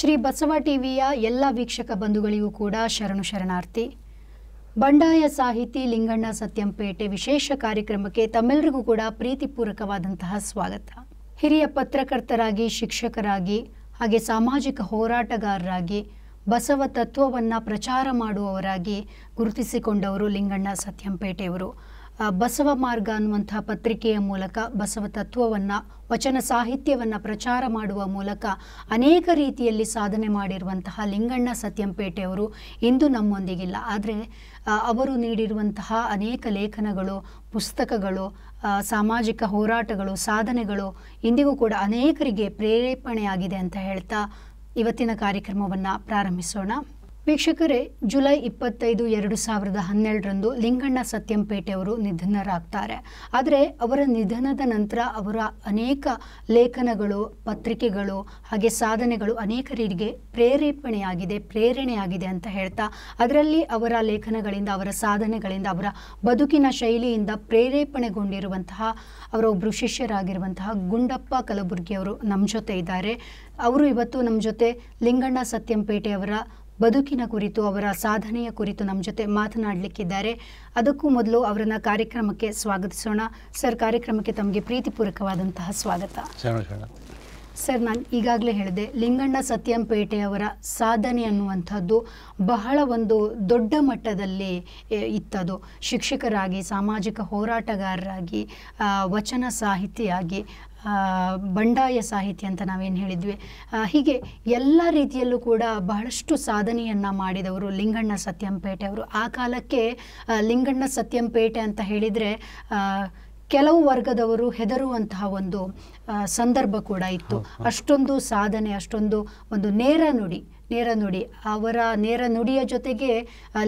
ಶ್ರೀ ಬಸವ ಟಿವಿಯ ಎಲ್ಲ ವೀಕ್ಷಕ ಬಂಧುಗಳಿಗೂ ಕೂಡ ಶರಣು ಶರಣಾರ್ಥಿ ಬಂಡಾಯ ಸಾಹಿತಿ ಲಿಂಗಣ್ಣ ಸತ್ಯಂಪೇಟೆ ವಿಶೇಷ ಕಾರ್ಯಕ್ರಮಕ್ಕೆ ತಮ್ಮೆಲ್ಲರಿಗೂ ಕೂಡ ಪ್ರೀತಿಪೂರ್ವಕವಾದಂತಹ ಸ್ವಾಗತ ಹಿರಿಯ ಪತ್ರಕರ್ತರಾಗಿ ಶಿಕ್ಷಕರಾಗಿ ಹಾಗೆ ಸಾಮಾಜಿಕ ಹೋರಾಟಗಾರರಾಗಿ ಬಸವ ತತ್ವವನ್ನು ಪ್ರಚಾರ ಮಾಡುವವರಾಗಿ ಗುರುತಿಸಿಕೊಂಡವರು ಲಿಂಗಣ್ಣ ಸತ್ಯಂಪೇಟೆಯವರು ಬಸವ ಮಾರ್ಗ ಅನ್ನುವಂಥ ಪತ್ರಿಕೆಯ ಮೂಲಕ ಬಸವ ತತ್ವವನ್ನು ವಚನ ಸಾಹಿತ್ಯವನ್ನು ಪ್ರಚಾರ ಮಾಡುವ ಮೂಲಕ ಅನೇಕ ರೀತಿಯಲ್ಲಿ ಸಾಧನೆ ಮಾಡಿರುವಂತಹ ಲಿಂಗಣ್ಣ ಸತ್ಯಂಪೇಟೆಯವರು ಇಂದು ನಮ್ಮೊಂದಿಗಿಲ್ಲ ಆದರೆ ಅವರು ನೀಡಿರುವಂತಹ ಅನೇಕ ಲೇಖನಗಳು ಪುಸ್ತಕಗಳು ಸಾಮಾಜಿಕ ಹೋರಾಟಗಳು ಸಾಧನೆಗಳು ಇಂದಿಗೂ ಕೂಡ ಅನೇಕರಿಗೆ ಪ್ರೇರೇಪಣೆಯಾಗಿದೆ ಅಂತ ಹೇಳ್ತಾ ಇವತ್ತಿನ ಕಾರ್ಯಕ್ರಮವನ್ನು ಪ್ರಾರಂಭಿಸೋಣ ವೀಕ್ಷಕರೇ ಜುಲೈ ಇಪ್ಪತ್ತೈದು ಎರಡು ಸಾವಿರದ ಹನ್ನೆರಡರಂದು ಲಿಂಗಣ್ಣ ಸತ್ಯಂಪೇಟೆ ಅವರು ನಿಧನರಾಗ್ತಾರೆ ಆದರೆ ಅವರ ನಿಧನದ ನಂತರ ಅವರ ಅನೇಕ ಲೇಖನಗಳು ಪತ್ರಿಕೆಗಳು ಹಾಗೆ ಸಾಧನೆಗಳು ಅನೇಕರಿಗೆ ಪ್ರೇರೇಪಣೆಯಾಗಿದೆ ಪ್ರೇರಣೆಯಾಗಿದೆ ಅಂತ ಹೇಳ್ತಾ ಅದರಲ್ಲಿ ಅವರ ಲೇಖನಗಳಿಂದ ಅವರ ಸಾಧನೆಗಳಿಂದ ಅವರ ಬದುಕಿನ ಶೈಲಿಯಿಂದ ಪ್ರೇರೇಪಣೆಗೊಂಡಿರುವಂತಹ ಅವರ ಒಬ್ಬರು ಶಿಷ್ಯರಾಗಿರುವಂತಹ ಗುಂಡಪ್ಪ ಕಲಬುರ್ಗಿ ಅವರು ನಮ್ಮ ಜೊತೆ ಇದ್ದಾರೆ ಅವರು ಇವತ್ತು ನಮ್ಮ ಜೊತೆ ಲಿಂಗಣ್ಣ ಸತ್ಯಂಪೇಟೆಯವರ ಬದುಕಿನ ಕುರಿತು ಅವರ ಸಾಧನೆಯ ಕುರಿತು ನಮ್ಮ ಜೊತೆ ಮಾತನಾಡಲಿಕ್ಕಿದ್ದಾರೆ ಅದಕ್ಕೂ ಮೊದಲು ಅವರನ್ನು ಕಾರ್ಯಕ್ರಮಕ್ಕೆ ಸ್ವಾಗತಿಸೋಣ ಸರ್ ಕಾರ್ಯಕ್ರಮಕ್ಕೆ ತಮಗೆ ಪ್ರೀತಿಪೂರ್ವಕವಾದಂತಹ ಸ್ವಾಗತ ಸರ್ ನಾನು ಈಗಾಗಲೇ ಹೇಳಿದೆ ಲಿಂಗಣ್ಣ ಅವರ ಸಾಧನೆ ಅನ್ನುವಂಥದ್ದು ಬಹಳ ಒಂದು ದೊಡ್ಡ ಮಟ್ಟದಲ್ಲಿ ಇತ್ತದು ಶಿಕ್ಷಕರಾಗಿ ಸಾಮಾಜಿಕ ಹೋರಾಟಗಾರರಾಗಿ ವಚನ ಸಾಹಿತಿಯಾಗಿ ಬಂಡಾಯ ಸಾಹಿತ್ಯ ಅಂತ ನಾವೇನು ಹೇಳಿದ್ವಿ ಹೀಗೆ ಎಲ್ಲ ರೀತಿಯಲ್ಲೂ ಕೂಡ ಬಹಳಷ್ಟು ಸಾಧನೆಯನ್ನು ಮಾಡಿದವರು ಲಿಂಗಣ್ಣ ಸತ್ಯಂಪೇಟೆ ಅವರು ಆ ಕಾಲಕ್ಕೆ ಲಿಂಗಣ್ಣ ಸತ್ಯಂಪೇಟೆ ಅಂತ ಹೇಳಿದರೆ ಕೆಲವು ವರ್ಗದವರು ಹೆದರುವಂತಹ ಒಂದು ಸಂದರ್ಭ ಕೂಡ ಇತ್ತು ಅಷ್ಟೊಂದು ಸಾಧನೆ ಅಷ್ಟೊಂದು ಒಂದು ನೇರ ನುಡಿ ನೇರ ನುಡಿ ಅವರ ನೇರ ನುಡಿಯ ಜೊತೆಗೆ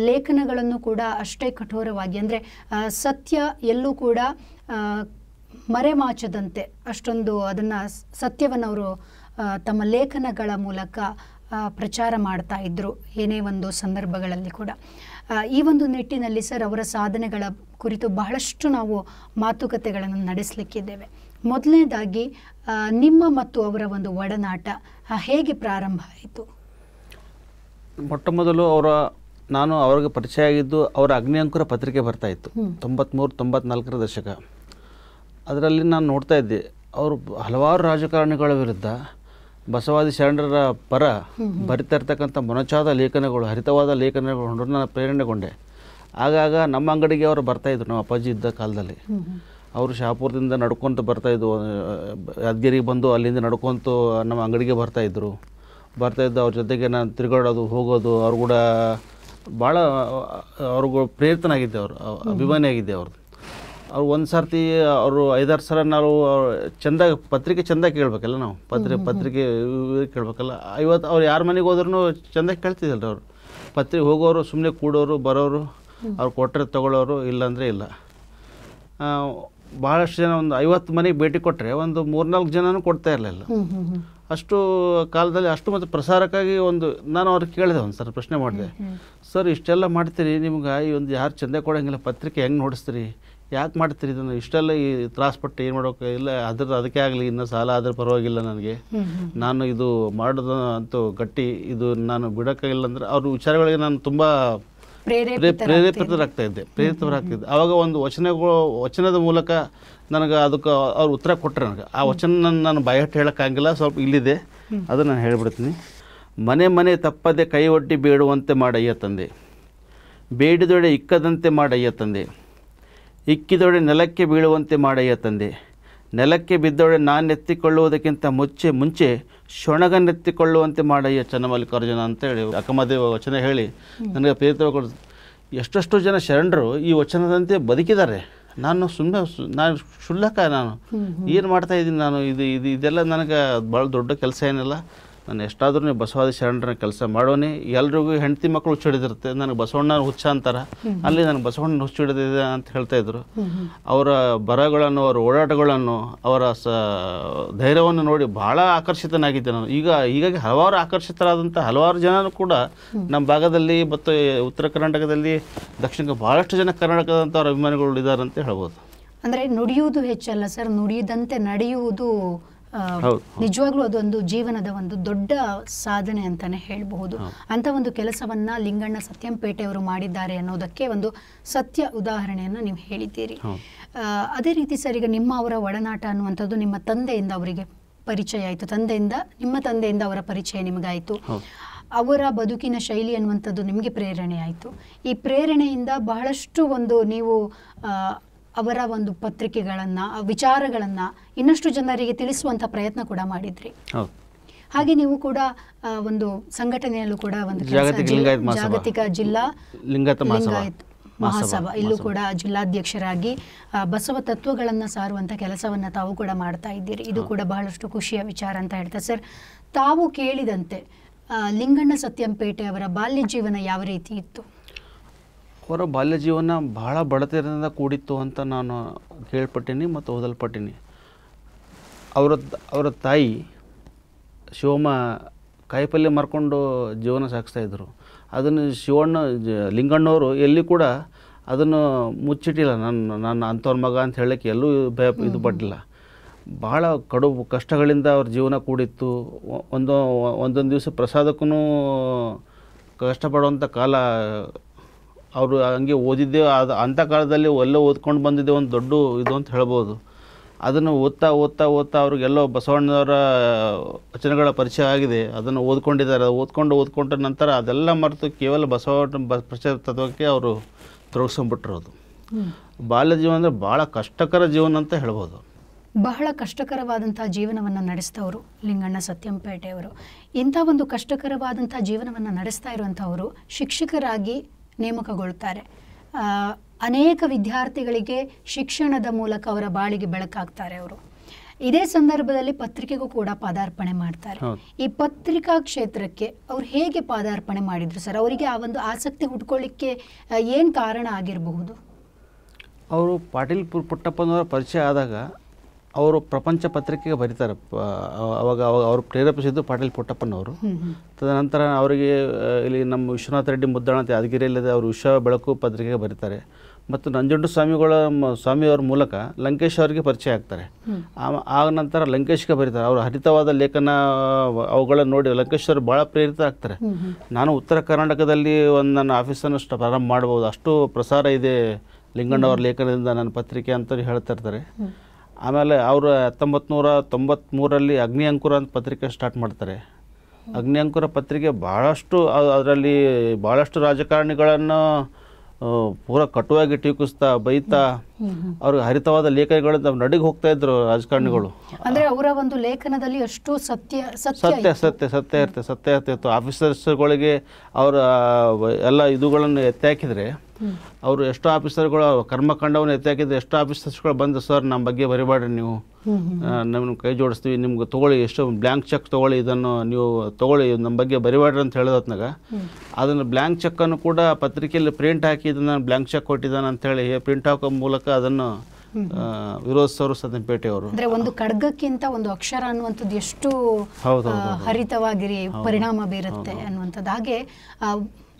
ಲೇಖನಗಳನ್ನು ಕೂಡ ಅಷ್ಟೇ ಕಠೋರವಾಗಿ ಅಂದರೆ ಸತ್ಯ ಎಲ್ಲೂ ಕೂಡ ಮರೆಮಾಚದಂತೆ ಅಷ್ಟೊಂದು ಅದನ್ನು ಸತ್ಯವನ್ನು ಅವರು ತಮ್ಮ ಲೇಖನಗಳ ಮೂಲಕ ಪ್ರಚಾರ ಮಾಡ್ತಾ ಇದ್ದರು ಏನೇ ಒಂದು ಸಂದರ್ಭಗಳಲ್ಲಿ ಕೂಡ ಈ ಒಂದು ನಿಟ್ಟಿನಲ್ಲಿ ಸರ್ ಅವರ ಸಾಧನೆಗಳ ಕುರಿತು ಬಹಳಷ್ಟು ನಾವು ಮಾತುಕತೆಗಳನ್ನು ನಡೆಸಲಿಕ್ಕಿದ್ದೇವೆ ಮೊದಲನೇದಾಗಿ ನಿಮ್ಮ ಮತ್ತು ಅವರ ಒಂದು ಒಡನಾಟ ಹೇಗೆ ಪ್ರಾರಂಭ ಆಯಿತು ಮೊಟ್ಟ ಮೊದಲು ಅವರ ನಾನು ಅವ್ರಿಗೆ ಪರಿಚಯ ಆಗಿದ್ದು ಅವರ ಅಂಕುರ ಪತ್ರಿಕೆ ಬರ್ತಾ ಇತ್ತು ತೊಂಬತ್ತ್ಮೂರು ತೊಂಬತ್ನಾಲ್ಕರ ದಶಕ ಅದರಲ್ಲಿ ನಾನು ನೋಡ್ತಾ ಇದ್ದೆ ಅವರು ಹಲವಾರು ರಾಜಕಾರಣಿಗಳ ವಿರುದ್ಧ ಬಸವಾದಿ ಶರಣರ ಪರ ಬರಿತಾ ಇರ್ತಕ್ಕಂಥ ಮೊನಚಾದ ಲೇಖನಗಳು ಹರಿತವಾದ ಲೇಖನಗಳು ನಾನು ಪ್ರೇರಣೆಗೊಂಡೆ ಆಗಾಗ ನಮ್ಮ ಅಂಗಡಿಗೆ ಅವರು ಬರ್ತಾಯಿದ್ರು ನಮ್ಮ ಅಪ್ಪಾಜಿ ಇದ್ದ ಕಾಲದಲ್ಲಿ ಅವರು ಶಾಪುರದಿಂದ ನಡ್ಕೊತ ಬರ್ತಾಯಿದ್ವು ಯಾದಗಿರಿಗೆ ಬಂದು ಅಲ್ಲಿಂದ ನಡ್ಕೊತು ನಮ್ಮ ಅಂಗಡಿಗೆ ಬರ್ತಾಯಿದ್ರು ಬರ್ತಾಯಿದ್ದು ಅವ್ರ ಜೊತೆಗೆ ನಾನು ತಿರುಗಾಡೋದು ಹೋಗೋದು ಅವ್ರು ಕೂಡ ಭಾಳ ಅವ್ರಿಗೂ ಪ್ರೇರಿತನಾಗಿದ್ದೆ ಅವರು ಅಭಿಮಾನಿ ಆಗಿದ್ದೆ ಅವ್ರದ್ದು ಅವ್ರು ಒಂದು ಸರ್ತಿ ಅವರು ಐದಾರು ಸಲ ನಾವು ಚೆಂದ ಪತ್ರಿಕೆ ಚಂದ ಕೇಳಬೇಕಲ್ಲ ನಾವು ಪತ್ರಿ ಪತ್ರಿಕೆ ಕೇಳಬೇಕಲ್ಲ ಐವತ್ತು ಅವ್ರು ಯಾರ ಮನೆಗೆ ಹೋದ್ರೂ ಚಂದ ಕೇಳ್ತಿದ್ದಿಲ್ಲ ಅವರು ಪತ್ರಿಕೆ ಹೋಗೋರು ಸುಮ್ಮನೆ ಕೂಡೋರು ಬರೋರು ಅವ್ರು ಕೊಟ್ಟರೆ ತಗೊಳ್ಳೋರು ಇಲ್ಲಾಂದರೆ ಇಲ್ಲ ಭಾಳಷ್ಟು ಜನ ಒಂದು ಐವತ್ತು ಮನೆಗೆ ಭೇಟಿ ಕೊಟ್ಟರೆ ಒಂದು ಮೂರ್ನಾಲ್ಕು ಜನನೂ ಕೊಡ್ತಾ ಇರಲಿಲ್ಲ ಅಷ್ಟು ಕಾಲದಲ್ಲಿ ಅಷ್ಟು ಮತ್ತು ಪ್ರಸಾರಕ್ಕಾಗಿ ಒಂದು ನಾನು ಅವ್ರಿಗೆ ಕೇಳಿದೆ ಒಂದು ಸರ್ ಪ್ರಶ್ನೆ ಮಾಡಿದೆ ಸರ್ ಇಷ್ಟೆಲ್ಲ ಮಾಡ್ತೀರಿ ನಿಮ್ಗೆ ಈ ಒಂದು ಯಾರು ಚಂದ ಕೊಡೋಂಗಿಲ್ಲ ಪತ್ರಿಕೆ ಹೆಂಗೆ ನೋಡಿಸ್ತೀರಿ ಯಾಕೆ ಮಾಡ್ತೀರಿ ಇದನ್ನು ಇಷ್ಟೆಲ್ಲ ಈ ತ್ರಾಸ್ಪಟ್ಟು ಏನು ಮಾಡೋಕೆ ಇಲ್ಲ ಅದ್ರದ್ದು ಅದಕ್ಕೆ ಆಗಲಿ ಇನ್ನೂ ಸಾಲ ಆದರೆ ಪರವಾಗಿಲ್ಲ ನನಗೆ ನಾನು ಇದು ಮಾಡೋದು ಅಂತೂ ಗಟ್ಟಿ ಇದು ನಾನು ಬಿಡೋಕ್ಕಾಗಿಲ್ಲ ಅಂದರೆ ಅವ್ರ ವಿಚಾರಗಳಿಗೆ ನಾನು ತುಂಬ ಪ್ರೇರೇಪಿತರಾಗ್ತಾ ಇದ್ದೆ ಪ್ರೇರಿತರಾಗ್ತಿದ್ದೆ ಆವಾಗ ಒಂದು ವಚನಗಳು ವಚನದ ಮೂಲಕ ನನಗೆ ಅದಕ್ಕೆ ಅವ್ರು ಉತ್ತರ ಕೊಟ್ಟರೆ ನನಗೆ ಆ ವಚನ ನಾನು ಬಾಯಟ್ಟು ಹೇಳೋಕ್ಕಾಗಿಲ್ಲ ಸ್ವಲ್ಪ ಇಲ್ಲಿದೆ ಅದು ನಾನು ಹೇಳಿಬಿಡ್ತೀನಿ ಮನೆ ಮನೆ ತಪ್ಪದೆ ಕೈ ಒಡ್ಡಿ ಬೇಡುವಂತೆ ಮಾಡಯ್ಯ ತಂದೆ ಬೇಡಿದೊಡೆ ಇಕ್ಕದಂತೆ ಮಾಡಯ್ಯ ತಂದೆ ಇಕ್ಕಿದೊಡೆ ನೆಲಕ್ಕೆ ಬೀಳುವಂತೆ ಮಾಡಯ್ಯ ತಂದೆ ನೆಲಕ್ಕೆ ಬಿದ್ದೊಡೆ ನಾನೆತ್ತಿಕೊಳ್ಳುವುದಕ್ಕಿಂತ ಮುಚ್ಚೆ ಮುಂಚೆ ಶೊಣಗನ್ನೆತ್ತಿಕೊಳ್ಳುವಂತೆ ಮಾಡಯ್ಯ ಚನ್ನಮಲ್ಲಿಕಾರ್ಜುನ ಅಂತೇಳಿ ಅಕ್ಕಮದೇವ ವಚನ ಹೇಳಿ ನನಗೆ ಪ್ರೇರಿತವಾಗಿ ಎಷ್ಟೆಷ್ಟು ಜನ ಶರಣರು ಈ ವಚನದಂತೆ ಬದುಕಿದ್ದಾರೆ ನಾನು ಸುಮ್ಮನೆ ನಾನು ಶುಲ್ಲಕ ನಾನು ಏನು ಮಾಡ್ತಾ ಇದ್ದೀನಿ ನಾನು ಇದು ಇದು ಇದೆಲ್ಲ ನನಗೆ ಭಾಳ ದೊಡ್ಡ ಕೆಲಸ ಏನಿಲ್ಲ ನಾನು ಎಷ್ಟಾದರೂ ನೀವು ಬಸವಾದಿ ಶರಣರನ್ನ ಕೆಲಸ ಮಾಡೋನಿ ಎಲ್ರಿಗೂ ಹೆಂಡತಿ ಮಕ್ಕಳು ಹುಚ್ಚಿಡಿದಿರುತ್ತೆ ನನಗೆ ಬಸವಣ್ಣನ ಹುಚ್ಚ ಅಂತಾರೆ ಅಲ್ಲಿ ನನಗೆ ಬಸವಣ್ಣನ ಹುಚ್ಚಿಡಿದಿದೆ ಅಂತ ಹೇಳ್ತಾ ಇದ್ರು ಅವರ ಬರಗಳನ್ನು ಅವರ ಓಡಾಟಗಳನ್ನು ಅವರ ಸ ಧೈರ್ಯವನ್ನು ನೋಡಿ ಭಾಳ ಆಕರ್ಷಿತನಾಗಿದ್ದೆ ನಾನು ಈಗ ಹೀಗಾಗಿ ಹಲವಾರು ಆಕರ್ಷಿತರಾದಂಥ ಹಲವಾರು ಜನರು ಕೂಡ ನಮ್ಮ ಭಾಗದಲ್ಲಿ ಮತ್ತು ಉತ್ತರ ಕರ್ನಾಟಕದಲ್ಲಿ ದಕ್ಷಿಣ ಭಾಳಷ್ಟು ಜನ ಅವರ ಅಭಿಮಾನಿಗಳು ಇದ್ದಾರೆ ಅಂತ ಹೇಳ್ಬೋದು ಅಂದರೆ ನುಡಿಯುವುದು ಹೆಚ್ಚಲ್ಲ ಸರ್ ನುಡಿಯದಂತೆ ನಡೆಯುವುದು ನಿಜವಾಗ್ಲೂ ಅದೊಂದು ಜೀವನದ ಒಂದು ದೊಡ್ಡ ಸಾಧನೆ ಅಂತಾನೆ ಹೇಳಬಹುದು ಅಂತ ಒಂದು ಕೆಲಸವನ್ನ ಲಿಂಗಣ್ಣ ಅವರು ಮಾಡಿದ್ದಾರೆ ಅನ್ನೋದಕ್ಕೆ ಒಂದು ಸತ್ಯ ಉದಾಹರಣೆಯನ್ನು ನೀವು ಹೇಳಿದ್ದೀರಿ ಅದೇ ರೀತಿ ಸರ್ ಈಗ ನಿಮ್ಮ ಅವರ ಒಡನಾಟ ಅನ್ನುವಂಥದ್ದು ನಿಮ್ಮ ತಂದೆಯಿಂದ ಅವರಿಗೆ ಪರಿಚಯ ಆಯಿತು ತಂದೆಯಿಂದ ನಿಮ್ಮ ತಂದೆಯಿಂದ ಅವರ ಪರಿಚಯ ನಿಮಗಾಯಿತು ಅವರ ಬದುಕಿನ ಶೈಲಿ ಅನ್ನುವಂಥದ್ದು ನಿಮಗೆ ಪ್ರೇರಣೆ ಆಯಿತು ಈ ಪ್ರೇರಣೆಯಿಂದ ಬಹಳಷ್ಟು ಒಂದು ನೀವು ಅವರ ಒಂದು ಪತ್ರಿಕೆಗಳನ್ನ ವಿಚಾರಗಳನ್ನ ಇನ್ನಷ್ಟು ಜನರಿಗೆ ತಿಳಿಸುವಂತ ಪ್ರಯತ್ನ ಕೂಡ ಮಾಡಿದ್ರಿ ಹಾಗೆ ನೀವು ಕೂಡ ಒಂದು ಸಂಘಟನೆಯಲ್ಲೂ ಕೂಡ ಒಂದು ಜಾಗತಿಕ ಜಿಲ್ಲಾ ಲಿಂಗಾಯತ್ ಮಹಾಸಭಾ ಇಲ್ಲೂ ಕೂಡ ಜಿಲ್ಲಾಧ್ಯಕ್ಷರಾಗಿ ಬಸವ ತತ್ವಗಳನ್ನ ಸಾರುವಂತ ಕೆಲಸವನ್ನ ತಾವು ಕೂಡ ಮಾಡ್ತಾ ಇದ್ದೀರಿ ಇದು ಕೂಡ ಬಹಳಷ್ಟು ಖುಷಿಯ ವಿಚಾರ ಅಂತ ಹೇಳ್ತಾರೆ ಸರ್ ತಾವು ಕೇಳಿದಂತೆ ಲಿಂಗಣ್ಣ ಸತ್ಯಂಪೇಟೆ ಅವರ ಬಾಲ್ಯ ಜೀವನ ಯಾವ ರೀತಿ ಇತ್ತು ಅವರ ಬಾಲ್ಯ ಜೀವನ ಬಹಳ ಬಡತನದಿಂದ ಕೂಡಿತ್ತು ಅಂತ ನಾನು ಕೇಳ್ಪಟ್ಟೀನಿ ಮತ್ತು ಓದಲ್ಪಟ್ಟೀನಿ ಅವರ ಅವರ ತಾಯಿ ಶಿವಮ್ಮ ಕಾಯಿಪಲ್ಯ ಮಾರ್ಕೊಂಡು ಜೀವನ ಇದ್ದರು ಅದನ್ನು ಶಿವಣ್ಣ ಲಿಂಗಣ್ಣವರು ಎಲ್ಲಿ ಕೂಡ ಅದನ್ನು ಮುಚ್ಚಿಟ್ಟಿಲ್ಲ ನನ್ನ ನನ್ನ ಅಂಥವ್ರ ಮಗ ಅಂತ ಹೇಳೋಕ್ಕೆ ಎಲ್ಲೂ ಭಯ ಇದು ಪಟ್ಟಿಲ್ಲ ಭಾಳ ಕಡು ಕಷ್ಟಗಳಿಂದ ಅವ್ರ ಜೀವನ ಕೂಡಿತ್ತು ಒಂದು ಒಂದೊಂದು ದಿವಸ ಪ್ರಸಾದಕ್ಕೂ ಕಷ್ಟಪಡುವಂಥ ಕಾಲ ಅವರು ಹಂಗೆ ಓದಿದ್ದೆ ಅದು ಅಂಥ ಕಾಲದಲ್ಲಿ ಎಲ್ಲೋ ಓದ್ಕೊಂಡು ಬಂದಿದ್ದೆ ಒಂದು ದೊಡ್ಡ ಇದು ಅಂತ ಹೇಳ್ಬೋದು ಅದನ್ನು ಓದ್ತಾ ಓದ್ತಾ ಓದ್ತಾ ಅವ್ರಿಗೆಲ್ಲೋ ಬಸವಣ್ಣನವರ ವಚನಗಳ ಪರಿಚಯ ಆಗಿದೆ ಅದನ್ನು ಓದ್ಕೊಂಡಿದ್ದಾರೆ ಓದ್ಕೊಂಡು ಓದ್ಕೊಂಡ ನಂತರ ಅದೆಲ್ಲ ಮರೆತು ಕೇವಲ ಬಸವಣ್ಣ ಬ ಪ್ರಚಾರ ತತ್ವಕ್ಕೆ ಅವರು ತೊಡಗಿಸ್ಕೊಂಡ್ಬಿಟ್ಟಿರೋದು ಬಾಲ್ಯ ಜೀವನ ಅಂದರೆ ಭಾಳ ಕಷ್ಟಕರ ಜೀವನ ಅಂತ ಹೇಳ್ಬೋದು ಬಹಳ ಕಷ್ಟಕರವಾದಂಥ ಜೀವನವನ್ನು ನಡೆಸ್ತವರು ಲಿಂಗಣ್ಣ ಸತ್ಯಂಪೇಟೆಯವರು ಇಂಥ ಒಂದು ಕಷ್ಟಕರವಾದಂಥ ಜೀವನವನ್ನು ನಡೆಸ್ತಾ ಇರುವಂಥವರು ಶಿಕ್ಷಕರಾಗಿ ನೇಮಕಗೊಳ್ತಾರೆ ಅನೇಕ ವಿದ್ಯಾರ್ಥಿಗಳಿಗೆ ಶಿಕ್ಷಣದ ಮೂಲಕ ಅವರ ಬಾಳಿಗೆ ಬೆಳಕಾಗ್ತಾರೆ ಅವರು ಇದೇ ಸಂದರ್ಭದಲ್ಲಿ ಪತ್ರಿಕೆಗೂ ಕೂಡ ಪಾದಾರ್ಪಣೆ ಮಾಡ್ತಾರೆ ಈ ಪತ್ರಿಕಾ ಕ್ಷೇತ್ರಕ್ಕೆ ಅವ್ರು ಹೇಗೆ ಪಾದಾರ್ಪಣೆ ಮಾಡಿದ್ರು ಸರ್ ಅವರಿಗೆ ಆ ಒಂದು ಆಸಕ್ತಿ ಹುಡ್ಕೊಳ್ಳಿಕ್ಕೆ ಏನು ಕಾರಣ ಆಗಿರಬಹುದು ಅವರು ಪಾಟೀಲ್ ಪುಟ್ಟಪ್ಪನವರ ಪರಿಚಯ ಆದಾಗ ಅವರು ಪ್ರಪಂಚ ಪತ್ರಿಕೆಗೆ ಬರೀತಾರೆ ಅವಾಗ ಅವಾಗ ಅವರು ಪ್ರೇರೇಪಿಸಿದ್ದು ಪಾಟೀಲ್ ಪುಟ್ಟಪ್ಪನವರು ತದನಂತರ ಅವರಿಗೆ ಇಲ್ಲಿ ನಮ್ಮ ವಿಶ್ವನಾಥ ರೆಡ್ಡಿ ಮುದ್ದಣ ಯಾದಗಿರಿಯಲ್ಲದೆ ಅವರು ವಿಶ್ವ ಬೆಳಕು ಪತ್ರಿಕೆಗೆ ಬರೀತಾರೆ ಮತ್ತು ನಂಜುಂಡು ಸ್ವಾಮಿಗಳ ಸ್ವಾಮಿಯವರ ಮೂಲಕ ಲಂಕೇಶ್ ಅವರಿಗೆ ಪರಿಚಯ ಆಗ್ತಾರೆ ಆಗ ನಂತರ ಲಂಕೇಶ್ಗೆ ಬರೀತಾರೆ ಅವರು ಹರಿತವಾದ ಲೇಖನ ಅವುಗಳನ್ನು ನೋಡಿ ಲಂಕೇಶ್ ಅವರು ಭಾಳ ಪ್ರೇರಿತ ಆಗ್ತಾರೆ ನಾನು ಉತ್ತರ ಕರ್ನಾಟಕದಲ್ಲಿ ಒಂದು ನನ್ನ ಆಫೀಸನ್ನು ಪ್ರಾರಂಭ ಮಾಡ್ಬೋದು ಅಷ್ಟು ಪ್ರಸಾರ ಇದೆ ಲಿಂಗಣ್ಣವ್ರ ಲೇಖನದಿಂದ ನನ್ನ ಪತ್ರಿಕೆ ಅಂತ ಹೇಳ್ತಾ ಇರ್ತಾರೆ ಆಮೇಲೆ ಅವರು ಹತ್ತೊಂಬತ್ತು ನೂರ ತೊಂಬತ್ತ್ಮೂರಲ್ಲಿ ಅಗ್ನಿ ಅಂಕುರ ಅಂತ ಪತ್ರಿಕೆ ಸ್ಟಾರ್ಟ್ ಮಾಡ್ತಾರೆ ಅಗ್ನಿ ಅಂಕುರ ಪತ್ರಿಕೆ ಭಾಳಷ್ಟು ಅದರಲ್ಲಿ ಭಾಳಷ್ಟು ರಾಜಕಾರಣಿಗಳನ್ನು ಪೂರ ಕಟುವಾಗಿ ಟೀಕಿಸ್ತಾ ಬೈತಾ ಅವ್ರಿಗೆ ಹರಿತವಾದ ಲೇಖನಗಳಿಂದ ನಡಿಗೆ ಹೋಗ್ತಾ ಇದ್ರು ರಾಜಕಾರಣಿಗಳು ಅಂದ್ರೆ ಅವರ ಒಂದು ಲೇಖನದಲ್ಲಿ ಅಷ್ಟು ಸತ್ಯ ಸತ್ಯ ಸತ್ಯ ಸತ್ಯ ಇರ್ತದೆ ಸತ್ಯ ಇರ್ತಿತ್ತು ಆಫೀಸರ್ಸ್ಗಳಿಗೆ ಅವರ ಎಲ್ಲ ಇದುಗಳನ್ನು ಎತ್ತಾಕಿದ್ರೆ ಅವರು ಎಷ್ಟೋ ಆಫೀಸರ್ಗಳು ಕರ್ಮಕಾಂಡವನ್ನು ಹಾಕಿದ್ರೆ ಎಷ್ಟೋ ಆಫೀಸರ್ಸ್ಗಳು ಬಂದು ಸರ್ ನಮ್ಮ ಬಗ್ಗೆ ಬರಿಬೇಡ್ರಿ ನೀವು ನಮ್ಮನ್ನು ಕೈ ಜೋಡಿಸ್ತೀವಿ ನಿಮ್ಗೆ ತೊಗೊಳ್ಳಿ ಎಷ್ಟು ಬ್ಲ್ಯಾಂಕ್ ಚೆಕ್ ತೊಗೊಳ್ಳಿ ಇದನ್ನು ನೀವು ತೊಗೊಳ್ಳಿ ನಮ್ಮ ಬಗ್ಗೆ ಬರಿಬೇಡ್ರಿ ಅಂತ ಹೇಳಿದ್ನಾಗ ಅದನ್ನು ಬ್ಲ್ಯಾಂಕ್ ಚೆಕ್ಕನ್ನು ಕೂಡ ಪತ್ರಿಕೆಯಲ್ಲಿ ಪ್ರಿಂಟ್ ಹಾಕಿ ಇದನ್ನು ಬ್ಲ್ಯಾಂಕ್ ಚೆಕ್ ಕೊಟ್ಟಿದ್ದಾನೆ ಹೇಳಿ ಪ್ರಿಂಟ್ ಹಾಕೋ ಮೂಲಕ ಅದನ್ನು ವಿರೋಧಿಸೋರು ಪೇಟೆ ಅವರು ಅಂದ್ರೆ ಒಂದು ಖಡ್ಗಕ್ಕಿಂತ ಒಂದು ಅಕ್ಷರ ಅನ್ನುವಂಥದ್ದು ಎಷ್ಟು ಹರಿತವಾಗಿರಿ ಪರಿಣಾಮ ಬೀರುತ್ತೆ ಅನ್ನುವಂಥದ್ದು ಹಾಗೆ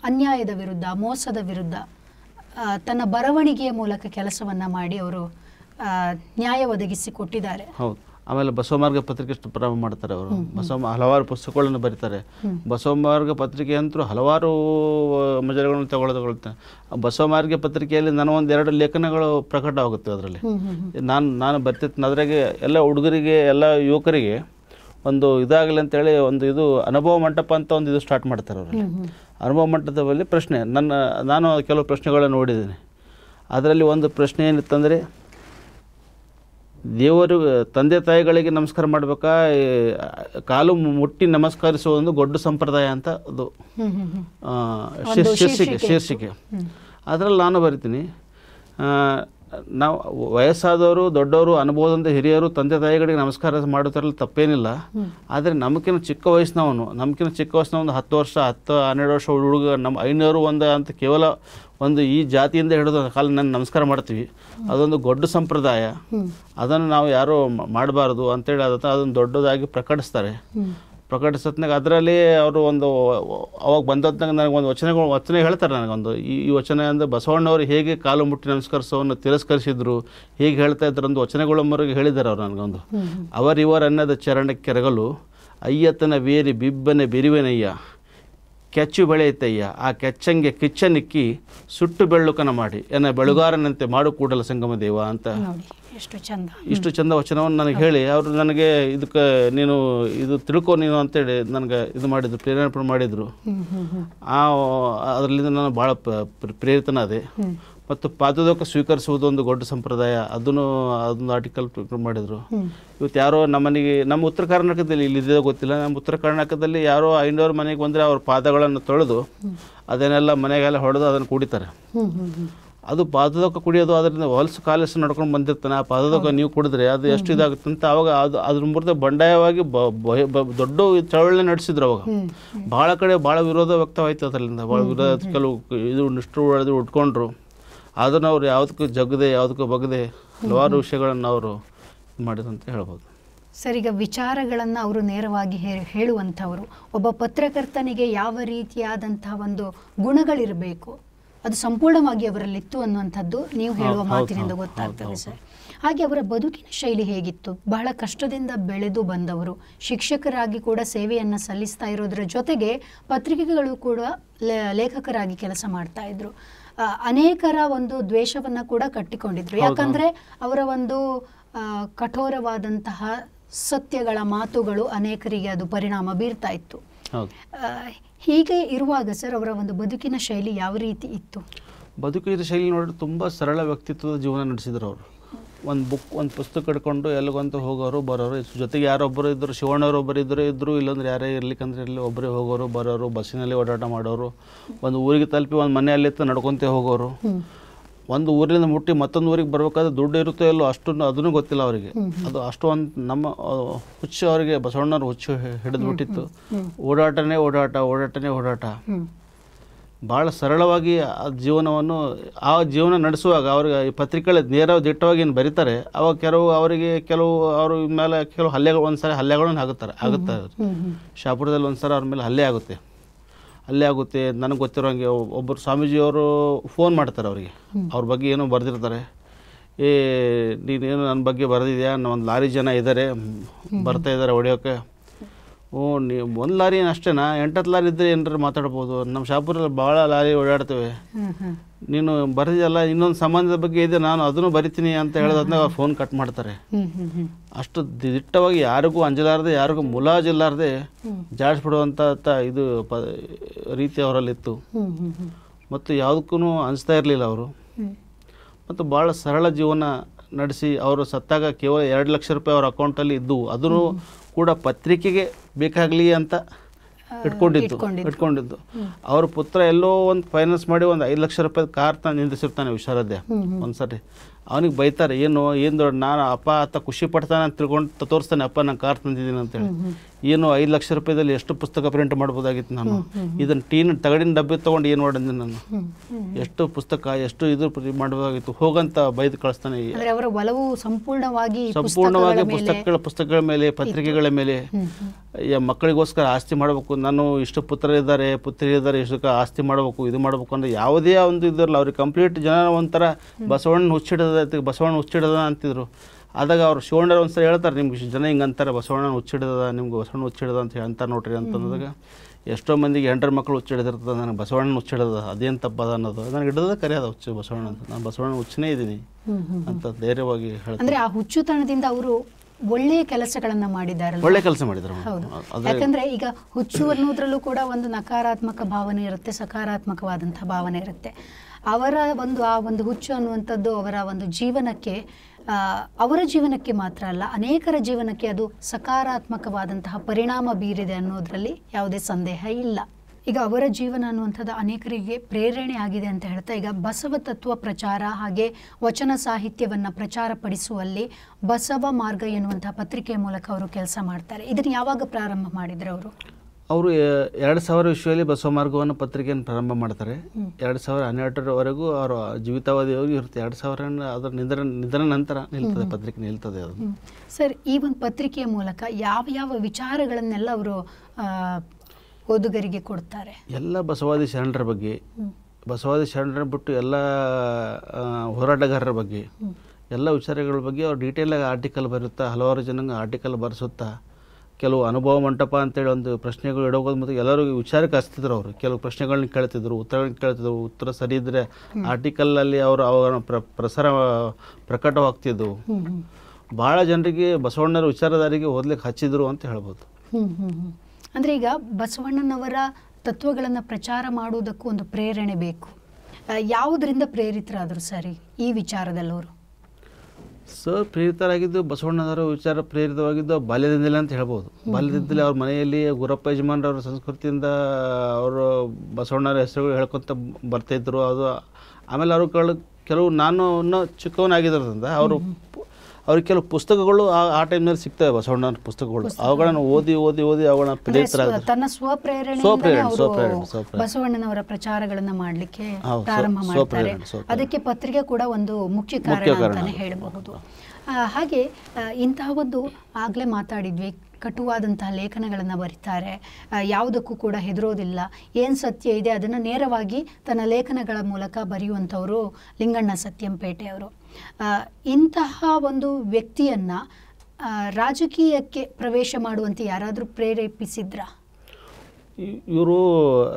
ಅನ್ಯಾಯದ ವಿರುದ್ಧ ಮೋಸದ ವಿರುದ್ಧ ತನ್ನ ಬರವಣಿಗೆಯ ಮೂಲಕ ಕೆಲಸವನ್ನು ಮಾಡಿ ಅವರು ನ್ಯಾಯ ಒದಗಿಸಿ ಕೊಟ್ಟಿದ್ದಾರೆ ಹೌದು ಆಮೇಲೆ ಬಸವಮಾರ್ಗ ಪತ್ರಿಕೆ ಪ್ರಾರಂಭ ಮಾಡ್ತಾರೆ ಅವರು ಬಸವ ಹಲವಾರು ಪುಸ್ತಕಗಳನ್ನು ಬರೀತಾರೆ ಬಸವಮಾರ್ಗ ಪತ್ರಿಕೆ ಅಂತೂ ಹಲವಾರು ಮಜಲುಗಳನ್ನು ಬಸವ ಬಸವಮಾರ್ಗ ಪತ್ರಿಕೆಯಲ್ಲಿ ನಾನು ಒಂದು ಎರಡು ಲೇಖನಗಳು ಪ್ರಕಟವಾಗುತ್ತೆ ಅದರಲ್ಲಿ ನಾನು ನಾನು ಬರ್ತಿತ್ತು ಅದ್ರಾಗೆ ಎಲ್ಲ ಹುಡುಗರಿಗೆ ಎಲ್ಲ ಯುವಕರಿಗೆ ಒಂದು ಇದಾಗಲಿ ಅಂತೇಳಿ ಒಂದು ಇದು ಅನುಭವ ಮಂಟಪ ಅಂತ ಒಂದು ಇದು ಸ್ಟಾರ್ಟ್ ಮಾಡ್ತಾರೆ ಅವರಲ್ಲಿ ಅನುಭವ ಮಟ್ಟದಲ್ಲಿ ಪ್ರಶ್ನೆ ನನ್ನ ನಾನು ಕೆಲವು ಪ್ರಶ್ನೆಗಳನ್ನು ನೋಡಿದ್ದೀನಿ ಅದರಲ್ಲಿ ಒಂದು ಪ್ರಶ್ನೆ ಏನಿತ್ತಂದರೆ ದೇವರು ತಂದೆ ತಾಯಿಗಳಿಗೆ ನಮಸ್ಕಾರ ಮಾಡಬೇಕಾ ಕಾಲು ಮುಟ್ಟಿ ನಮಸ್ಕರಿಸುವ ಒಂದು ದೊಡ್ಡ ಸಂಪ್ರದಾಯ ಅಂತ ಅದು ಶೀರ್ಷಿಕೆ ಶೀರ್ಷಿಕೆ ಅದರಲ್ಲಿ ನಾನು ಬರಿತೀನಿ ನಾವು ವಯಸ್ಸಾದವರು ದೊಡ್ಡವರು ಅನುಭವದಂತ ಹಿರಿಯರು ತಂದೆ ತಾಯಿಗಳಿಗೆ ನಮಸ್ಕಾರ ಮಾಡೋದ್ರಲ್ಲಿ ತಪ್ಪೇನಿಲ್ಲ ಆದರೆ ನಮಗಿನ ಚಿಕ್ಕ ವಯಸ್ಸಿನವನು ನಮಗಿನ ಚಿಕ್ಕ ವಯಸ್ಸಿನ ಒಂದು ಹತ್ತು ವರ್ಷ ಹತ್ತು ಹನ್ನೆರಡು ವರ್ಷ ಹುಡುಗ ನಮ್ಮ ಐನೂರು ಒಂದು ಅಂತ ಕೇವಲ ಒಂದು ಈ ಜಾತಿಯಿಂದ ಹಿಡಿದು ಕಾಲ ನಾನು ನಮಸ್ಕಾರ ಮಾಡ್ತೀವಿ ಅದೊಂದು ದೊಡ್ಡ ಸಂಪ್ರದಾಯ ಅದನ್ನು ನಾವು ಯಾರೂ ಮಾಡಬಾರ್ದು ಅಂತೇಳಿ ಅದನ್ನು ಅದನ್ನು ದೊಡ್ಡದಾಗಿ ಪ್ರಕಟಿಸ್ತಾರೆ ಪ್ರಕಟಿಸತ್ನಾಗ ಅದರಲ್ಲಿ ಅವರು ಒಂದು ಅವಾಗ ಬಂದದ್ನಾಗ ನನಗೆ ಒಂದು ವಚನಗಳು ವಚನೆ ಹೇಳ್ತಾರೆ ನನಗೊಂದು ಈ ಈ ವಚನ ಅಂದರೆ ಬಸವಣ್ಣವರು ಹೇಗೆ ಕಾಲು ಮುಟ್ಟಿ ನಮಸ್ಕರಿಸೋವನ್ನು ತಿರಸ್ಕರಿಸಿದ್ರು ಹೇಗೆ ಹೇಳ್ತಾ ಇದ್ರು ಒಂದು ಮರಿಗೆ ಹೇಳಿದ್ದಾರೆ ಅವರು ನನಗೊಂದು ಅವರಿವರನ್ನದ ಚರಣಕ್ಕೆರಗಲು ಅಯ್ಯತನ ವೇರಿ ಬಿಬ್ಬನೆ ಬಿರಿವೆನಯ್ಯ ಕೆಚ್ಚು ಬೆಳೆಯುತ್ತಯ್ಯ ಆ ಕೆಚ್ಚಂಗೆ ಕಿಚ್ಚನಿಕ್ಕಿ ಸುಟ್ಟು ಬೆಳ್ಳುಕನ ಮಾಡಿ ಏನ ಬೆಳುಗಾರನಂತೆ ಮಾಡು ಕೂಡಲ ಸಂಗಮ ದೇವ ಅಂತ ಎಷ್ಟು ಚಂದ ಇಷ್ಟು ಚಂದ ವಚನವನ್ನು ನನಗೆ ಹೇಳಿ ಅವರು ನನಗೆ ಇದಕ್ಕೆ ನೀನು ಇದು ತಿಳ್ಕೊ ನೀನು ಅಂತೇಳಿ ನನಗೆ ಇದು ಮಾಡಿದ್ರು ಪ್ರೇರಣೆ ಮಾಡಿದ್ರು ಆ ಅದ್ರಲ್ಲಿಂದ ನಾನು ಭಾಳ ಪ್ರೇರಿತನಾದೆ ಮತ್ತು ಪಾದೋದಕ ಸ್ವೀಕರಿಸುವುದು ಒಂದು ದೊಡ್ಡ ಸಂಪ್ರದಾಯ ಅದನ್ನು ಅದೊಂದು ಆರ್ಟಿಕಲ್ ಮಾಡಿದರು ಇವತ್ತು ಯಾರೋ ನಮ್ಮನೆಗೆ ನಮ್ಮ ಉತ್ತರ ಕರ್ನಾಟಕದಲ್ಲಿ ಇಲ್ಲಿದ್ದೇ ಗೊತ್ತಿಲ್ಲ ನಮ್ಮ ಉತ್ತರ ಕರ್ನಾಟಕದಲ್ಲಿ ಯಾರೋ ಐನೂರು ಮನೆಗೆ ಬಂದರೆ ಅವ್ರ ಪಾದಗಳನ್ನು ತೊಳೆದು ಅದನ್ನೆಲ್ಲ ಮನೆಗೆಲ್ಲ ಹೊಡೆದು ಅದನ್ನು ಕುಡಿತಾರೆ ಅದು ಪಾದದಕ ಕುಡಿಯೋದು ಅದರಿಂದ ಹೊಲಸು ಕಾಲಸು ನಡ್ಕೊಂಡು ಬಂದಿರ್ತಾನೆ ಆ ಪಾದದಕ ನೀವು ಕುಡಿದ್ರೆ ಅದು ಎಷ್ಟು ಇದಾಗುತ್ತೆ ಅಂತ ಅವಾಗ ಅದು ಅದ್ರ ಮುರಿದ ಬಂಡಾಯವಾಗಿ ದೊಡ್ಡ ಚಳವಳಿ ನಡೆಸಿದ್ರು ಅವಾಗ ಭಾಳ ಕಡೆ ಭಾಳ ವಿರೋಧ ವ್ಯಕ್ತವಾಯ್ತು ಅದರಿಂದ ಭಾಳ ವಿರೋಧ ಕೆಲವು ಇದು ನಿಷ್ಠು ಉಟ್ಕೊಂಡ್ರು ಅದನ್ನು ಅವರು ಯಾವುದಕ್ಕೂ ಜಗದೆ ಯಾವುದಕ್ಕೂ ಬಗದೆ ಹಲವಾರು ವಿಷಯಗಳನ್ನು ಅವರು ಮಾಡಿದ್ರು ಅಂತ ಹೇಳ್ಬೋದು ಸರಿ ಈಗ ವಿಚಾರಗಳನ್ನು ಅವರು ನೇರವಾಗಿ ಹೇಳುವಂಥವರು ಒಬ್ಬ ಪತ್ರಕರ್ತನಿಗೆ ಯಾವ ರೀತಿಯಾದಂತಹ ಒಂದು ಗುಣಗಳಿರಬೇಕು ಅದು ಸಂಪೂರ್ಣವಾಗಿ ಅವರಲ್ಲಿತ್ತು ಅನ್ನುವಂಥದ್ದು ನೀವು ಹೇಳುವ ಮಾತಿನಿಂದ ಗೊತ್ತಾಗ್ತದೆ ಸರ್ ಹಾಗೆ ಅವರ ಬದುಕಿನ ಶೈಲಿ ಹೇಗಿತ್ತು ಬಹಳ ಕಷ್ಟದಿಂದ ಬೆಳೆದು ಬಂದವರು ಶಿಕ್ಷಕರಾಗಿ ಕೂಡ ಸೇವೆಯನ್ನು ಸಲ್ಲಿಸ್ತಾ ಇರೋದ್ರ ಜೊತೆಗೆ ಪತ್ರಿಕೆಗಳು ಕೂಡ ಲೇಖಕರಾಗಿ ಕೆಲಸ ಮಾಡ್ತಾ ಇದ್ರು ಅನೇಕರ ಒಂದು ದ್ವೇಷವನ್ನ ಕೂಡ ಕಟ್ಟಿಕೊಂಡಿದ್ರು ಯಾಕಂದ್ರೆ ಅವರ ಒಂದು ಕಠೋರವಾದಂತಹ ಸತ್ಯಗಳ ಮಾತುಗಳು ಅನೇಕರಿಗೆ ಅದು ಪರಿಣಾಮ ಬೀರ್ತಾ ಇತ್ತು ಹೀಗೆ ಇರುವಾಗ ಸರ್ ಅವರ ಒಂದು ಬದುಕಿನ ಶೈಲಿ ಯಾವ ರೀತಿ ಇತ್ತು ಬದುಕಿನ ಶೈಲಿ ನೋಡಿದ್ರೆ ತುಂಬಾ ಸರಳ ವ್ಯಕ್ತಿತ್ವದ ಜೀವನ ನಡೆಸಿದ್ರು ಅವರು ಒಂದು ಬುಕ್ ಒಂದು ಪುಸ್ತಕ ಹಿಡ್ಕೊಂಡು ಎಲ್ಲಿಗಂತ ಹೋಗೋರು ಬರೋರು ಜೊತೆಗೆ ಯಾರೊಬ್ಬರು ಇದ್ದರು ಶಿವಣ್ಣವ್ರೊಬ್ಬರು ಒಬ್ಬರು ಇದ್ದರು ಇಲ್ಲಂದ್ರೆ ಯಾರೇ ಇರ್ಲಿಕ್ಕಂದ್ರೆ ಇರಲಿ ಒಬ್ಬರೇ ಹೋಗೋರು ಬರೋರು ಬಸ್ಸಿನಲ್ಲಿ ಓಡಾಟ ಮಾಡೋರು ಒಂದು ಊರಿಗೆ ತಲುಪಿ ಒಂದು ಇತ್ತು ನಡ್ಕೊತೇ ಹೋಗೋರು ಒಂದು ಊರಿಂದ ಮುಟ್ಟಿ ಮತ್ತೊಂದು ಊರಿಗೆ ಬರಬೇಕಾದ್ರೆ ದುಡ್ಡು ಇರುತ್ತೋ ಇಲ್ಲೋ ಅಷ್ಟು ಅದನ್ನು ಗೊತ್ತಿಲ್ಲ ಅವರಿಗೆ ಅದು ಅಷ್ಟು ಒಂದು ನಮ್ಮ ಹುಚ್ಚು ಅವರಿಗೆ ಬಸವಣ್ಣವ್ರ ಹುಚ್ಚು ಹಿಡಿದ್ಬಿಟ್ಟಿತ್ತು ಓಡಾಟನೇ ಓಡಾಟ ಓಡಾಟನೇ ಓಡಾಟ ಭಾಳ ಸರಳವಾಗಿ ಆ ಜೀವನವನ್ನು ಆ ಜೀವನ ನಡೆಸುವಾಗ ಅವ್ರಿಗೆ ಈ ಪತ್ರಿಕೆಗಳ ನೇರ ದಿಟ್ಟವಾಗಿ ಏನು ಬರೀತಾರೆ ಅವಾಗ ಕೆಲವು ಅವರಿಗೆ ಕೆಲವು ಅವ್ರ ಮೇಲೆ ಕೆಲವು ಹಲ್ಲೆಗಳು ಒಂದ್ಸರಿ ಹಲ್ಲೆಗಳನ್ನು ಆಗುತ್ತಾರೆ ಆಗುತ್ತೆ ಶಾಪುರದಲ್ಲಿ ಒಂದ್ಸರಿ ಅವ್ರ ಮೇಲೆ ಹಲ್ಲೆ ಆಗುತ್ತೆ ಹಲ್ಲೆ ಆಗುತ್ತೆ ನನಗೆ ಗೊತ್ತಿರೋಂಗೆ ಒಬ್ಬರು ಸ್ವಾಮೀಜಿಯವರು ಫೋನ್ ಮಾಡ್ತಾರೆ ಅವರಿಗೆ ಅವ್ರ ಬಗ್ಗೆ ಏನೋ ಬರೆದಿರ್ತಾರೆ ಏ ನೀನೇನು ನನ್ನ ಬಗ್ಗೆ ಬರೆದಿದೆಯಾ ಒಂದು ಲಾರಿ ಜನ ಇದ್ದಾರೆ ಬರ್ತಾ ಇದ್ದಾರೆ ಹೊಡೆಯೋಕೆ ಓ ನೀವು ಒಂದು ಲಾರಿ ಅಷ್ಟೇನಾ ಎಂಟತ್ತು ಲಾರಿ ಇದ್ದರೆ ಏನಾರು ಮಾತಾಡ್ಬೋದು ನಮ್ಮ ಶಾಪುರಲ್ಲಿ ಭಾಳ ಲಾರಿ ಓಡಾಡ್ತೇವೆ ನೀನು ಬರೆದಿಲ್ಲ ಇನ್ನೊಂದು ಸಂಬಂಧದ ಬಗ್ಗೆ ಇದೆ ನಾನು ಅದನ್ನು ಬರಿತೀನಿ ಅಂತ ಹೇಳೋದಂದಾಗ ಅವ್ರು ಫೋನ್ ಕಟ್ ಮಾಡ್ತಾರೆ ಅಷ್ಟು ದಿಟ್ಟವಾಗಿ ಯಾರಿಗೂ ಅಂಜಲಾರದೆ ಯಾರಿಗೂ ಮುಲಾಜಿಲ್ಲಾರದೆ ಜಾಡಿಸ್ಬಿಡುವಂಥ ಇದು ಪ ರೀತಿ ಅವರಲ್ಲಿತ್ತು ಮತ್ತು ಯಾವುದಕ್ಕೂ ಅನಿಸ್ತಾ ಇರಲಿಲ್ಲ ಅವರು ಮತ್ತು ಭಾಳ ಸರಳ ಜೀವನ ನಡೆಸಿ ಅವರು ಸತ್ತಾಗ ಕೇವಲ ಎರಡು ಲಕ್ಷ ರೂಪಾಯಿ ಅವ್ರ ಅಕೌಂಟಲ್ಲಿ ಇದ್ದವು ಅದನ್ನು ಕೂಡ ಪತ್ರಿಕೆಗೆ ಬೇಕಾಗಲಿ ಅಂತ ಇಟ್ಕೊಂಡಿದ್ದು ಇಟ್ಕೊಂಡಿದ್ದು ಅವ್ರ ಪುತ್ರ ಎಲ್ಲೋ ಒಂದು ಫೈನಾನ್ಸ್ ಮಾಡಿ ಒಂದು ಐದು ಲಕ್ಷ ರೂಪಾಯಿ ಕಾರ್ ತಾನು ನಿಂದಿಸಿರ್ತಾನೆ ಹುಷಾರದ್ದೆ ಒಂದ್ಸರಿ ಅವನಿಗೆ ಬೈತಾರೆ ಏನು ಏನು ದೊಡ್ಡ ನಾನು ಅಪ್ಪ ಅತ್ತ ಖುಷಿ ಪಡ್ತಾನೆ ಅಂತ ತಿಳ್ಕೊಂಡು ತೋರಿಸ್ತಾನೆ ಅಪ್ಪ ನಾನು ಕಾರ್ ತಂದಿದ್ದೀನಿ ಅಂತೇಳಿ ಏನು ಐದು ಲಕ್ಷ ರೂಪಾಯಿದಲ್ಲಿ ಎಷ್ಟು ಪುಸ್ತಕ ಪ್ರಿಂಟ್ ಮಾಡ್ಬೋದಾಗಿತ್ತು ನಾನು ಇದನ್ನು ಟೀನ್ ತಗಡಿನ ಡಬ್ಬಿ ತಗೊಂಡು ಏನು ಮಾಡಿದ್ದೆ ನಾನು ಎಷ್ಟು ಪುಸ್ತಕ ಎಷ್ಟು ಇದು ಮಾಡಬಹುದಾಗಿತ್ತು ಹೋಗಂತ ಬೈದು ಕಳಿಸ್ತಾನೆ ಸಂಪೂರ್ಣವಾಗಿ ಸಂಪೂರ್ಣವಾಗಿ ಪುಸ್ತಕಗಳ ಪುಸ್ತಕಗಳ ಮೇಲೆ ಪತ್ರಿಕೆಗಳ ಮೇಲೆ ಮಕ್ಕಳಿಗೋಸ್ಕರ ಆಸ್ತಿ ಮಾಡಬೇಕು ನಾನು ಇಷ್ಟು ಪುತ್ರ ಇದ್ದಾರೆ ಪುತ್ರಿ ಇದ್ದಾರೆ ಇಷ್ಟಕ್ಕೆ ಆಸ್ತಿ ಮಾಡಬೇಕು ಇದು ಮಾಡಬೇಕು ಅಂದ್ರೆ ಯಾವುದೇ ಒಂದು ಇದ್ರಲ್ಲ ಅವ್ರಿಗೆ ಕಂಪ್ಲೀಟ್ ಜನ ಒಂಥರ ಬಸವಣ್ಣ ಹುಚ್ಚಿಡದ ಬಸವಣ್ಣ ಹುಚ್ಚಿಡದ ಅಂತಿದ್ರು ಆದಾಗ ಅವ್ರು ಶಿವಣ್ಣರ ಒಂದು ಹೇಳ್ತಾರೆ ನಿಮ್ಗೆ ಜನ ಹಿಂಗೆ ಅಂತಾರೆ ಬಸವಣ್ಣ ಹುಚ್ಚಿಡ್ದ ನಿಮ್ಗೆ ಬಸವಣ್ಣ ಹುಚ್ಚಿಡ್ದ ಅಂತ ಹೇಳ್ತಾರೆ ನೋಡ್ರಿ ಅಂತಂದಾಗ ಎಷ್ಟೋ ಮಂದಿಗೆ ಹೆಂಡ್ರ ಮಕ್ಕಳು ಹುಚ್ಚಿಡದಿರ್ತದೆ ನನಗೆ ಬಸವಣ್ಣನ ಹುಚ್ಚಿಡದ ಅದೇನು ತಪ್ಪದ ಅನ್ನೋದು ನನಗೆ ಕರೆ ಅದ ಹುಚ್ಚು ಬಸವಣ್ಣ ಅಂತ ನಾನು ಬಸವಣ್ಣ ಹುಚ್ಚನೇ ಇದ್ದೀನಿ ಅಂತ ಧೈರ್ಯವಾಗಿ ಹೇಳ್ತಾರೆ ಆ ಹುಚ್ಚುತನದಿಂದ ಅವರು ಒಳ್ಳೆಯ ಕೆಲಸಗಳನ್ನ ಮಾಡಿದ್ದಾರೆ ಒಳ್ಳೆ ಕೆಲಸ ಮಾಡಿದ್ರು ಯಾಕಂದ್ರೆ ಈಗ ಹುಚ್ಚು ಅನ್ನೋದ್ರಲ್ಲೂ ಕೂಡ ಒಂದು ನಕಾರಾತ್ಮಕ ಭಾವನೆ ಇರುತ್ತೆ ಸಕಾರಾತ್ಮಕವಾದಂತಹ ಭಾವನೆ ಇರುತ್ತೆ ಅವರ ಒಂದು ಆ ಒಂದು ಹುಚ್ಚು ಅನ್ನುವಂಥದ್ದು ಅವರ ಒಂದು ಜೀವನಕ್ಕೆ ಅವರ ಜೀವನಕ್ಕೆ ಮಾತ್ರ ಅಲ್ಲ ಅನೇಕರ ಜೀವನಕ್ಕೆ ಅದು ಸಕಾರಾತ್ಮಕವಾದಂತಹ ಪರಿಣಾಮ ಬೀರಿದೆ ಅನ್ನೋದರಲ್ಲಿ ಯಾವುದೇ ಸಂದೇಹ ಇಲ್ಲ ಈಗ ಅವರ ಜೀವನ ಅನ್ನುವಂಥದ್ದು ಅನೇಕರಿಗೆ ಪ್ರೇರಣೆ ಆಗಿದೆ ಅಂತ ಹೇಳ್ತಾ ಈಗ ಬಸವ ತತ್ವ ಪ್ರಚಾರ ಹಾಗೆ ವಚನ ಸಾಹಿತ್ಯವನ್ನು ಪ್ರಚಾರ ಪಡಿಸುವಲ್ಲಿ ಬಸವ ಮಾರ್ಗ ಎನ್ನುವಂತಹ ಪತ್ರಿಕೆಯ ಮೂಲಕ ಅವರು ಕೆಲಸ ಮಾಡ್ತಾರೆ ಇದನ್ನು ಯಾವಾಗ ಪ್ರಾರಂಭ ಮಾಡಿದರು ಅವರು ಅವರು ಎರಡು ಸಾವಿರ ವಿಶ್ವದಲ್ಲಿ ಮಾರ್ಗವನ್ನು ಪತ್ರಿಕೆಯನ್ನು ಪ್ರಾರಂಭ ಮಾಡ್ತಾರೆ ಎರಡು ಸಾವಿರ ಹನ್ನೆರಡರವರೆಗೂ ಅವರ ಜೀವಿತಾವಧಿಯವರೆಗೂ ಇರುತ್ತೆ ಎರಡು ಸಾವಿರ ಅದರ ನಿಧನ ನಿಧನ ನಂತರ ನಿಲ್ತದೆ ಪತ್ರಿಕೆ ನಿಲ್ತದೆ ಅದು ಸರ್ ಈ ಒಂದು ಪತ್ರಿಕೆಯ ಮೂಲಕ ಯಾವ ಯಾವ ವಿಚಾರಗಳನ್ನೆಲ್ಲ ಅವರು ಓದುಗರಿಗೆ ಕೊಡ್ತಾರೆ ಎಲ್ಲ ಬಸವಾದಿ ಶರಣರ ಬಗ್ಗೆ ಬಸವಾದಿ ಶರಣರ ಬಿಟ್ಟು ಎಲ್ಲ ಹೋರಾಟಗಾರರ ಬಗ್ಗೆ ಎಲ್ಲ ವಿಚಾರಗಳ ಬಗ್ಗೆ ಅವ್ರು ಡೀಟೇಲಾಗಿ ಆರ್ಟಿಕಲ್ ಬರುತ್ತಾ ಹಲವಾರು ಜನ ಆರ್ಟಿಕಲ್ ಬರೆಸುತ್ತಾ ಕೆಲವು ಅನುಭವ ಮಂಟಪ ಅಂತೇಳಿ ಒಂದು ಪ್ರಶ್ನೆಗಳು ಇಡೋಗೋದು ಮತ್ತು ಎಲ್ಲರಿಗೂ ವಿಚಾರಕ್ಕೆ ಹಚ್ತಿದ್ರು ಅವರು ಕೆಲವು ಪ್ರಶ್ನೆಗಳನ್ನ ಕೇಳ್ತಿದ್ರು ಉತ್ತರಗಳನ್ನ ಕೇಳ್ತಿದ್ರು ಉತ್ತರ ಸರಿ ಆರ್ಟಿಕಲ್ ಅಲ್ಲಿ ಅವರು ಅವರ ಪ್ರಸಾರ ಪ್ರಕಟವಾಗ್ತಿದ್ದವು ಭಾಳ ಜನರಿಗೆ ಬಸವಣ್ಣರ ವಿಚಾರಧಾರಿಗೆ ಓದ್ಲಿಕ್ಕೆ ಹಚ್ಚಿದ್ರು ಅಂತ ಹೇಳ್ಬೋದು ಅಂದ್ರೆ ಈಗ ಬಸವಣ್ಣನವರ ತತ್ವಗಳನ್ನು ಪ್ರಚಾರ ಮಾಡುವುದಕ್ಕೂ ಒಂದು ಪ್ರೇರಣೆ ಬೇಕು ಯಾವುದರಿಂದ ಪ್ರೇರಿತರಾದರು ಸರಿ ಈ ವಿಚಾರದಲ್ಲಿ ಅವರು ಸರ್ ಪ್ರೇರಿತರಾಗಿದ್ದು ಬಸವಣ್ಣನವರ ವಿಚಾರ ಪ್ರೇರಿತವಾಗಿದ್ದು ಬಾಲ್ಯದಿಂದಲೇ ಅಂತ ಹೇಳ್ಬೋದು ಬಾಲ್ಯದಿಂದಲೇ ಅವ್ರ ಮನೆಯಲ್ಲಿ ಗುರಪ್ಪ ಯಜಮಾನ್ರವ್ರ ಸಂಸ್ಕೃತಿಯಿಂದ ಅವರು ಬಸವಣ್ಣರ ಹೆಸರುಗಳು ಹೇಳ್ಕೊತ ಬರ್ತಾಯಿದ್ರು ಅದು ಆಮೇಲೆ ಅವರು ಕೆಲವು ನಾನು ಚಿಕ್ಕವನಾಗಿದ್ದರಿಂದ ಅವರು ಅವ್ರಿಗೆ ಕೆಲವು ಪುಸ್ತಕಗಳು ಆ ಟೈಮ್ನಲ್ಲಿ ಸಿಗ್ತವೆ ಬಸವಣ್ಣನ ಪುಸ್ತಕಗಳು ಅವುಗಳನ್ನು ಓದಿ ಓದಿ ಓದಿ ಅವುಗಳನ್ನ ತನ್ನ ಬಸವಣ್ಣನವರ ಪ್ರಚಾರಗಳನ್ನ ಮಾಡಲಿಕ್ಕೆ ಪ್ರಾರಂಭ ಮಾಡ್ತಾರೆ ಅದಕ್ಕೆ ಪತ್ರಿಕೆ ಕೂಡ ಒಂದು ಮುಖ್ಯ ಕಾರಣ ಅಂತಾನೆ ಹೇಳಬಹುದು ಹಾಗೆ ಇಂತಹ ಒಂದು ಆಗ್ಲೇ ಮಾತಾಡಿದ್ವಿ ಕಟುವಾದಂತಹ ಲೇಖನಗಳನ್ನು ಬರೀತಾರೆ ಯಾವುದಕ್ಕೂ ಕೂಡ ಹೆದರೋದಿಲ್ಲ ಏನು ಸತ್ಯ ಇದೆ ಅದನ್ನು ನೇರವಾಗಿ ತನ್ನ ಲೇಖನಗಳ ಮೂಲಕ ಬರೆಯುವಂಥವರು ಲಿಂಗಣ್ಣ ಸತ್ಯಂಪೇಟೆಯವರು ಇಂತಹ ಒಂದು ವ್ಯಕ್ತಿಯನ್ನು ರಾಜಕೀಯಕ್ಕೆ ಪ್ರವೇಶ ಮಾಡುವಂತೆ ಯಾರಾದರೂ ಪ್ರೇರೇಪಿಸಿದ್ರ ಇವರು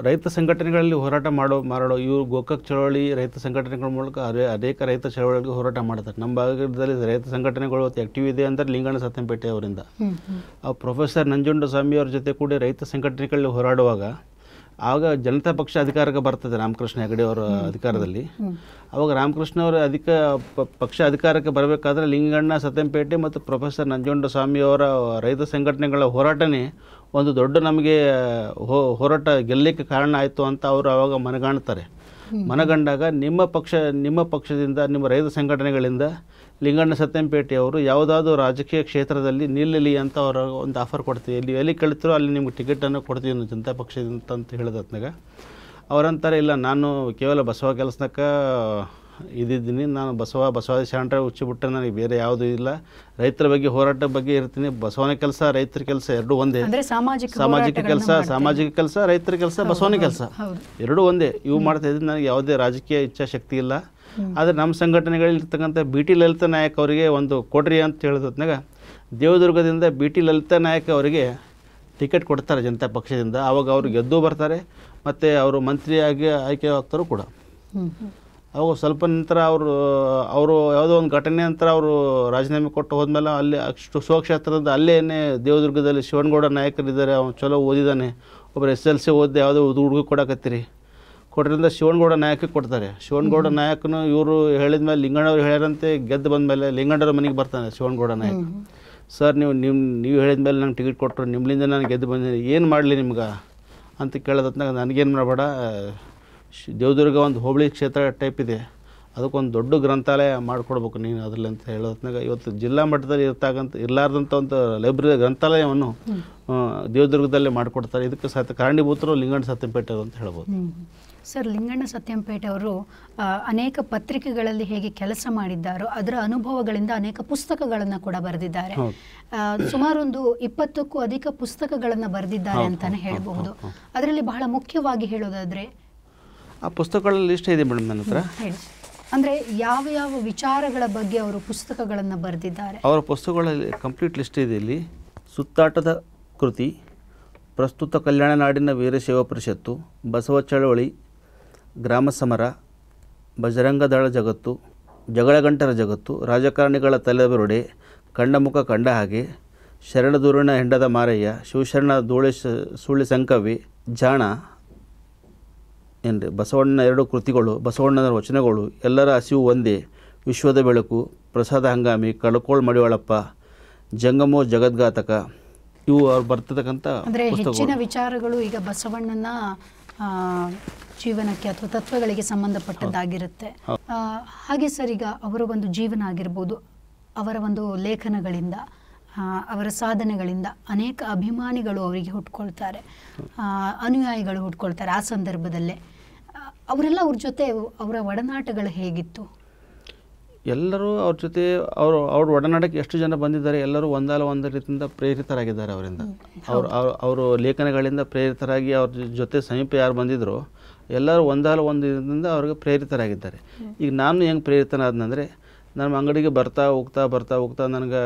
ರೈತ ಸಂಘಟನೆಗಳಲ್ಲಿ ಹೋರಾಟ ಮಾಡೋ ಮಾಡೋ ಇವರು ಗೋಕಾಕ್ ಚಳವಳಿ ರೈತ ಸಂಘಟನೆಗಳ ಮೂಲಕ ಅದೇ ಅನೇಕ ರೈತ ಚಳವಳಿಗೆ ಹೋರಾಟ ಮಾಡ್ತಾರೆ ನಮ್ಮ ಭಾಗದಲ್ಲಿ ರೈತ ಸಂಘಟನೆಗಳು ಆ್ಯಕ್ಟಿವ್ ಇದೆ ಅಂದರೆ ಲಿಂಗಣ್ಣ ಸತ್ಯಂಪೇಟೆ ಅವರಿಂದ ಆ ಪ್ರೊಫೆಸರ್ ನಂಜುಂಡ ಸ್ವಾಮಿ ಅವ್ರ ಜೊತೆ ಕೂಡಿ ರೈತ ಸಂಘಟನೆಗಳಲ್ಲಿ ಹೋರಾಡುವಾಗ ಆವಾಗ ಜನತಾ ಪಕ್ಷ ಅಧಿಕಾರಕ್ಕೆ ಬರ್ತದೆ ರಾಮಕೃಷ್ಣ ಹೆಗಡೆ ಅವರ ಅಧಿಕಾರದಲ್ಲಿ ಅವಾಗ ರಾಮಕೃಷ್ಣ ಅವರ ಅಧಿಕ ಪಕ್ಷ ಅಧಿಕಾರಕ್ಕೆ ಬರಬೇಕಾದ್ರೆ ಲಿಂಗಣ್ಣ ಸತ್ಯಂಪೇಟೆ ಮತ್ತು ಪ್ರೊಫೆಸರ್ ಸ್ವಾಮಿ ಅವರ ರೈತ ಸಂಘಟನೆಗಳ ಹೋರಾಟನೇ ಒಂದು ದೊಡ್ಡ ನಮಗೆ ಹೋರಾಟ ಗೆಲ್ಲಲಿಕ್ಕೆ ಕಾರಣ ಆಯಿತು ಅಂತ ಅವರು ಆವಾಗ ಮನಗಾಣ್ತಾರೆ ಮನಗಂಡಾಗ ನಿಮ್ಮ ಪಕ್ಷ ನಿಮ್ಮ ಪಕ್ಷದಿಂದ ನಿಮ್ಮ ರೈತ ಸಂಘಟನೆಗಳಿಂದ ಲಿಂಗಣ್ಣ ಅವರು ಯಾವುದಾದ್ರೂ ರಾಜಕೀಯ ಕ್ಷೇತ್ರದಲ್ಲಿ ನಿಲ್ಲಲಿ ಅಂತ ಅವರ ಒಂದು ಆಫರ್ ಕೊಡ್ತೀವಿ ಎಲ್ಲಿ ಎಲ್ಲಿ ಕೇಳ್ತಿರೋ ಅಲ್ಲಿ ನಿಮ್ಗೆ ಟಿಕೆಟನ್ನು ಕೊಡ್ತೀವಿ ಅನ್ನೋ ಜನತಾ ಪಕ್ಷದಿಂದ ಅಂತ ಹೇಳಿದ ಹೊತ್ನಾಗ ಅವರಂತಾರೆ ಇಲ್ಲ ನಾನು ಕೇವಲ ಬಸವ ಕೆಲಸಕ್ಕೆ ಇದ್ದೀನಿ ನಾನು ಬಸವ ಬಸವಾದಿ ಶರಣರ ಹುಚ್ಚಿ ನನಗೆ ಬೇರೆ ಯಾವುದೂ ಇಲ್ಲ ರೈತರ ಬಗ್ಗೆ ಹೋರಾಟದ ಬಗ್ಗೆ ಇರ್ತೀನಿ ಬಸವನ ಕೆಲಸ ರೈತರ ಕೆಲಸ ಎರಡೂ ಒಂದೇ ಸಾಮಾಜಿಕ ಕೆಲಸ ಸಾಮಾಜಿಕ ಕೆಲಸ ರೈತರ ಕೆಲಸ ಬಸವನ ಕೆಲಸ ಎರಡೂ ಒಂದೇ ಇವು ಮಾಡ್ತಾ ಇದ್ದೀನಿ ನನಗೆ ಯಾವುದೇ ರಾಜಕೀಯ ಇಚ್ಛಾಶಕ್ತಿ ಇಲ್ಲ ಆದರೆ ನಮ್ಮ ಸಂಘಟನೆಗಳಲ್ಲಿರ್ತಕ್ಕಂಥ ಬಿ ಟಿ ಲಲಿತಾ ನಾಯಕ್ ಅವರಿಗೆ ಒಂದು ಕೊಡ್ರಿ ಅಂತ ಹೇಳಿದ್ನಾಗ ದೇವದುರ್ಗದಿಂದ ಬಿ ಟಿ ಲಲಿತಾ ನಾಯಕ್ ಅವರಿಗೆ ಟಿಕೆಟ್ ಕೊಡ್ತಾರೆ ಜನತಾ ಪಕ್ಷದಿಂದ ಆವಾಗ ಅವರು ಗೆದ್ದು ಬರ್ತಾರೆ ಮತ್ತು ಅವರು ಮಂತ್ರಿಯಾಗಿ ಆಯ್ಕೆ ಆಗ್ತಾರೂ ಕೂಡ ಅವು ಸ್ವಲ್ಪ ನಂತರ ಅವರು ಅವರು ಯಾವುದೋ ಒಂದು ಘಟನೆ ನಂತರ ಅವರು ರಾಜೀನಾಮೆ ಕೊಟ್ಟು ಹೋದ್ಮೇಲೆ ಅಲ್ಲಿ ಅಷ್ಟು ಸ್ವಕ್ಷೇತ್ರದ ಅಲ್ಲೇ ದೇವದುರ್ಗದಲ್ಲಿ ಶಿವನಗೌಡ ನಾಯಕರಿದ್ದಾರೆ ಅವನು ಚಲೋ ಓದಿದ್ದಾನೆ ಒಬ್ಬರು ಎಸ್ ಎಲ್ ಸಿ ಓದಿದೆ ಯಾವುದೋ ಹುಡುಗಿ ಕೊಡಕತ್ತೀರಿ ಕೊಟ್ಟರಿಂದ ಶಿವನಗೌಡ ನಾಯಕಿಗೆ ಕೊಡ್ತಾರೆ ಶಿವನಗೌಡ ನಾಯಕನು ಇವರು ಹೇಳಿದ ಮೇಲೆ ಲಿಂಗಣ್ಣವ್ರು ಹೇಳ್ಯಾರಂತೆ ಗೆದ್ದು ಬಂದ ಮೇಲೆ ಲಿಂಗಣ್ಣವ್ರ ಮನೆಗೆ ಬರ್ತಾನೆ ಶಿವನಗೌಡ ನಾಯಕ ಸರ್ ನೀವು ನಿಮ್ಮ ನೀವು ಹೇಳಿದ ಮೇಲೆ ನಂಗೆ ಟಿಕೆಟ್ ಕೊಟ್ಟರು ನಿಮ್ಮಲ್ಲಿಂದ ನಾನು ಗೆದ್ದು ಬಂದಿದ್ದೀನಿ ಏನು ಮಾಡಲಿ ನಿಮ್ಗೆ ಅಂತ ಕೇಳೋದತ್ನಾಗ ನನಗೇನು ಮಾಡಬೇಡ ದೇವದುರ್ಗ ಒಂದು ಹೋಬಳಿ ಕ್ಷೇತ್ರ ಟೈಪ್ ಇದೆ ಅದಕ್ಕೊಂದು ದೊಡ್ಡ ಗ್ರಂಥಾಲಯ ಮಾಡಿಕೊಡ್ಬೇಕು ನೀನು ಅದರಲ್ಲಿ ಅಂತ ಹೇಳೋದ್ನಾಗ ಇವತ್ತು ಜಿಲ್ಲಾ ಮಟ್ಟದಲ್ಲಿ ಇರ್ತಕ್ಕಂಥ ಇರಲಾರ್ದಂಥ ಒಂದು ಲೈಬ್ರರಿ ಗ್ರಂಥಾಲಯವನ್ನು ದೇವದುರ್ಗದಲ್ಲಿ ಮಾಡಿಕೊಡ್ತಾರೆ ಇದಕ್ಕೆ ಸತ್ಯ ಕಾರಣೀಭೂತರು ಲಿಂಗಣ್ಣ ಸತ್ಯಂಪೇಟೆ ಅಂತ ಹೇಳ್ಬೋದು ಸರ್ ಲಿಂಗಣ್ಣ ಸತ್ಯಂಪೇಟೆ ಅವರು ಅನೇಕ ಪತ್ರಿಕೆಗಳಲ್ಲಿ ಹೇಗೆ ಕೆಲಸ ಮಾಡಿದ್ದಾರೋ ಅದರ ಅನುಭವಗಳಿಂದ ಅನೇಕ ಪುಸ್ತಕಗಳನ್ನು ಕೂಡ ಬರೆದಿದ್ದಾರೆ ಸುಮಾರೊಂದು ಇಪ್ಪತ್ತಕ್ಕೂ ಅಧಿಕ ಪುಸ್ತಕಗಳನ್ನು ಬರೆದಿದ್ದಾರೆ ಅಂತಾನೆ ಹೇಳಬಹುದು ಅದರಲ್ಲಿ ಬಹಳ ಮುಖ್ಯವಾಗಿ ಹೇಳೋದಾದ್ರೆ ಆ ಪುಸ್ತಕಗಳ ಲಿಸ್ಟ್ ಇದೆ ಮೇಡಮ್ ನನ್ನ ಹತ್ರ ಅಂದರೆ ಯಾವ ಯಾವ ವಿಚಾರಗಳ ಬಗ್ಗೆ ಅವರು ಪುಸ್ತಕಗಳನ್ನು ಬರೆದಿದ್ದಾರೆ ಅವರ ಪುಸ್ತಕಗಳಲ್ಲಿ ಕಂಪ್ಲೀಟ್ ಲಿಸ್ಟ್ ಇದೆ ಇಲ್ಲಿ ಸುತ್ತಾಟದ ಕೃತಿ ಪ್ರಸ್ತುತ ಕಲ್ಯಾಣ ನಾಡಿನ ವೀರಶೈವ ಪರಿಷತ್ತು ಬಸವ ಚಳವಳಿ ಗ್ರಾಮ ಸಮರ ಬಜರಂಗದಳ ಜಗತ್ತು ಜಗಳಗಂಟರ ಜಗತ್ತು ರಾಜಕಾರಣಿಗಳ ತಲೆಬರುಡೆ ಕಂಡಮುಖ ಕಂಡ ಹಾಗೆ ಶರಣದೂರಿನ ಹೆಂಡದ ಮಾರಯ್ಯ ಶಿವಶರಣ ಧೂಳೆ ಸುಳ್ಳಿ ಸಂಕವಿ ಜಾಣ ಏನ್ರಿ ಬಸವಣ್ಣನ ಎರಡು ಕೃತಿಗಳು ಬಸವಣ್ಣನ ವಚನಗಳು ಎಲ್ಲರ ಹಸಿವು ಒಂದೇ ವಿಶ್ವದ ಬೆಳಕು ಪ್ರಸಾದ ಹಂಗಾಮಿ ಕಳಕೋಳ್ ಮಡಿವಾಳಪ್ಪ ಜಂಗಮೋ ಜಗದ್ಘಾತಕ ಇವು ಅವ್ರು ಬರ್ತಕ್ಕಂಥ ಹೆಚ್ಚಿನ ವಿಚಾರಗಳು ಈಗ ಬಸವಣ್ಣನ ಜೀವನಕ್ಕೆ ಅಥವಾ ತತ್ವಗಳಿಗೆ ಸಂಬಂಧಪಟ್ಟದ್ದಾಗಿರುತ್ತೆ ಹಾಗೆ ಸರ್ ಈಗ ಅವರ ಒಂದು ಜೀವನ ಆಗಿರ್ಬೋದು ಅವರ ಒಂದು ಲೇಖನಗಳಿಂದ ಅವರ ಸಾಧನೆಗಳಿಂದ ಅನೇಕ ಅಭಿಮಾನಿಗಳು ಅವರಿಗೆ ಹುಟ್ಕೊಳ್ತಾರೆ ಅನುಯಾಯಿಗಳು ಹುಟ್ಕೊಳ್ತಾರೆ ಆ ಸಂದರ್ಭದಲ್ಲೇ ಅವರೆಲ್ಲ ಅವ್ರ ಜೊತೆ ಅವರ ಒಡನಾಟಗಳು ಹೇಗಿತ್ತು ಎಲ್ಲರೂ ಅವ್ರ ಜೊತೆ ಅವರು ಅವ್ರ ಒಡನಾಟಕ್ಕೆ ಎಷ್ಟು ಜನ ಬಂದಿದ್ದಾರೆ ಎಲ್ಲರೂ ಒಂದಲ್ಲ ಒಂದು ರೀತಿಯಿಂದ ಪ್ರೇರಿತರಾಗಿದ್ದಾರೆ ಅವರಿಂದ ಅವರು ಅವರು ಲೇಖನಗಳಿಂದ ಪ್ರೇರಿತರಾಗಿ ಅವ್ರ ಜೊತೆ ಸಮೀಪ ಯಾರು ಬಂದಿದ್ರು ಎಲ್ಲರೂ ಒಂದಲ್ಲ ಒಂದು ರೀತಿಯಿಂದ ಅವ್ರಿಗೆ ಪ್ರೇರಿತರಾಗಿದ್ದಾರೆ ಈಗ ನಾನು ಹೆಂಗೆ ಪ್ರೇರಿತನಾದನಂದರೆ ನಮ್ಮ ಅಂಗಡಿಗೆ ಬರ್ತಾ ಹೋಗ್ತಾ ಬರ್ತಾ ಹೋಗ್ತಾ ನನಗೆ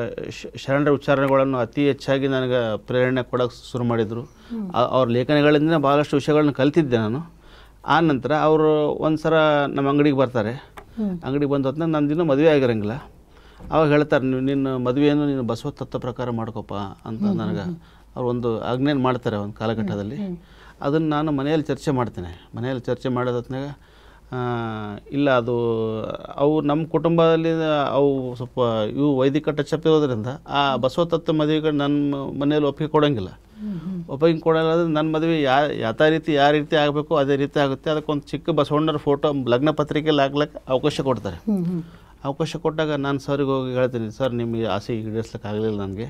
ಶರಣರ ಉಚ್ಚಾರಣೆಗಳನ್ನು ಅತಿ ಹೆಚ್ಚಾಗಿ ನನಗೆ ಪ್ರೇರಣೆ ಕೊಡೋಕ್ಕೆ ಶುರು ಮಾಡಿದರು ಅವ್ರ ಲೇಖನಗಳಿಂದ ಭಾಳಷ್ಟು ವಿಷಯಗಳನ್ನು ಕಲ್ತಿದ್ದೆ ನಾನು ಆ ನಂತರ ಅವರು ಒಂದು ಸಲ ನಮ್ಮ ಅಂಗಡಿಗೆ ಬರ್ತಾರೆ ಅಂಗಡಿಗೆ ಬಂದ ಹೊತ್ತಿನ ಇನ್ನೂ ಮದುವೆ ಆಗಿರಂಗಿಲ್ಲ ಅವಾಗ ಹೇಳ್ತಾರೆ ನೀವು ನಿನ್ನ ಮದುವೆಯನ್ನು ನೀನು ಬಸವ ತತ್ವ ಪ್ರಕಾರ ಮಾಡ್ಕೊಪ್ಪ ಅಂತ ನನಗೆ ಅವ್ರು ಒಂದು ಆಜ್ಞೆಯನ್ನು ಮಾಡ್ತಾರೆ ಒಂದು ಕಾಲಘಟ್ಟದಲ್ಲಿ ಅದನ್ನು ನಾನು ಮನೆಯಲ್ಲಿ ಚರ್ಚೆ ಮಾಡ್ತೇನೆ ಮನೆಯಲ್ಲಿ ಚರ್ಚೆ ಮಾಡೋದತ್ನಾಗ ಇಲ್ಲ ಅದು ಅವು ನಮ್ಮ ಕುಟುಂಬದಲ್ಲಿ ಅವು ಸ್ವಲ್ಪ ಇವು ವೈದಿಕ ಟಚಪ್ ಇರೋದ್ರಿಂದ ಆ ಬಸವ ತತ್ವ ಮದುವೆಗೆ ನನ್ನ ಮನೆಯಲ್ಲಿ ಒಪ್ಪಿಗೆ ಕೊಡೋಂಗಿಲ್ಲ ಒಪ್ಪಿಗೆ ಕೊಡೋಲ್ಲ ಅಂದರೆ ನನ್ನ ಮದುವೆ ಯಾ ಯಾತಾ ರೀತಿ ಯಾವ ರೀತಿ ಆಗಬೇಕು ಅದೇ ರೀತಿ ಆಗುತ್ತೆ ಅದಕ್ಕೊಂದು ಚಿಕ್ಕ ಬಸವಣ್ಣರ ಫೋಟೋ ಲಗ್ನ ಪತ್ರಿಕೆಯಲ್ಲಿ ಹಾಕ್ಲಿಕ್ಕೆ ಅವಕಾಶ ಕೊಡ್ತಾರೆ ಅವಕಾಶ ಕೊಟ್ಟಾಗ ನಾನು ಸರ್ಗೆ ಹೋಗಿ ಹೇಳ್ತೀನಿ ಸರ್ ನಿಮಗೆ ಆಸೆ ಈಡೇರ್ಸ್ಲಿಕ್ಕೆ ಆಗಲಿಲ್ಲ ನನಗೆ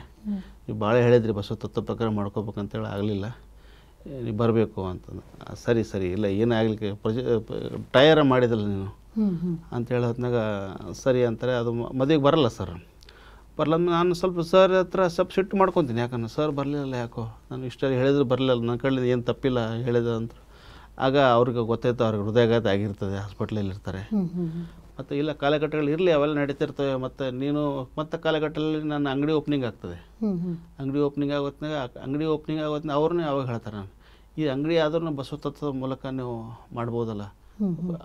ನೀವು ಭಾಳ ಹೇಳಿದ್ರಿ ಬಸವ ತತ್ವ ಪ್ರಕಾರ ಮಾಡ್ಕೋಬೇಕಂತೇಳಿ ಆಗಲಿಲ್ಲ ನೀವು ಬರಬೇಕು ಅಂತಂದು ಸರಿ ಸರಿ ಇಲ್ಲ ಏನಾಗಲಿಕ್ಕೆ ಪ್ರಜ ಟಯರ ಮಾಡಿದಲ್ಲ ನೀನು ಅಂತ ಹೇಳಿ ಸರಿ ಅಂತಾರೆ ಅದು ಮದುವೆಗೆ ಬರಲ್ಲ ಸರ್ ಬರಲ್ಲ ನಾನು ಸ್ವಲ್ಪ ಸರ್ ಹತ್ರ ಸ್ವಲ್ಪ ಸಿಟ್ಟು ಮಾಡ್ಕೊತೀನಿ ಯಾಕಂದ್ರೆ ಸರ್ ಬರಲಿಲ್ಲ ಯಾಕೋ ನಾನು ಇಷ್ಟೆಲ್ಲ ಹೇಳಿದ್ರು ಬರಲಿಲ್ಲ ನನ್ನ ಕಡೆ ಏನು ತಪ್ಪಿಲ್ಲ ಹೇಳಿದ ಅಂತ ಆಗ ಅವ್ರಿಗೆ ಗೊತ್ತಾಯ್ತು ಅವ್ರಿಗೆ ಹೃದಯಾಘಾತ ಆಗಿರ್ತದೆ ಹಾಸ್ಪಿಟ್ಲಲ್ಲಿ ಇರ್ತಾರೆ ಮತ್ತು ಇಲ್ಲ ಕಾಲಘಟ್ಟಗಳು ಇರಲಿ ಅವೆಲ್ಲ ನಡೀತಿರ್ತವೆ ಮತ್ತು ನೀನು ಮತ್ತೆ ಕಾಲಘಟ್ಟದಲ್ಲಿ ನನ್ನ ಅಂಗಡಿ ಓಪನಿಂಗ್ ಆಗ್ತದೆ ಅಂಗಡಿ ಓಪನಿಂಗ್ ಆಗೋತ್ನಾಗ ಅಂಗಡಿ ಓಪನಿಂಗ್ ಆಗೋತ್ನ ಅವ್ರನ್ನೇ ಅವಾಗ ಹೇಳ್ತಾರೆ ನಾನು ಈ ಅಂಗಡಿ ಆದ್ರೂ ಬಸವ ತತ್ವದ ಮೂಲಕ ನೀವು ಮಾಡ್ಬೋದಲ್ಲ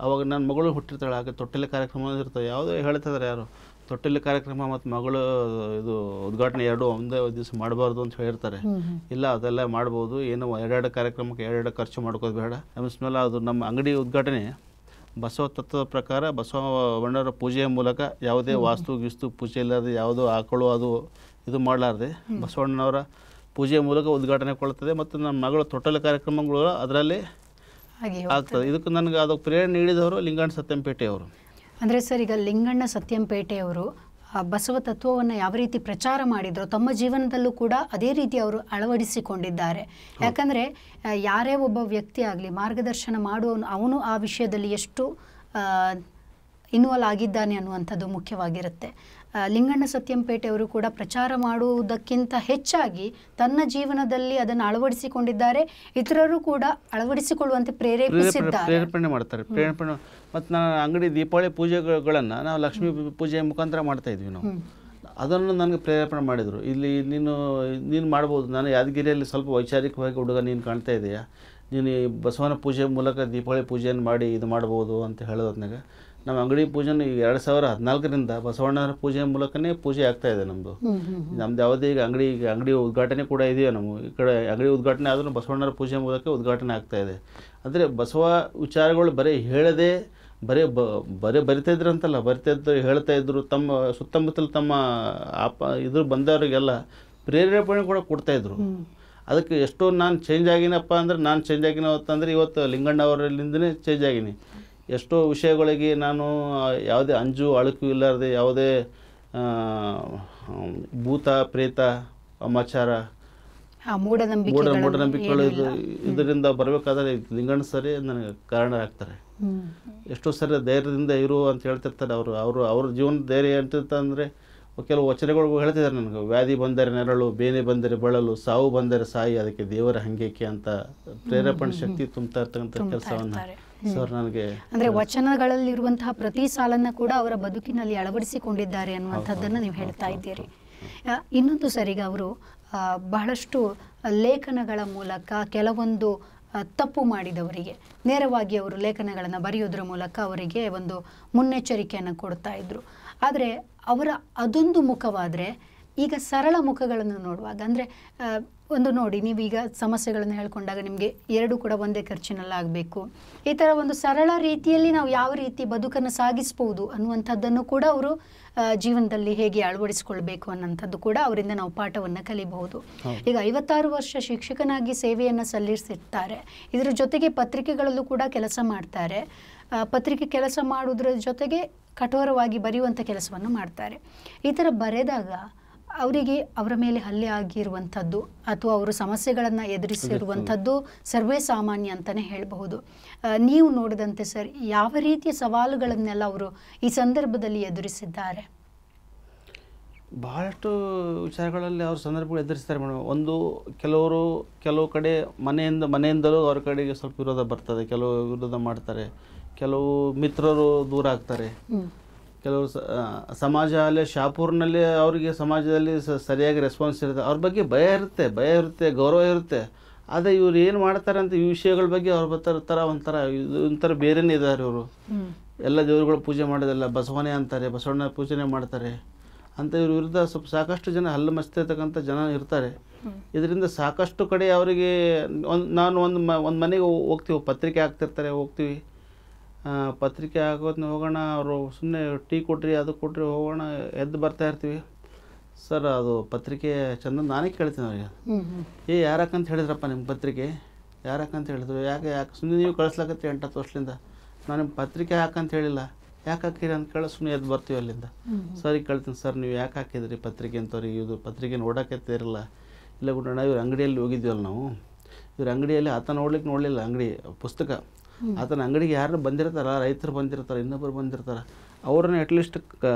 ಅವಾಗ ನನ್ನ ಮಗಳು ಹುಟ್ಟಿರ್ತಾಳೆ ಆಗ ತೊಟ್ಟಿಲೆ ಕಾರ್ಯಕ್ರಮ ಇರ್ತವೆ ಯಾವುದೋ ಹೇಳ್ತಿದ್ದಾರೆ ಯಾರು ತೊಟ್ಟಿಲು ಕಾರ್ಯಕ್ರಮ ಮತ್ತು ಮಗಳು ಇದು ಉದ್ಘಾಟನೆ ಎರಡು ಒಂದೇ ದಿವಸ ಮಾಡಬಾರ್ದು ಅಂತ ಹೇಳಿರ್ತಾರೆ ಇಲ್ಲ ಅದೆಲ್ಲ ಮಾಡ್ಬೋದು ಏನು ಎರಡೆರಡು ಕಾರ್ಯಕ್ರಮಕ್ಕೆ ಎರಡೆರಡು ಖರ್ಚು ಮಾಡ್ಕೋದು ಬೇಡ ಎಮ್ ಅದು ನಮ್ಮ ಅಂಗಡಿ ಉದ್ಘಾಟನೆ ಬಸವ ತತ್ವದ ಪ್ರಕಾರ ಬಸವಣ್ಣರ ಪೂಜೆಯ ಮೂಲಕ ಯಾವುದೇ ವಾಸ್ತು ಗಿಸ್ತು ಪೂಜೆ ಇಲ್ಲದೆ ಯಾವುದೋ ಆಕಳು ಅದು ಇದು ಮಾಡಲಾರ್ದೆ ಬಸವಣ್ಣನವರ ಪೂಜೆಯ ಮೂಲಕ ಉದ್ಘಾಟನೆ ಕೊಡ್ತದೆ ಮತ್ತು ನನ್ನ ಮಗಳ ತೊಟ್ಟಲ ಕಾರ್ಯಕ್ರಮಗಳು ಅದರಲ್ಲಿ ಆಗ್ತದೆ ಇದಕ್ಕೆ ನನಗೆ ಅದಕ್ಕೆ ಪ್ರೇರಣೆ ನೀಡಿದವರು ಲಿಂಗಣ್ಣ ಸತ್ಯಂಪೇಟೆಯವರು ಅಂದರೆ ಸರ್ ಈಗ ಲಿಂಗಣ್ಣ ಸತ್ಯಂಪೇಟೆಯವರು ಬಸವ ತತ್ವವನ್ನು ಯಾವ ರೀತಿ ಪ್ರಚಾರ ಮಾಡಿದ್ರೋ ತಮ್ಮ ಜೀವನದಲ್ಲೂ ಕೂಡ ಅದೇ ರೀತಿ ಅವರು ಅಳವಡಿಸಿಕೊಂಡಿದ್ದಾರೆ ಯಾಕಂದರೆ ಯಾರೇ ಒಬ್ಬ ವ್ಯಕ್ತಿ ಆಗಲಿ ಮಾರ್ಗದರ್ಶನ ಮಾಡುವವನು ಅವನು ಆ ವಿಷಯದಲ್ಲಿ ಎಷ್ಟು ಇನ್ವಾಲ್ವ್ ಆಗಿದ್ದಾನೆ ಅನ್ನುವಂಥದ್ದು ಮುಖ್ಯವಾಗಿರುತ್ತೆ ಲಿಂಗಣ್ಣ ಅವರು ಕೂಡ ಪ್ರಚಾರ ಮಾಡುವುದಕ್ಕಿಂತ ಹೆಚ್ಚಾಗಿ ತನ್ನ ಜೀವನದಲ್ಲಿ ಅದನ್ನು ಅಳವಡಿಸಿಕೊಂಡಿದ್ದಾರೆ ಇತರರು ಕೂಡ ಅಳವಡಿಸಿಕೊಳ್ಳುವಂತೆ ಪ್ರೇರೇಪಿಸಿದ್ದಾರೆ ಪ್ರೇರೇಪಣೆ ಮಾಡ್ತಾರೆ ಪ್ರೇರಣೆ ಮತ್ತು ನಾನು ಅಂಗಡಿ ದೀಪಾವಳಿ ಪೂಜೆಗಳನ್ನು ನಾವು ಲಕ್ಷ್ಮೀ ಪೂಜೆ ಮುಖಾಂತರ ಮಾಡ್ತಾ ಇದ್ವಿ ನಾವು ಅದನ್ನು ನನಗೆ ಪ್ರೇರೇಪಣೆ ಮಾಡಿದರು ಇಲ್ಲಿ ನೀನು ನೀನು ಮಾಡ್ಬೋದು ನಾನು ಯಾದಗಿರಿಯಲ್ಲಿ ಸ್ವಲ್ಪ ವೈಚಾರಿಕವಾಗಿ ಹುಡುಗ ನೀನು ಕಾಣ್ತಾ ಇದೆಯಾ ನೀನು ಬಸವನ ಪೂಜೆ ಮೂಲಕ ದೀಪಾವಳಿ ಪೂಜೆಯನ್ನು ಮಾಡಿ ಇದು ಮಾಡ್ಬೋದು ಅಂತ ಹೇಳೋದು ನಮ್ಮ ಅಂಗಡಿ ಪೂಜೆ ಎರಡು ಸಾವಿರ ಹದಿನಾಲ್ಕರಿಂದ ಬಸವಣ್ಣನ ಪೂಜೆ ಮೂಲಕನೇ ಪೂಜೆ ಆಗ್ತಾ ಇದೆ ನಮ್ಮದು ನಮ್ದು ಯಾವುದೇ ಈಗ ಅಂಗಡಿ ಈಗ ಅಂಗಡಿ ಉದ್ಘಾಟನೆ ಕೂಡ ಇದೆಯೋ ನಮ್ಮ ಈ ಕಡೆ ಅಂಗಡಿ ಉದ್ಘಾಟನೆ ಆದರೂ ಬಸವಣ್ಣರ ಪೂಜೆ ಮೂಲಕ ಉದ್ಘಾಟನೆ ಆಗ್ತಾ ಇದೆ ಅಂದರೆ ಬಸವ ವಿಚಾರಗಳು ಬರೀ ಹೇಳದೆ ಬರೀ ಬ ಬರೀ ಬರಿತಾ ಅಂತಲ್ಲ ಬರಿತಾ ಇದ್ರು ಹೇಳ್ತಾ ಇದ್ರು ತಮ್ಮ ಸುತ್ತಮುತ್ತಲು ತಮ್ಮ ಆಪ ಇದ್ರು ಬಂದವರಿಗೆಲ್ಲ ಪ್ರೇರೇಪಣೆ ಕೂಡ ಕೊಡ್ತಾಯಿದ್ರು ಅದಕ್ಕೆ ಎಷ್ಟೋ ನಾನು ಚೇಂಜ್ ಆಗಿನಪ್ಪ ಅಂದ್ರೆ ನಾನು ಚೇಂಜ್ ಆಗಿನ ಹೊತ್ತಂದ್ರೆ ಇವತ್ತು ಲಿಂಗಣ್ಣ ಅವರಲ್ಲಿಂದನೇ ಚೇಂಜ್ ಆಗಿನಿ ಎಷ್ಟೋ ವಿಷಯಗಳಿಗೆ ನಾನು ಯಾವುದೇ ಅಂಜು ಅಳುಕು ಇಲ್ಲಾರದೆ ಯಾವುದೇ ಭೂತ ಪ್ರೇತ ಅಮಾಚಾರ ಮೂಢನಂಬಿಕೆಗಳು ಇದರಿಂದ ಬರಬೇಕಾದ್ರೆ ಲಿಂಗಣ್ಣ ಸರಿ ನನಗೆ ಕಾರಣ ಆಗ್ತಾರೆ ಎಷ್ಟೋ ಸರಿ ಧೈರ್ಯದಿಂದ ಇರು ಅಂತ ಹೇಳ್ತಿರ್ತಾರೆ ಅವರು ಅವರು ಅವ್ರ ಜೀವನ ಧೈರ್ಯ ಅಂತಂದರೆ ಕೆಲವು ವಚನಗಳು ಹೇಳ್ತಿದ್ದಾರೆ ನನಗೆ ವ್ಯಾಧಿ ಬಂದರೆ ನೆರಳು ಬೇನೆ ಬಂದರೆ ಬಳಲು ಸಾವು ಬಂದರೆ ಸಾಯಿ ಅದಕ್ಕೆ ದೇವರ ಹಂಗೇಕೆ ಅಂತ ಪ್ರೇರೇಪಣೆ ಶಕ್ತಿ ತುಂಬ್ತಾ ಇರ್ತಕ್ಕಂಥ ಕೆಲಸವನ್ನು ಸರ್ ನನಗೆ ವಚನಗಳಲ್ಲಿ ವಚನಗಳಲ್ಲಿರುವಂತಹ ಪ್ರತಿ ಸಾಲನ್ನ ಕೂಡ ಅವರ ಬದುಕಿನಲ್ಲಿ ಅಳವಡಿಸಿಕೊಂಡಿದ್ದಾರೆ ಅನ್ನುವಂಥದ್ದನ್ನು ನೀವು ಹೇಳ್ತಾ ಇದ್ದೀರಿ ಇನ್ನೊಂದು ಸರಿಗೆ ಅವರು ಬಹಳಷ್ಟು ಲೇಖನಗಳ ಮೂಲಕ ಕೆಲವೊಂದು ತಪ್ಪು ಮಾಡಿದವರಿಗೆ ನೇರವಾಗಿ ಅವರು ಲೇಖನಗಳನ್ನು ಬರೆಯೋದ್ರ ಮೂಲಕ ಅವರಿಗೆ ಒಂದು ಮುನ್ನೆಚ್ಚರಿಕೆಯನ್ನು ಕೊಡ್ತಾ ಇದ್ರು ಆದರೆ ಅವರ ಅದೊಂದು ಮುಖವಾದರೆ ಈಗ ಸರಳ ಮುಖಗಳನ್ನು ನೋಡುವಾಗ ಅಂದರೆ ಒಂದು ನೋಡಿ ನೀವೀಗ ಸಮಸ್ಯೆಗಳನ್ನು ಹೇಳ್ಕೊಂಡಾಗ ನಿಮಗೆ ಎರಡು ಕೂಡ ಒಂದೇ ಖರ್ಚಿನಲ್ಲಾಗಬೇಕು ಈ ಥರ ಒಂದು ಸರಳ ರೀತಿಯಲ್ಲಿ ನಾವು ಯಾವ ರೀತಿ ಬದುಕನ್ನು ಸಾಗಿಸ್ಬೋದು ಅನ್ನುವಂಥದ್ದನ್ನು ಕೂಡ ಅವರು ಜೀವನದಲ್ಲಿ ಹೇಗೆ ಅಳವಡಿಸಿಕೊಳ್ಬೇಕು ಅನ್ನೋಂಥದ್ದು ಕೂಡ ಅವರಿಂದ ನಾವು ಪಾಠವನ್ನು ಕಲಿಬಹುದು ಈಗ ಐವತ್ತಾರು ವರ್ಷ ಶಿಕ್ಷಕನಾಗಿ ಸೇವೆಯನ್ನು ಸಲ್ಲಿಸಿರ್ತಾರೆ ಇದರ ಜೊತೆಗೆ ಪತ್ರಿಕೆಗಳಲ್ಲೂ ಕೂಡ ಕೆಲಸ ಮಾಡ್ತಾರೆ ಪತ್ರಿಕೆ ಕೆಲಸ ಮಾಡುವುದರ ಜೊತೆಗೆ ಕಠೋರವಾಗಿ ಬರೆಯುವಂಥ ಕೆಲಸವನ್ನು ಮಾಡ್ತಾರೆ ಈ ಥರ ಬರೆದಾಗ ಅವರಿಗೆ ಅವರ ಮೇಲೆ ಹಲ್ಲೆ ಆಗಿರುವಂಥದ್ದು ಅಥವಾ ಅವರು ಸಮಸ್ಯೆಗಳನ್ನು ಎದುರಿಸಿರುವಂಥದ್ದು ಸರ್ವೇ ಸಾಮಾನ್ಯ ಅಂತಲೇ ಹೇಳಬಹುದು ನೀವು ನೋಡಿದಂತೆ ಸರ್ ಯಾವ ರೀತಿಯ ಸವಾಲುಗಳನ್ನೆಲ್ಲ ಅವರು ಈ ಸಂದರ್ಭದಲ್ಲಿ ಎದುರಿಸಿದ್ದಾರೆ ಬಹಳಷ್ಟು ವಿಚಾರಗಳಲ್ಲಿ ಅವ್ರ ಸಂದರ್ಭಗಳು ಎದುರಿಸ್ತಾರೆ ಮೇಡಮ್ ಒಂದು ಕೆಲವರು ಕೆಲವು ಕಡೆ ಮನೆಯಿಂದ ಮನೆಯಿಂದಲೂ ಅವ್ರ ಕಡೆಗೆ ಸ್ವಲ್ಪ ವಿರೋಧ ಬರ್ತದೆ ಕೆಲವು ವಿರೋಧ ಮಾಡ್ತಾರೆ ಕೆಲವು ಮಿತ್ರರು ದೂರ ಆಗ್ತಾರೆ ಕೆಲವರು ಸಮಾಜ ಅಲ್ಲೇ ಶಾಪೂರ್ನಲ್ಲಿ ಅವರಿಗೆ ಸಮಾಜದಲ್ಲಿ ಸರಿಯಾಗಿ ರೆಸ್ಪಾನ್ಸ್ ಇರುತ್ತೆ ಅವ್ರ ಬಗ್ಗೆ ಭಯ ಇರುತ್ತೆ ಭಯ ಇರುತ್ತೆ ಗೌರವ ಇರುತ್ತೆ ಆದರೆ ಇವ್ರು ಏನು ಮಾಡ್ತಾರೆ ಅಂತ ಈ ವಿಷಯಗಳ ಬಗ್ಗೆ ಅವ್ರು ಬರ್ತಾರೆ ಥರ ಒಂಥರ ಇದು ಒಂಥರ ಬೇರೆನೇ ಇದ್ದಾರೆ ಇವರು ಎಲ್ಲ ದೇವರುಗಳು ಪೂಜೆ ಮಾಡೋದಲ್ಲ ಬಸವನೇ ಅಂತಾರೆ ಬಸವಣ್ಣ ಪೂಜೆನೇ ಮಾಡ್ತಾರೆ ಅಂತ ಇವ್ರ ವಿರುದ್ಧ ಸ್ವಲ್ಪ ಸಾಕಷ್ಟು ಜನ ಹಲ್ಲು ಮಸ್ತಿರ್ತಕ್ಕಂಥ ಜನ ಇರ್ತಾರೆ ಇದರಿಂದ ಸಾಕಷ್ಟು ಕಡೆ ಅವರಿಗೆ ಒಂದು ನಾನು ಒಂದು ಮ ಒಂದು ಮನೆಗೆ ಹೋಗ್ತೀವಿ ಪತ್ರಿಕೆ ಆಗ್ತಿರ್ತಾರೆ ಹೋಗ್ತೀವಿ ಪತ್ರಿಕೆ ಆಗೋದ್ನ ಹೋಗೋಣ ಅವರು ಸುಮ್ಮನೆ ಟೀ ಕೊಡ್ರಿ ಅದು ಕೊಟ್ಟರೆ ಹೋಗೋಣ ಎದ್ದು ಬರ್ತಾ ಇರ್ತೀವಿ ಸರ್ ಅದು ಪತ್ರಿಕೆ ಚಂದ ನಾನೇ ಕೇಳ್ತೀನಿ ಅವ್ರಿಗೆ ಏ ಯಾರಕ್ಕಂತ ಹೇಳಿದ್ರಪ್ಪ ನಿಮ್ಮ ಪತ್ರಿಕೆ ಯಾರಕ್ಕಂತ ಹೇಳಿದ್ರು ಯಾಕೆ ಯಾಕೆ ಸುಮ್ಮನೆ ನೀವು ಕಳಿಸ್ಲಾಕತ್ತಿ ಎಂಟು ಹತ್ತು ವರ್ಷದಿಂದ ನಾನು ನಿಮ್ಮ ಪತ್ರಿಕೆ ಹಾಕಂತ ಹೇಳಿಲ್ಲ ಯಾಕೆ ಹಾಕಿರಿ ಅಂತ ಕೇಳಿ ಸುಮ್ಮನೆ ಎದ್ದು ಬರ್ತೀವಿ ಅಲ್ಲಿಂದ ಸರಿ ಕೇಳ್ತೀನಿ ಸರ್ ನೀವು ಯಾಕೆ ಹಾಕಿದ್ರಿ ಪತ್ರಿಕೆ ಅಂತವ್ರಿಗೆ ಇದು ಪತ್ರಿಕೆ ಇರಲಿಲ್ಲ ಇಲ್ಲ ಗುಂಡಣ್ಣ ಇವ್ರ ಅಂಗಡಿಯಲ್ಲಿ ಹೋಗಿದ್ವಲ್ಲ ನಾವು ಇವ್ರ ಅಂಗಡಿಯಲ್ಲಿ ಆತ ನೋಡ್ಲಿಕ್ಕೆ ನೋಡಲಿಲ್ಲ ಅಂಗಡಿ ಪುಸ್ತಕ ಆತನ ಅಂಗಡಿಗೆ ಯಾರು ಬಂದಿರ್ತಾರ ರೈತರು ಬಂದಿರ್ತಾರೆ ಇನ್ನೊಬ್ಬರು ಬಂದಿರ್ತಾರೆ ಅವ್ರನ್ನ ಅಟ್ಲೀಸ್ಟ್ ಕ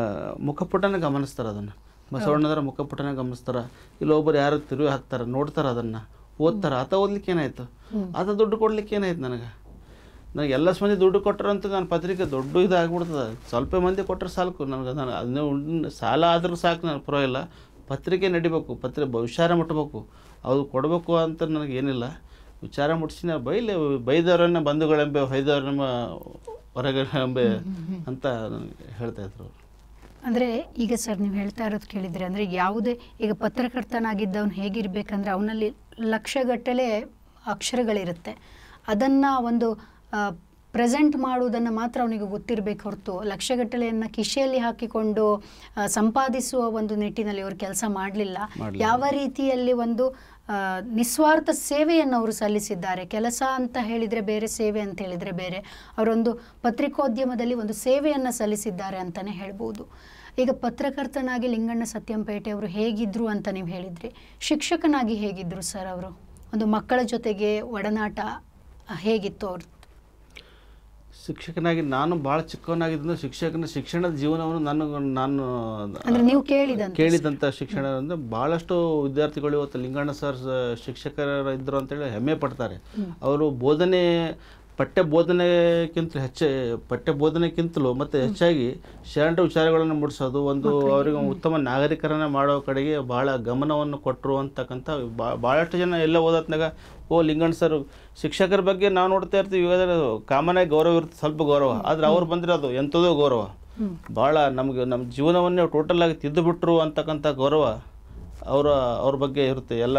ಮುಖಪುಟನ ಗಮನಿಸ್ತಾರೆ ಅದನ್ನು ಬಸವಣ್ಣದರ ಮುಖಪುಟನ ಗಮನಿಸ್ತಾರೆ ಇಲ್ಲೊಬ್ಬರು ಯಾರು ತಿರುವಿ ಹಾಕ್ತಾರೆ ನೋಡ್ತಾರೆ ಅದನ್ನು ಓದ್ತಾರೆ ಆತ ಓದ್ಲಿಕ್ಕೆ ಏನಾಯ್ತು ಆತ ದುಡ್ಡು ಕೊಡ್ಲಿಕ್ಕೆ ಏನಾಯ್ತು ನನಗೆ ನನಗೆ ಎಲ್ಲ ಮಂದಿ ದುಡ್ಡು ಕೊಟ್ಟರಂತ ನಾನು ಪತ್ರಿಕೆ ದೊಡ್ಡ ಇದಾಗ್ಬಿಡ್ತದೆ ಸ್ವಲ್ಪ ಮಂದಿ ಕೊಟ್ಟರೆ ಸಾಕು ನನಗೆ ನಾನು ಅದನ್ನೇ ಸಾಲ ಆದರೂ ಸಾಕು ನನಗೆ ಪರವಾಗಿಲ್ಲ ಪತ್ರಿಕೆ ನಡಿಬೇಕು ಪತ್ರಿಕೆ ಹುಷಾರ ಮುಟ್ಟಬೇಕು ಅದು ಕೊಡಬೇಕು ಅಂತ ನನಗೇನಿಲ್ಲ ವಿಚಾರ ಮುಟ್ಸಿನ ನಾವು ಬೈಲೆ ಬೈದವರನ್ನ ಬಂಧುಗಳೆಂಬೆ ಹೊಯ್ದವ್ರನ್ನ ಹೊರಗಡೆ ಅಂತ ಹೇಳ್ತಾ ಇದ್ರು ಅಂದರೆ ಈಗ ಸರ್ ನೀವು ಹೇಳ್ತಾ ಇರೋದು ಕೇಳಿದರೆ ಅಂದರೆ ಯಾವುದೇ ಈಗ ಪತ್ರಕರ್ತನಾಗಿದ್ದವನು ಹೇಗಿರಬೇಕಂದ್ರೆ ಅವನಲ್ಲಿ ಲಕ್ಷಗಟ್ಟಲೆ ಅಕ್ಷರಗಳಿರುತ್ತೆ ಅದನ್ನು ಒಂದು ಪ್ರೆಸೆಂಟ್ ಮಾಡುವುದನ್ನು ಮಾತ್ರ ಅವನಿಗೆ ಗೊತ್ತಿರಬೇಕು ಹೊರತು ಲಕ್ಷಗಟ್ಟಲೆಯನ್ನು ಕಿಶೆಯಲ್ಲಿ ಹಾಕಿಕೊಂಡು ಸಂಪಾದಿಸುವ ಒಂದು ನಿಟ್ಟಿನಲ್ಲಿ ಅವರು ಕೆಲಸ ಮಾಡಲಿಲ್ಲ ಯಾವ ರೀತಿಯಲ್ಲಿ ಒಂದು ನಿಸ್ವಾರ್ಥ ಸೇವೆಯನ್ನು ಅವರು ಸಲ್ಲಿಸಿದ್ದಾರೆ ಕೆಲಸ ಅಂತ ಹೇಳಿದರೆ ಬೇರೆ ಸೇವೆ ಅಂತ ಹೇಳಿದರೆ ಬೇರೆ ಅವರೊಂದು ಪತ್ರಿಕೋದ್ಯಮದಲ್ಲಿ ಒಂದು ಸೇವೆಯನ್ನು ಸಲ್ಲಿಸಿದ್ದಾರೆ ಅಂತಲೇ ಹೇಳ್ಬೋದು ಈಗ ಪತ್ರಕರ್ತನಾಗಿ ಲಿಂಗಣ್ಣ ಸತ್ಯಂಪೇಟೆ ಅವರು ಹೇಗಿದ್ದರು ಅಂತ ನೀವು ಹೇಳಿದ್ರಿ ಶಿಕ್ಷಕನಾಗಿ ಹೇಗಿದ್ದರು ಸರ್ ಅವರು ಒಂದು ಮಕ್ಕಳ ಜೊತೆಗೆ ಒಡನಾಟ ಹೇಗಿತ್ತು ಅವ್ರದ್ದು ಶಿಕ್ಷಕನಾಗಿ ನಾನು ಬಹಳ ಚಿಕ್ಕವನಾಗಿದ್ದು ಶಿಕ್ಷಕನ ಶಿಕ್ಷಣದ ಜೀವನವನ್ನು ನಾನು ನಾನು ನೀವು ಕೇಳಿದಂಥ ಶಿಕ್ಷಣ ಅಂದರೆ ಬಹಳಷ್ಟು ವಿದ್ಯಾರ್ಥಿಗಳು ಇವತ್ತು ಲಿಂಗಣ್ಣ ಸರ್ ಶಿಕ್ಷಕರ ಇದ್ರು ಅಂತೇಳಿ ಹೆಮ್ಮೆ ಪಡ್ತಾರೆ ಅವರು ಬೋಧನೆ ಪಠ್ಯ ಬೋಧನೆಗಿಂತ ಹೆಚ್ಚು ಪಠ್ಯ ಬೋಧನೆಗಿಂತಲೂ ಮತ್ತು ಹೆಚ್ಚಾಗಿ ಶರಣರ ವಿಚಾರಗಳನ್ನು ಮೂಡಿಸೋದು ಒಂದು ಅವರಿಗೆ ಉತ್ತಮ ನಾಗರಿಕರನ್ನು ಮಾಡೋ ಕಡೆಗೆ ಭಾಳ ಗಮನವನ್ನು ಕೊಟ್ಟರು ಅಂತಕ್ಕಂಥ ಭಾಳಷ್ಟು ಜನ ಎಲ್ಲ ಓದತ್ನಾಗ ಓ ಲಿಂಗಣ್ಣ ಸರ್ ಶಿಕ್ಷಕರ ಬಗ್ಗೆ ನಾವು ನೋಡ್ತಾ ಇರ್ತೀವಿ ಇವಾಗ ಕಾಮನೇ ಗೌರವ ಇರುತ್ತೆ ಸ್ವಲ್ಪ ಗೌರವ ಆದರೆ ಅವ್ರು ಬಂದರೆ ಅದು ಎಂಥದೋ ಗೌರವ ಭಾಳ ನಮಗೆ ನಮ್ಮ ಜೀವನವನ್ನೇ ಟೋಟಲ್ ಆಗಿ ತಿದ್ದು ಅಂತಕ್ಕಂಥ ಗೌರವ ಅವರ ಅವ್ರ ಬಗ್ಗೆ ಇರುತ್ತೆ ಎಲ್ಲ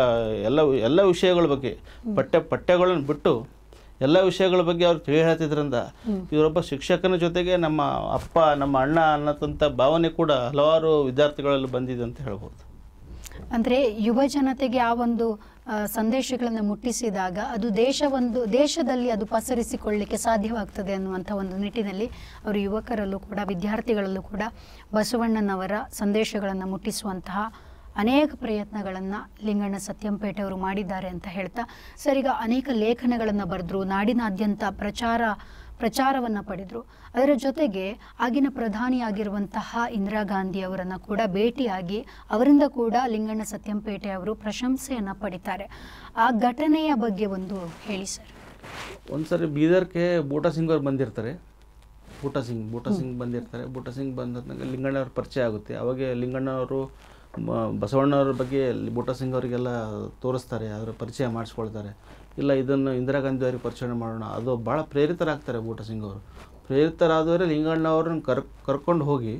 ಎಲ್ಲ ಎಲ್ಲ ವಿಷಯಗಳ ಬಗ್ಗೆ ಪಠ್ಯ ಪಠ್ಯಗಳನ್ನು ಬಿಟ್ಟು ಎಲ್ಲ ವಿಷಯಗಳ ಬಗ್ಗೆ ಅವ್ರು ತಿಳಿ ಹೇಳ್ತಿದ್ರಿಂದ ಇವರೊಬ್ಬ ಶಿಕ್ಷಕನ ಜೊತೆಗೆ ನಮ್ಮ ಅಪ್ಪ ನಮ್ಮ ಅಣ್ಣ ಅನ್ನೋಂಥ ಭಾವನೆ ಕೂಡ ಹಲವಾರು ವಿದ್ಯಾರ್ಥಿಗಳಲ್ಲಿ ಬಂದಿದೆ ಅಂತ ಹೇಳ್ಬೋದು ಅಂದರೆ ಯುವ ಜನತೆಗೆ ಆ ಒಂದು ಸಂದೇಶಗಳನ್ನು ಮುಟ್ಟಿಸಿದಾಗ ಅದು ದೇಶ ಒಂದು ದೇಶದಲ್ಲಿ ಅದು ಪಸರಿಸಿಕೊಳ್ಳಲಿಕ್ಕೆ ಸಾಧ್ಯವಾಗ್ತದೆ ಅನ್ನುವಂಥ ಒಂದು ನಿಟ್ಟಿನಲ್ಲಿ ಅವರು ಯುವಕರಲ್ಲೂ ಕೂಡ ವಿದ್ಯಾರ್ಥಿಗಳಲ್ಲೂ ಕೂಡ ಬಸವಣ್ಣನವರ ಸಂದೇಶಗಳನ್ನು ಮುಟ್ಟಿಸುವಂತಹ ಅನೇಕ ಪ್ರಯತ್ನಗಳನ್ನು ಲಿಂಗಣ್ಣ ಸತ್ಯಂಪೇಟೆ ಅವರು ಮಾಡಿದ್ದಾರೆ ಅಂತ ಹೇಳ್ತಾ ಸರ್ ಈಗ ಅನೇಕ ಲೇಖನಗಳನ್ನು ಬರೆದ್ರು ನಾಡಿನಾದ್ಯಂತ ಪ್ರಚಾರ ಪ್ರಚಾರವನ್ನು ಪಡೆದರು ಅದರ ಜೊತೆಗೆ ಆಗಿನ ಪ್ರಧಾನಿಯಾಗಿರುವಂತಹ ಇಂದಿರಾ ಗಾಂಧಿ ಅವರನ್ನು ಕೂಡ ಭೇಟಿಯಾಗಿ ಅವರಿಂದ ಕೂಡ ಲಿಂಗಣ್ಣ ಸತ್ಯಂಪೇಟೆ ಅವರು ಪ್ರಶಂಸೆಯನ್ನು ಪಡಿತಾರೆ ಆ ಘಟನೆಯ ಬಗ್ಗೆ ಒಂದು ಹೇಳಿ ಸರ್ ಒಂದ್ಸರಿ ಬೀದರ್ಗೆ ಬೂಟಾ ಸಿಂಗ್ ಅವರು ಬಂದಿರ್ತಾರೆ ಬೂಟಾ ಸಿಂಗ್ ಬೂಟಾ ಸಿಂಗ್ ಬಂದಿರ್ತಾರೆ ಬೂಟಾ ಸಿಂಗ್ ಬಂದ ಲಿಂಗಣ್ಣ ಪರಿಚಯ ಆಗುತ್ತೆ ಅವಾಗೆ ಲಿಂಗಣ್ಣ ಅವರು ಬಸವಣ್ಣವ್ರ ಬಗ್ಗೆ ಬೂಟ ಸಿಂಗ್ ಅವರಿಗೆಲ್ಲ ತೋರಿಸ್ತಾರೆ ಅದರ ಪರಿಚಯ ಮಾಡಿಸ್ಕೊಳ್ತಾರೆ ಇಲ್ಲ ಇದನ್ನು ಇಂದಿರಾ ಗಾಂಧಿ ಅವ್ರಿಗೆ ಪರಿಚಯ ಮಾಡೋಣ ಅದು ಭಾಳ ಪ್ರೇರಿತರಾಗ್ತಾರೆ ಬೂಟ ಸಿಂಗ್ ಅವರು ಪ್ರೇರಿತರಾದವರೇ ಲಿಂಗಣ್ಣವ್ರನ್ನ ಕರ್ ಕರ್ಕೊಂಡು ಹೋಗಿ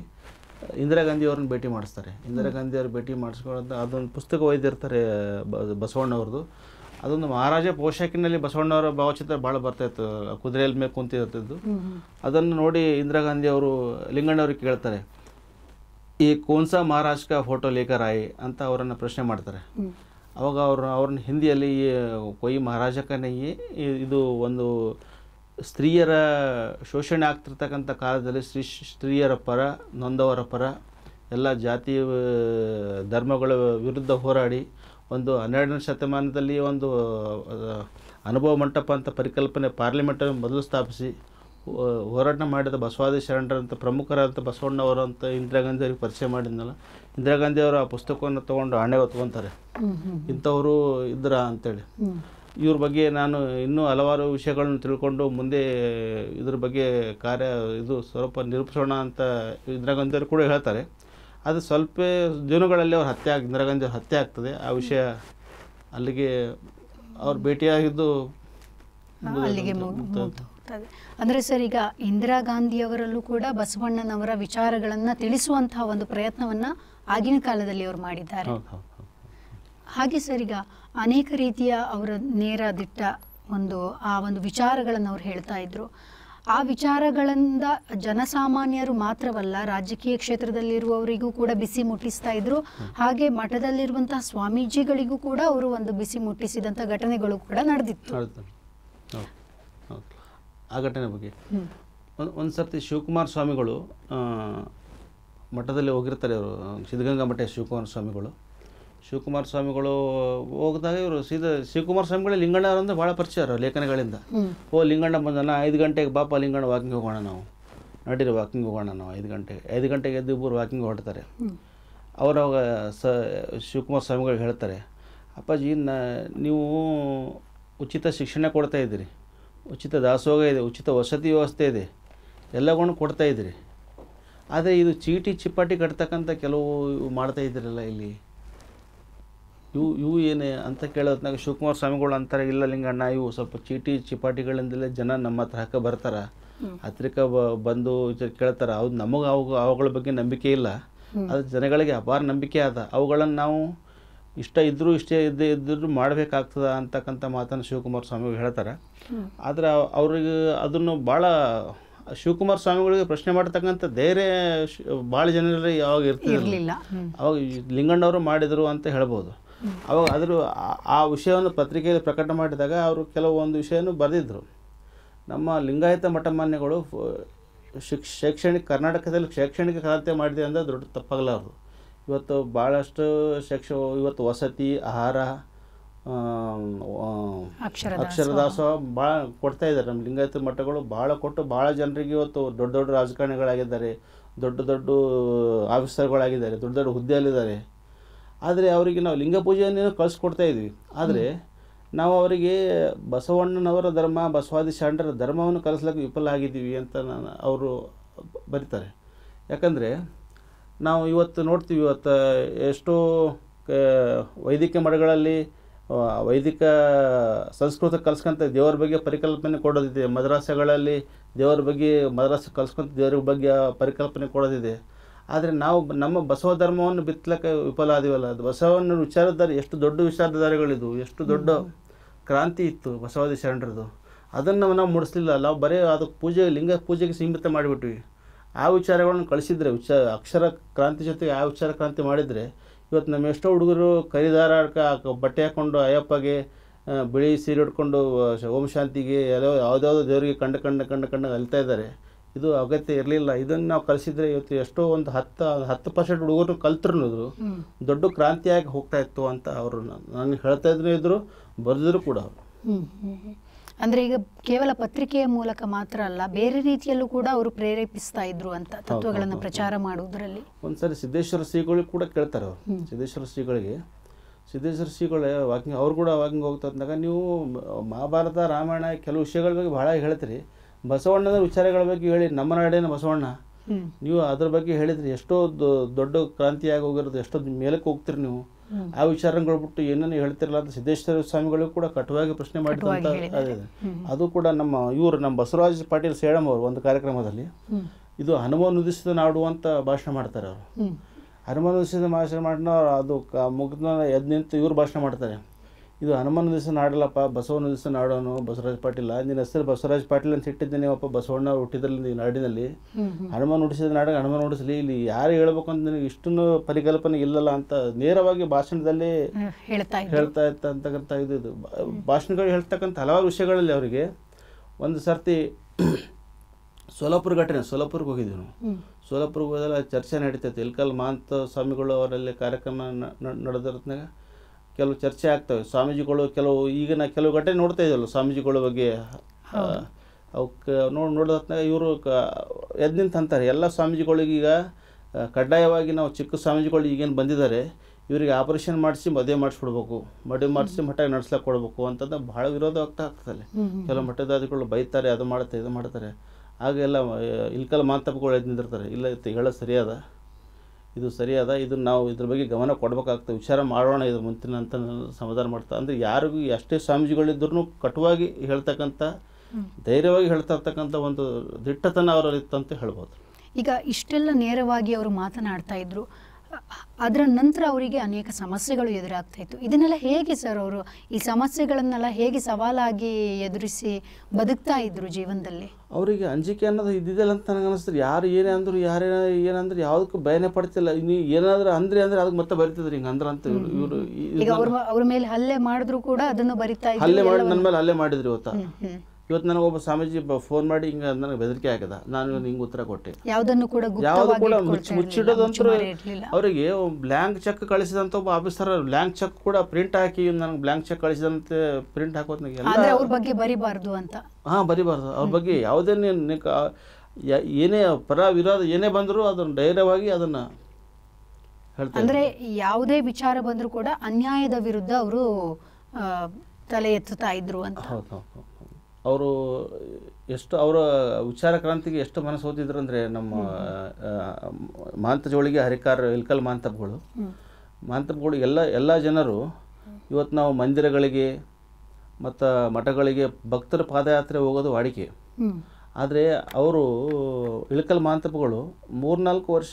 ಇಂದಿರಾ ಗಾಂಧಿ ಅವ್ರನ್ನ ಭೇಟಿ ಮಾಡಿಸ್ತಾರೆ ಇಂದಿರಾ ಗಾಂಧಿ ಭೇಟಿ ಮಾಡಿಸ್ಕೊಳ್ಳೋದು ಅದೊಂದು ಪುಸ್ತಕ ಓದಿರ್ತಾರೆ ಬಸವಣ್ಣವ್ರದ್ದು ಅದೊಂದು ಮಹಾರಾಜ ಪೋಷಕಿನಲ್ಲಿ ಬಸವಣ್ಣವರ ಭಾವಚಿತ್ರ ಭಾಳ ಬರ್ತಾಯಿತ್ತು ಕುದುರೆಯಲ್ಲಿ ಮೇಲೆ ಕುಂತಿರ್ತಿದ್ದು ಅದನ್ನು ನೋಡಿ ಇಂದಿರಾ ಗಾಂಧಿ ಅವರು ಲಿಂಗಣ್ಣವ್ರಿಗೆ ಕೇಳ್ತಾರೆ ಈ ಕೋನ್ಸಾ ಮಹಾರಾಜ್ ಕಾ ಫೋಟೋ ಲೇಕರ್ ಅಂತ ಅವರನ್ನು ಪ್ರಶ್ನೆ ಮಾಡ್ತಾರೆ ಅವಾಗ ಅವರು ಅವ್ರನ್ನ ಹಿಂದಿಯಲ್ಲಿ ಕೊಯ್ ಮಹಾರಾಜಕನೇ ಇದು ಒಂದು ಸ್ತ್ರೀಯರ ಶೋಷಣೆ ಆಗ್ತಿರ್ತಕ್ಕಂಥ ಕಾಲದಲ್ಲಿ ಸ್ತ್ರೀ ಸ್ತ್ರೀಯರ ಪರ ನೊಂದವರ ಪರ ಎಲ್ಲ ಜಾತಿ ಧರ್ಮಗಳ ವಿರುದ್ಧ ಹೋರಾಡಿ ಒಂದು ಹನ್ನೆರಡನೇ ಶತಮಾನದಲ್ಲಿ ಒಂದು ಅನುಭವ ಮಂಟಪ ಅಂತ ಪರಿಕಲ್ಪನೆ ಪಾರ್ಲಿಮೆಂಟನ್ನು ಮೊದಲು ಸ್ಥಾಪಿಸಿ ಹೋರಾಟ ಮಾಡಿದ ಬಸವಾದಿ ಶರಣರಂಥ ಪ್ರಮುಖರಾದಂಥ ಬಸವಣ್ಣವರಂತ ಇಂದಿರಾ ಗಾಂಧಿ ಅವ್ರಿಗೆ ಪರಿಚಯ ಮಾಡಿದ್ನಲ್ಲ ಇಂದಿರಾ ಗಾಂಧಿ ಅವರು ಆ ಪುಸ್ತಕವನ್ನು ತಗೊಂಡು ಹಣೆ ಹೊತ್ಕೊತಾರೆ ಇಂಥವರು ಇದ್ರ ಅಂತೇಳಿ ಇವ್ರ ಬಗ್ಗೆ ನಾನು ಇನ್ನೂ ಹಲವಾರು ವಿಷಯಗಳನ್ನು ತಿಳ್ಕೊಂಡು ಮುಂದೆ ಇದ್ರ ಬಗ್ಗೆ ಕಾರ್ಯ ಇದು ಸ್ವಲ್ಪ ನಿರೂಪಿಸೋಣ ಅಂತ ಇಂದಿರಾ ಗಾಂಧಿ ಅವರು ಕೂಡ ಹೇಳ್ತಾರೆ ಅದು ಸ್ವಲ್ಪ ದಿನಗಳಲ್ಲಿ ಅವ್ರ ಹತ್ಯೆ ಆಗಿ ಇಂದಿರಾ ಗಾಂಧಿ ಅವ್ರ ಹತ್ಯೆ ಆಗ್ತದೆ ಆ ವಿಷಯ ಅಲ್ಲಿಗೆ ಅವ್ರು ಭೇಟಿಯಾಗಿದ್ದು ಅಂದ್ರೆ ಅಂದ್ರೆ ಸರ್ ಈಗ ಇಂದಿರಾ ಗಾಂಧಿಯವರಲ್ಲೂ ಕೂಡ ಬಸವಣ್ಣನವರ ವಿಚಾರಗಳನ್ನ ತಿಳಿಸುವಂತಹ ಒಂದು ಪ್ರಯತ್ನವನ್ನ ಆಗಿನ ಕಾಲದಲ್ಲಿ ಅವರು ಮಾಡಿದ್ದಾರೆ ಹಾಗೆ ಸರ್ ಈಗ ಅನೇಕ ರೀತಿಯ ಅವರ ನೇರ ದಿಟ್ಟ ಒಂದು ಆ ಒಂದು ವಿಚಾರಗಳನ್ನು ಅವ್ರು ಹೇಳ್ತಾ ಇದ್ರು ಆ ವಿಚಾರಗಳಿಂದ ಜನಸಾಮಾನ್ಯರು ಮಾತ್ರವಲ್ಲ ರಾಜಕೀಯ ಕ್ಷೇತ್ರದಲ್ಲಿರುವವರಿಗೂ ಕೂಡ ಬಿಸಿ ಮುಟ್ಟಿಸ್ತಾ ಇದ್ರು ಹಾಗೆ ಮಠದಲ್ಲಿರುವಂತಹ ಸ್ವಾಮೀಜಿಗಳಿಗೂ ಕೂಡ ಅವರು ಒಂದು ಬಿಸಿ ಮುಟ್ಟಿಸಿದಂತ ಘಟನೆಗಳು ಕೂಡ ನಡೆದಿತ್ತು ಆ ಘಟನೆ ಬಗ್ಗೆ ಒಂದು ಒಂದು ಸರ್ತಿ ಶಿವಕುಮಾರ ಸ್ವಾಮಿಗಳು ಮಠದಲ್ಲಿ ಹೋಗಿರ್ತಾರೆ ಇವರು ಸಿದ್ಧಗಂಗಾ ಮಠ ಶಿವಕುಮಾರ ಸ್ವಾಮಿಗಳು ಶಿವಕುಮಾರ ಸ್ವಾಮಿಗಳು ಹೋಗಿದಾಗ ಇವರು ಸೀದಾ ಶಿವಕುಮಾರ ಸ್ವಾಮಿಗಳೇ ಲಿಂಗಣ್ಣವ್ರು ಅಂದರೆ ಭಾಳ ಪರಿಚಯ ಅವರು ಲೇಖನಗಳಿಂದ ಓ ಲಿಂಗಣ್ಣ ಬಂದನ ಐದು ಗಂಟೆಗೆ ಬಾಪ ಲಿಂಗಣ್ಣ ವಾಕಿಂಗ್ ಹೋಗೋಣ ನಾವು ನಡೀರಿ ವಾಕಿಂಗ್ ಹೋಗೋಣ ನಾವು ಐದು ಗಂಟೆಗೆ ಐದು ಗಂಟೆಗೆ ಎದ್ದು ಇಬ್ಬರು ವಾಕಿಂಗ್ ಹೊಡ್ತಾರೆ ಅವರು ಅವಾಗ ಸ ಶಿವಕುಮಾರ ಸ್ವಾಮಿಗಳು ಹೇಳ್ತಾರೆ ಅಪ್ಪಾಜಿ ನ ನೀವು ಉಚಿತ ಶಿಕ್ಷಣ ಕೊಡ್ತಾ ಇದ್ದೀರಿ ಉಚಿತ ದಾಸೋಹ ಇದೆ ಉಚಿತ ವಸತಿ ವ್ಯವಸ್ಥೆ ಇದೆ ಎಲ್ಲವನ್ನು ಕೊಡ್ತಾ ಇದ್ರಿ ಆದರೆ ಇದು ಚೀಟಿ ಚಿಪ್ಪಾಟಿ ಕಟ್ತಕ್ಕಂಥ ಕೆಲವು ಮಾಡ್ತಾ ಇದ್ರಲ್ಲ ಇಲ್ಲಿ ಇವು ಇವು ಏನೇ ಅಂತ ಕೇಳೋದ್ನಾಗ ಶಿವಕುಮಾರ ಸ್ವಾಮಿಗಳು ಅಂತಾರೆ ಇಲ್ಲ ಲಿಂಗಣ್ಣ ಇವು ಸ್ವಲ್ಪ ಚೀಟಿ ಚಿಪಾಟಿಗಳಿಂದಲೇ ಜನ ನಮ್ಮ ಹತ್ರ ಹಾಕ ಬರ್ತಾರೆ ಹತ್ರಕ್ಕ ಬಂದು ಕೇಳ್ತಾರೆ ಅವ್ರು ನಮಗೆ ಅವು ಅವುಗಳ ಬಗ್ಗೆ ನಂಬಿಕೆ ಇಲ್ಲ ಅದು ಜನಗಳಿಗೆ ಅಪಾರ ನಂಬಿಕೆ ಅದ ಅವುಗಳನ್ನು ನಾವು ಇಷ್ಟ ಇದ್ದರೂ ಇಷ್ಟೇ ಇದ್ದೇ ಇದ್ದರೂ ಮಾಡಬೇಕಾಗ್ತದ ಅಂತಕ್ಕಂಥ ಮಾತನ್ನು ಶಿವಕುಮಾರ ಸ್ವಾಮಿಗಳು ಹೇಳ್ತಾರೆ ಆದರೆ ಅವ್ರಿಗೆ ಅದನ್ನು ಭಾಳ ಶಿವಕುಮಾರ ಸ್ವಾಮಿಗಳಿಗೆ ಪ್ರಶ್ನೆ ಮಾಡತಕ್ಕಂಥ ಧೈರ್ಯ ಭಾಳ ಜನರಲ್ಲಿ ಯಾವಾಗ ಇರ್ತಿರಲಿಲ್ಲ ಅವಾಗ ಲಿಂಗಣ್ಣವರು ಮಾಡಿದರು ಅಂತ ಹೇಳ್ಬೋದು ಅವಾಗ ಅದ್ರ ಆ ವಿಷಯವನ್ನು ಪತ್ರಿಕೆಯಲ್ಲಿ ಪ್ರಕಟ ಮಾಡಿದಾಗ ಅವರು ಕೆಲವೊಂದು ವಿಷಯನೂ ಬರೆದಿದ್ದರು ನಮ್ಮ ಲಿಂಗಾಯತ ಮಠಮಾನ್ಯಗಳು ಶಿಕ್ಷ ಶೈಕ್ಷಣಿಕ ಕರ್ನಾಟಕದಲ್ಲಿ ಶೈಕ್ಷಣಿಕ ಖಾತೆ ಮಾಡಿದೆ ಅಂದರೆ ದೊಡ್ಡ ತಪ್ಪಾಗಲಾರದು ಇವತ್ತು ಭಾಳಷ್ಟು ಶಿಕ್ಷ ಇವತ್ತು ವಸತಿ ಆಹಾರ ದಾಸ ಭಾಳ ಕೊಡ್ತಾ ಇದ್ದಾರೆ ನಮ್ಮ ಲಿಂಗಾಯತ ಮಠಗಳು ಭಾಳ ಕೊಟ್ಟು ಭಾಳ ಜನರಿಗೆ ಇವತ್ತು ದೊಡ್ಡ ದೊಡ್ಡ ರಾಜಕಾರಣಿಗಳಾಗಿದ್ದಾರೆ ದೊಡ್ಡ ದೊಡ್ಡ ಆಫೀಸರ್ಗಳಾಗಿದ್ದಾರೆ ದೊಡ್ಡ ದೊಡ್ಡ ಹುದ್ದೆಯಲ್ಲಿದ್ದಾರೆ ಆದರೆ ಅವರಿಗೆ ನಾವು ಲಿಂಗ ಪೂಜೆಯನ್ನು ಕಳಿಸ್ಕೊಡ್ತಾ ಇದ್ವಿ ಆದರೆ ನಾವು ಅವರಿಗೆ ಬಸವಣ್ಣನವರ ಧರ್ಮ ಬಸವಾದಿ ಶಾಂಡರ ಧರ್ಮವನ್ನು ಕಲಿಸ್ಲಿಕ್ಕೆ ವಿಫಲ ಆಗಿದ್ದೀವಿ ಅಂತ ನಾನು ಅವರು ಬರೀತಾರೆ ಯಾಕಂದರೆ ನಾವು ಇವತ್ತು ನೋಡ್ತೀವಿ ಇವತ್ತು ಎಷ್ಟೋ ವೈದಿಕ ಮಠಗಳಲ್ಲಿ ವೈದಿಕ ಸಂಸ್ಕೃತ ಕಲಿಸ್ಕೊಂತ ದೇವ್ರ ಬಗ್ಗೆ ಪರಿಕಲ್ಪನೆ ಕೊಡೋದಿದೆ ಮದ್ರಾಸಗಳಲ್ಲಿ ದೇವರ ಬಗ್ಗೆ ಮದ್ರಾಸ ಕಲಿಸ್ಕೊಂತ ದೇವ್ರ ಬಗ್ಗೆ ಪರಿಕಲ್ಪನೆ ಕೊಡೋದಿದೆ ಆದರೆ ನಾವು ನಮ್ಮ ಬಸವ ಧರ್ಮವನ್ನು ಬಿತ್ತಲಕ್ಕೆ ವಿಫಲ ಆದಿವಲ್ಲ ಅದು ಬಸವನ ವಿಚಾರಧಾರೆ ಎಷ್ಟು ದೊಡ್ಡ ವಿಚಾರಧಾರೆಗಳಿದ್ವು ಎಷ್ಟು ದೊಡ್ಡ ಕ್ರಾಂತಿ ಇತ್ತು ಬಸವಾದಿ ಶರಣರದು ಅದನ್ನು ನಾವು ಮುಡಿಸ್ಲಿಲ್ಲ ನಾವು ಬರೀ ಅದಕ್ಕೆ ಪೂಜೆ ಲಿಂಗ ಪೂಜೆಗೆ ಸೀಮಿತ ಮಾಡಿಬಿಟ್ವಿ ಆ ವಿಚಾರಗಳನ್ನು ಕಳಿಸಿದರೆ ವಿಚಾರ ಅಕ್ಷರ ಕ್ರಾಂತಿ ಜೊತೆಗೆ ಆ ವಿಚಾರ ಕ್ರಾಂತಿ ಮಾಡಿದರೆ ಇವತ್ತು ನಮ್ಮ ಎಷ್ಟೋ ಹುಡುಗರು ಕರಿದಾರಕ ಬಟ್ಟೆ ಹಾಕ್ಕೊಂಡು ಅಯ್ಯಪ್ಪಗೆ ಬಿಳಿ ಸೀರೆ ಹಿಡ್ಕೊಂಡು ಓಂ ಶಾಂತಿಗೆ ಎಲ್ಲೋ ದೇವರಿಗೆ ಕಂಡು ಕಂಡು ಕಂಡು ಕಂಡು ಅಲ್ತಾ ಇದ್ದಾರೆ ಇದು ಅಗತ್ಯ ಇರಲಿಲ್ಲ ಇದನ್ನು ನಾವು ಕಲಿಸಿದರೆ ಇವತ್ತು ಎಷ್ಟೋ ಒಂದು ಹತ್ತು ಹತ್ತು ಪರ್ಸೆಂಟ್ ಹುಡುಗರು ಕಲ್ತ್ರು ದೊಡ್ಡ ಕ್ರಾಂತಿಯಾಗಿ ಹೋಗ್ತಾ ಇತ್ತು ಅಂತ ಅವರು ನನಗೆ ಹೇಳ್ತಾ ಇದ್ರು ಇದ್ರು ಬರೆದಿದ್ರು ಕೂಡ ಅವರು ಅಂದ್ರೆ ಈಗ ಕೇವಲ ಪತ್ರಿಕೆಯ ಮೂಲಕ ಮಾತ್ರ ಅಲ್ಲ ಬೇರೆ ರೀತಿಯಲ್ಲೂ ಕೂಡ ಅವರು ಪ್ರೇರೇಪಿಸ್ತಾ ಇದ್ರು ಅಂತ ತತ್ವಗಳನ್ನು ಪ್ರಚಾರ ಮಾಡುವುದರಲ್ಲಿ ಒಂದ್ಸರಿ ಸಿದ್ದೇಶ್ವರ ಶ್ರೀಗಳು ಕೂಡ ಕೇಳ್ತಾರೆ ಅವರು ಸಿದ್ದೇಶ್ವರ ಶ್ರೀಗಳಿಗೆ ಸಿದ್ದೇಶ್ವರ ಶ್ರೀಗಳ ವಾಕಿಂಗ್ ಅವ್ರು ಕೂಡ ವಾಕಿಂಗ್ ಹೋಗ್ತಾ ಇದ್ದಾಗ ನೀವು ಮಹಾಭಾರತ ರಾಮಾಯಣ ಕೆಲವು ವಿಷಯಗಳ ಬಗ್ಗೆ ಬಹಳ ಹೇಳ್ತೀರಿ ಬಸವಣ್ಣನ ವಿಚಾರಗಳ ಬಗ್ಗೆ ಹೇಳಿ ನಮ್ಮ ನಾಡಿನ ಬಸವಣ್ಣ ನೀವು ಅದ್ರ ಬಗ್ಗೆ ಹೇಳಿದ್ರಿ ಎಷ್ಟೋ ದೊಡ್ಡ ಕ್ರಾಂತಿಯಾಗಿ ಹೋಗಿರೋದು ಎಷ್ಟೋ ಮೇಲಕ್ಕೆ ಹೋಗ್ತೀರಿ ನೀವು ಆ ವಿಚಾರಗಳು ಬಿಟ್ಟು ಏನೇನು ಹೇಳ್ತಿರಲ್ಲ ಅಂತ ಸಿದ್ದೇಶ್ವರ ಸ್ವಾಮಿಗಳು ಕೂಡ ಕಟುವಾಗಿ ಪ್ರಶ್ನೆ ಮಾಡಿದಂತ ಅದು ಕೂಡ ನಮ್ಮ ಇವರು ನಮ್ಮ ಬಸವರಾಜ್ ಪಾಟೀಲ್ ಸೇಡಮ್ ಅವರು ಒಂದು ಕಾರ್ಯಕ್ರಮದಲ್ಲಿ ಇದು ಹನುಮಾನ್ ನುದಿಸಿದ ನಾಡು ಅಂತ ಭಾಷಣ ಮಾಡ್ತಾರೆ ಅವರು ಹನುಮಾನ್ ಉದಿಸಿದ ಭಾಷಣ ಮಾಡಿದ ಅದು ಮುಗ್ದ ಎದ್ ನಿಂತು ಇವರು ಭಾಷಣ ಮಾಡ್ತಾರೆ ಇದು ಹನುಮಾನ್ ದಿವಸ ನಾಡಲ್ಲಪ್ಪ ಬಸವನ ದಿವಸ ನಾಡೋನು ಬಸವರಾಜ್ ಪಾಟೀಲ ನಿನ್ನ ಹೆಸರು ಬಸವರಾಜ್ ಪಾಟೀಲ್ ಅಂತ ಇಟ್ಟಿದ್ದೆ ನೀವಪ್ಪ ಬಸವಣ್ಣ ಹುಟ್ಟಿದ್ರಲ್ಲಿ ಈ ನಾಡಿನಲ್ಲಿ ಹನುಮಾನ್ ಹುಟ್ಟಿಸಿದ ನಾಡಿಗೆ ಹನುಮಾನ್ ಹುಟ್ಟಿಸಲಿ ಇಲ್ಲಿ ಯಾರು ಹೇಳ್ಬೇಕು ಅಂತ ನಿನಗೆ ಇಷ್ಟನ್ನು ಪರಿಕಲ್ಪನೆ ಇಲ್ಲಲ್ಲ ಅಂತ ನೇರವಾಗಿ ಭಾಷಣದಲ್ಲಿ ಹೇಳ್ತಾ ಇತ್ತಂತಕ್ಕಂಥ ಅಂತಕ್ಕಂಥ ಇದು ಭಾಷಣಗಳು ಹೇಳ್ತಕ್ಕಂಥ ಹಲವಾರು ವಿಷಯಗಳಲ್ಲಿ ಅವರಿಗೆ ಒಂದು ಸರ್ತಿ ಸೋಲಾಪುರ ಘಟನೆ ಸೋಲಾಪುರ್ಗೆ ಹೋಗಿದ್ವಿ ನಾವು ಸೋಲಾಪುರ್ಗೆ ಹೋದಾಗ ಚರ್ಚೆ ನಡೀತೈತೆ ಇಲ್ಕಲ್ ಮಾಂತ ಸ್ವಾಮಿಗಳು ಅವರಲ್ಲಿ ಕಾರ್ಯಕ್ರಮ ನಡೆದಿರೋದ್ನಾಗ ಕೆಲವು ಚರ್ಚೆ ಆಗ್ತವೆ ಸ್ವಾಮೀಜಿಗಳು ಕೆಲವು ಈಗಿನ ಕೆಲವು ಗಟ್ಟೆ ನೋಡ್ತಾ ಇದ್ದಲ್ಲ ಸ್ವಾಮೀಜಿಗಳ ಬಗ್ಗೆ ಅವಕ್ಕೆ ನೋಡಿ ನೋಡಿದ ಇವರು ಕ ಎದ್ದು ನಿಂತಂತಾರೆ ಅಂತಾರೆ ಎಲ್ಲ ಸ್ವಾಮೀಜಿಗಳಿಗೀಗ ಕಡ್ಡಾಯವಾಗಿ ನಾವು ಚಿಕ್ಕ ಸ್ವಾಮೀಜಿಗಳು ಈಗೇನು ಬಂದಿದ್ದಾರೆ ಇವರಿಗೆ ಆಪರೇಷನ್ ಮಾಡಿಸಿ ಮದುವೆ ಮಾಡಿಸ್ಬಿಡ್ಬೇಕು ಮದುವೆ ಮಾಡಿಸಿ ಮಠ ನಡ್ಸ್ಲಕ್ಕೆ ಕೊಡ್ಬೇಕು ಅಂತಂದ್ರೆ ಭಾಳ ವಿರೋಧ ಆಗ್ತಾ ಆಗ್ತದೆ ಕೆಲವು ಮಠದಾದಿಗಳು ಬೈತಾರೆ ಅದು ಮಾಡ್ತಾರೆ ಇದು ಮಾಡ್ತಾರೆ ಹಾಗೆಲ್ಲ ಇಲ್ಕಲ್ ಮಾಂತಪಗಳು ಎದ್ದು ನಿಂತಿರ್ತಾರೆ ಇಲ್ಲ ಹೇಳೋದು ಸರಿಯಾದ ಇದು ಸರಿಯಾದ ಇದು ನಾವು ಇದ್ರ ಬಗ್ಗೆ ಗಮನ ಕೊಡಬೇಕಾಗ್ತದೆ ವಿಚಾರ ಮಾಡೋಣ ಇದ್ರ ಮುಂತಿನ ಅಂತ ಸಮಾಧಾನ ಮಾಡ್ತಾ ಅಂದರೆ ಯಾರಿಗೂ ಎಷ್ಟೇ ಸ್ವಾಮೀಜಿಗಳಿದ್ರೂ ಕಟುವಾಗಿ ಹೇಳ್ತಕ್ಕಂಥ ಧೈರ್ಯವಾಗಿ ಹೇಳ್ತಾ ಇರ್ತಕ್ಕಂಥ ಒಂದು ದಿಟ್ಟತನ ಅವರಲ್ಲಿ ಅಂತ ಹೇಳ್ಬೋದು ಈಗ ಇಷ್ಟೆಲ್ಲ ನೇರವಾಗಿ ಅವರು ಮಾತನಾಡ್ತಾ ಇದ್ರು ಅದರ ನಂತರ ಅವರಿಗೆ ಅನೇಕ ಸಮಸ್ಯೆಗಳು ಎದುರಾಗ್ತಾ ಇತ್ತು ಇದನ್ನೆಲ್ಲ ಹೇಗೆ ಸರ್ ಅವರು ಈ ಸಮಸ್ಯೆಗಳನ್ನೆಲ್ಲ ಹೇಗೆ ಸವಾಲಾಗಿ ಎದುರಿಸಿ ಬದುಕ್ತಾ ಇದ್ರು ಜೀವನದಲ್ಲಿ ಅವರಿಗೆ ಅಂಜಿಕೆ ಅನ್ನೋದು ಇದ್ದಿದ್ದಲ್ಲ ಅಂತ ನನಗೆ ಅನಿಸ್ತಾರೆ ಯಾರು ಏನೇ ಅಂದ್ರು ಯಾರು ಏನಂದ್ರೆ ಯಾವುದಕ್ಕೂ ಭಯನ ಪಡ್ತಿಲ್ಲ ಇನ್ನು ಏನಾದ್ರೂ ಅಂದ್ರೆ ಅಂದ್ರೆ ಅದಕ್ಕೆ ಮತ್ತೆ ಬರಿತಿದ್ರು ಹಿಂಗ ಅಂದ್ರ ಅಂತ ಇವರು ಅವ್ರ ಮೇಲೆ ಹಲ್ಲೆ ಮಾಡಿದ್ರು ಕೂಡ ಅದನ್ನು ಬರಿತಾ ಹಲ್ಲೆ ಮಾಡಿ ನನ್ನ ಮೇಲೆ ಹಲ್ಲೆ ಮಾಡಿದ್ರು ಇವತ್ತ ಇವತ್ತು ನನಗೆ ಒಬ್ಬ ಸ್ವಾಮೀಜಿ ಫೋನ್ ಮಾಡಿ ಹಿಂಗ ನನಗೆ ಬೆದರಿಕೆ ಆಗದ ನಾನು ಹಿಂಗ ಉತ್ತರ ಕೊಟ್ಟೆ ಯಾವುದನ್ನು ಕೂಡ ಮುಚ್ಚಿ ಮುಚ್ಚಿಡೋದಂತೂ ಅವರಿಗೆ ಬ್ಲ್ಯಾಂಕ್ ಚೆಕ್ ಕಳಿಸಿದಂತ ಒಬ್ಬ ಆಫೀಸರ್ ಬ್ಲಾಂಕ್ ಚೆಕ್ ಕೂಡ ಪ್ರಿಂಟ್ ಹಾಕಿ ನನಗೆ ಬ್ಲಾಂಕ್ ಚೆಕ್ ಕಳಿಸಿದಂತೆ ಪ್ರಿಂಟ್ ಹಾಕೋದು ನನಗೆ ಅವ್ರ ಬಗ್ಗೆ ಬರಿಬಾರ್ದು ಅಂತ ಹಾ ಬರಿಬಾರ್ದು ಅವ್ರ ಬಗ್ಗೆ ಯಾವುದೇ ಏನೇ ಪರ ವಿರೋಧ ಏನೇ ಬಂದರೂ ಅದನ್ನ ಧೈರ್ಯವಾಗಿ ಅದನ್ನ ಅಂದ್ರೆ ಯಾವುದೇ ವಿಚಾರ ಬಂದರೂ ಕೂಡ ಅನ್ಯಾಯದ ವಿರುದ್ಧ ಅವರು ತಲೆ ಎತ್ತುತ್ತಾ ಇದ್ರು ಅಂತ ಹೌದು ಅವರು ಎಷ್ಟು ಅವರ ವಿಚಾರ ಕ್ರಾಂತಿಗೆ ಎಷ್ಟು ಮನಸ್ಸು ಓದಿದ್ರು ಅಂದರೆ ನಮ್ಮ ಮಾಂತಜೋಳಿಗೆ ಹರಿಕಾರ ಇಲ್ಕಲ್ ಮಾಂತಬ್ಗಳು ಮಾಂತಬ್ಗಳು ಎಲ್ಲ ಎಲ್ಲ ಜನರು ಇವತ್ತು ನಾವು ಮಂದಿರಗಳಿಗೆ ಮತ್ತು ಮಠಗಳಿಗೆ ಭಕ್ತರ ಪಾದಯಾತ್ರೆ ಹೋಗೋದು ವಾಡಿಕೆ ಆದರೆ ಅವರು ಇಳಕಲ್ ಮಾಂತಪಗಳು ಮೂರ್ನಾಲ್ಕು ವರ್ಷ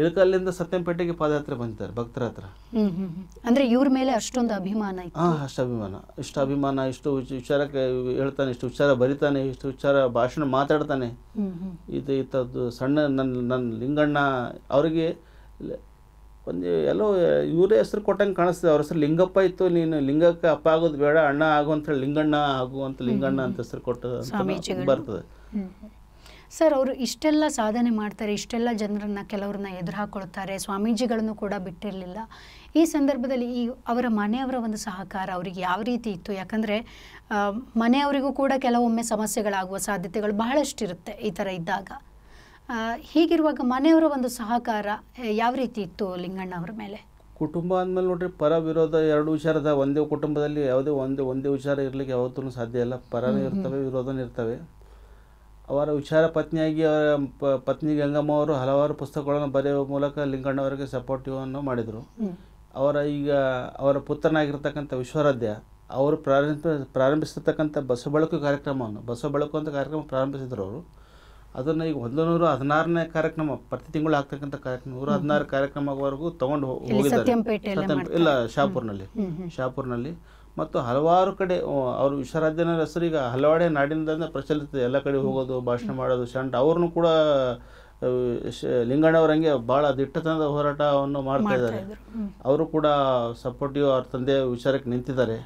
ಇಳಕಲ್ಲಿಂದ ಸತ್ಯಂಪೇಟೆಗೆ ಪಾದಯಾತ್ರೆ ಬಂದಿದ್ದಾರೆ ಭಕ್ತರ ಹತ್ರ ಅಂದ್ರೆ ಇವ್ರ ಮೇಲೆ ಅಷ್ಟೊಂದು ಅಭಿಮಾನ ಹಾ ಅಷ್ಟು ಅಭಿಮಾನ ಇಷ್ಟು ಅಭಿಮಾನ ಇಷ್ಟು ವಿಚಾರಕ್ಕೆ ಹೇಳ್ತಾನೆ ಇಷ್ಟು ವಿಚಾರ ಬರಿತಾನೆ ಇಷ್ಟು ವಿಚಾರ ಭಾಷಣ ಮಾತಾಡ್ತಾನೆ ಇದು ಇಂಥದ್ದು ಸಣ್ಣ ನನ್ನ ನನ್ನ ಲಿಂಗಣ್ಣ ಅವರಿಗೆ ಒಂದು ಎಲ್ಲೋ ಇವರೇ ಹೆಸರು ಕೊಟ್ಟಂಗೆ ಕಾಣಿಸ್ತದೆ ಅವ್ರ ಹೆಸರು ಲಿಂಗಪ್ಪ ಇತ್ತು ನೀನು ಲಿಂಗಕ್ಕೆ ಅಪ್ಪ ಆಗೋದು ಬೇಡ ಅಣ್ಣ ಆಗುವಂತ ಲಿಂಗಣ್ಣ ಆಗುವಂತ ಲಿಂಗಣ್ಣ ಅಂತ ಹೆಸರು ಕೊಟ್ಟ ಬರ್ತದೆ ಸರ್ ಅವರು ಇಷ್ಟೆಲ್ಲ ಸಾಧನೆ ಮಾಡ್ತಾರೆ ಇಷ್ಟೆಲ್ಲ ಜನರನ್ನು ಕೆಲವ್ರನ್ನ ಎದುರು ಹಾಕೊಳ್ತಾರೆ ಸ್ವಾಮೀಜಿಗಳನ್ನು ಕೂಡ ಬಿಟ್ಟಿರಲಿಲ್ಲ ಈ ಸಂದರ್ಭದಲ್ಲಿ ಈ ಅವರ ಮನೆಯವರ ಒಂದು ಸಹಕಾರ ಅವರಿಗೆ ಯಾವ ರೀತಿ ಇತ್ತು ಯಾಕಂದರೆ ಮನೆಯವರಿಗೂ ಕೂಡ ಕೆಲವೊಮ್ಮೆ ಸಮಸ್ಯೆಗಳಾಗುವ ಸಾಧ್ಯತೆಗಳು ಇರುತ್ತೆ ಈ ಥರ ಇದ್ದಾಗ ಹೀಗಿರುವಾಗ ಮನೆಯವರ ಒಂದು ಸಹಕಾರ ಯಾವ ರೀತಿ ಇತ್ತು ಲಿಂಗಣ್ಣ ಅವರ ಮೇಲೆ ಕುಟುಂಬ ಅಂದಮೇಲೆ ನೋಡ್ರಿ ಪರ ವಿರೋಧ ಎರಡು ವಿಚಾರದ ಒಂದೇ ಕುಟುಂಬದಲ್ಲಿ ಯಾವುದೇ ಒಂದು ಒಂದೇ ವಿಚಾರ ಇರಲಿಕ್ಕೆ ಯಾವತ್ತೂ ಸಾಧ್ಯ ಇಲ್ಲ ಪರನೇ ಇರ್ತವೆ ವಿರೋಧನೇ ಇರ್ತವೆ ಅವರ ವಿಚಾರ ಪತ್ನಿಯಾಗಿ ಅವರ ಪ ಪತ್ನಿ ಗಂಗಮ್ಮ ಅವರು ಹಲವಾರು ಪುಸ್ತಕಗಳನ್ನು ಬರೆಯುವ ಮೂಲಕ ಲಿಂಗಣ್ಣವರಿಗೆ ಸಪೋರ್ಟಿವನ್ನು ಮಾಡಿದರು ಅವರ ಈಗ ಅವರ ಪುತ್ರನಾಗಿರ್ತಕ್ಕಂಥ ವಿಶ್ವರಾಧ್ಯ ಅವರು ಪ್ರಾರಂಭ ಪ್ರಾರಂಭಿಸಿರ್ತಕ್ಕಂಥ ಬಳಕು ಕಾರ್ಯಕ್ರಮವನ್ನು ಬಸಬಳಕು ಅಂತ ಕಾರ್ಯಕ್ರಮ ಪ್ರಾರಂಭಿಸಿದರು ಅವರು ಅದನ್ನು ಈಗ ಒಂದು ನೂರು ಹದಿನಾರನೇ ಕಾರ್ಯಕ್ರಮ ಪ್ರತಿ ತಿಂಗಳು ಆಗ್ತಕ್ಕಂಥ ಕಾರ್ಯಕ್ರಮ ನೂರ ಹದಿನಾರು ಕಾರ್ಯಕ್ರಮವರೆಗೂ ತೊಗೊಂಡು ಹೋಗಿದ್ದಾರೆ ಇಲ್ಲ ಶಾಪುರ್ನಲ್ಲಿ ಶಾಪುರ್ನಲ್ಲಿ ಮತ್ತು ಹಲವಾರು ಕಡೆ ಅವರು ಹೆಸರು ಈಗ ಹಲವಾಡೆ ನಾಡಿನಿಂದ ಪ್ರಚಲಿತ ಎಲ್ಲ ಕಡೆ ಹೋಗೋದು ಭಾಷಣ ಮಾಡೋದು ಶಂಟ ಅವ್ರನ್ನೂ ಕೂಡ ಲಿಂಗಣ್ಣವರಂಗೆ ಭಾಳ ದಿಟ್ಟತನದ ಹೋರಾಟವನ್ನು ಮಾಡ್ತಾ ಇದ್ದಾರೆ ಅವರು ಕೂಡ ಸಪೋರ್ಟಿವ್ ಅವ್ರ ತಂದೆ ವಿಚಾರಕ್ಕೆ ನಿಂತಿದ್ದಾರೆ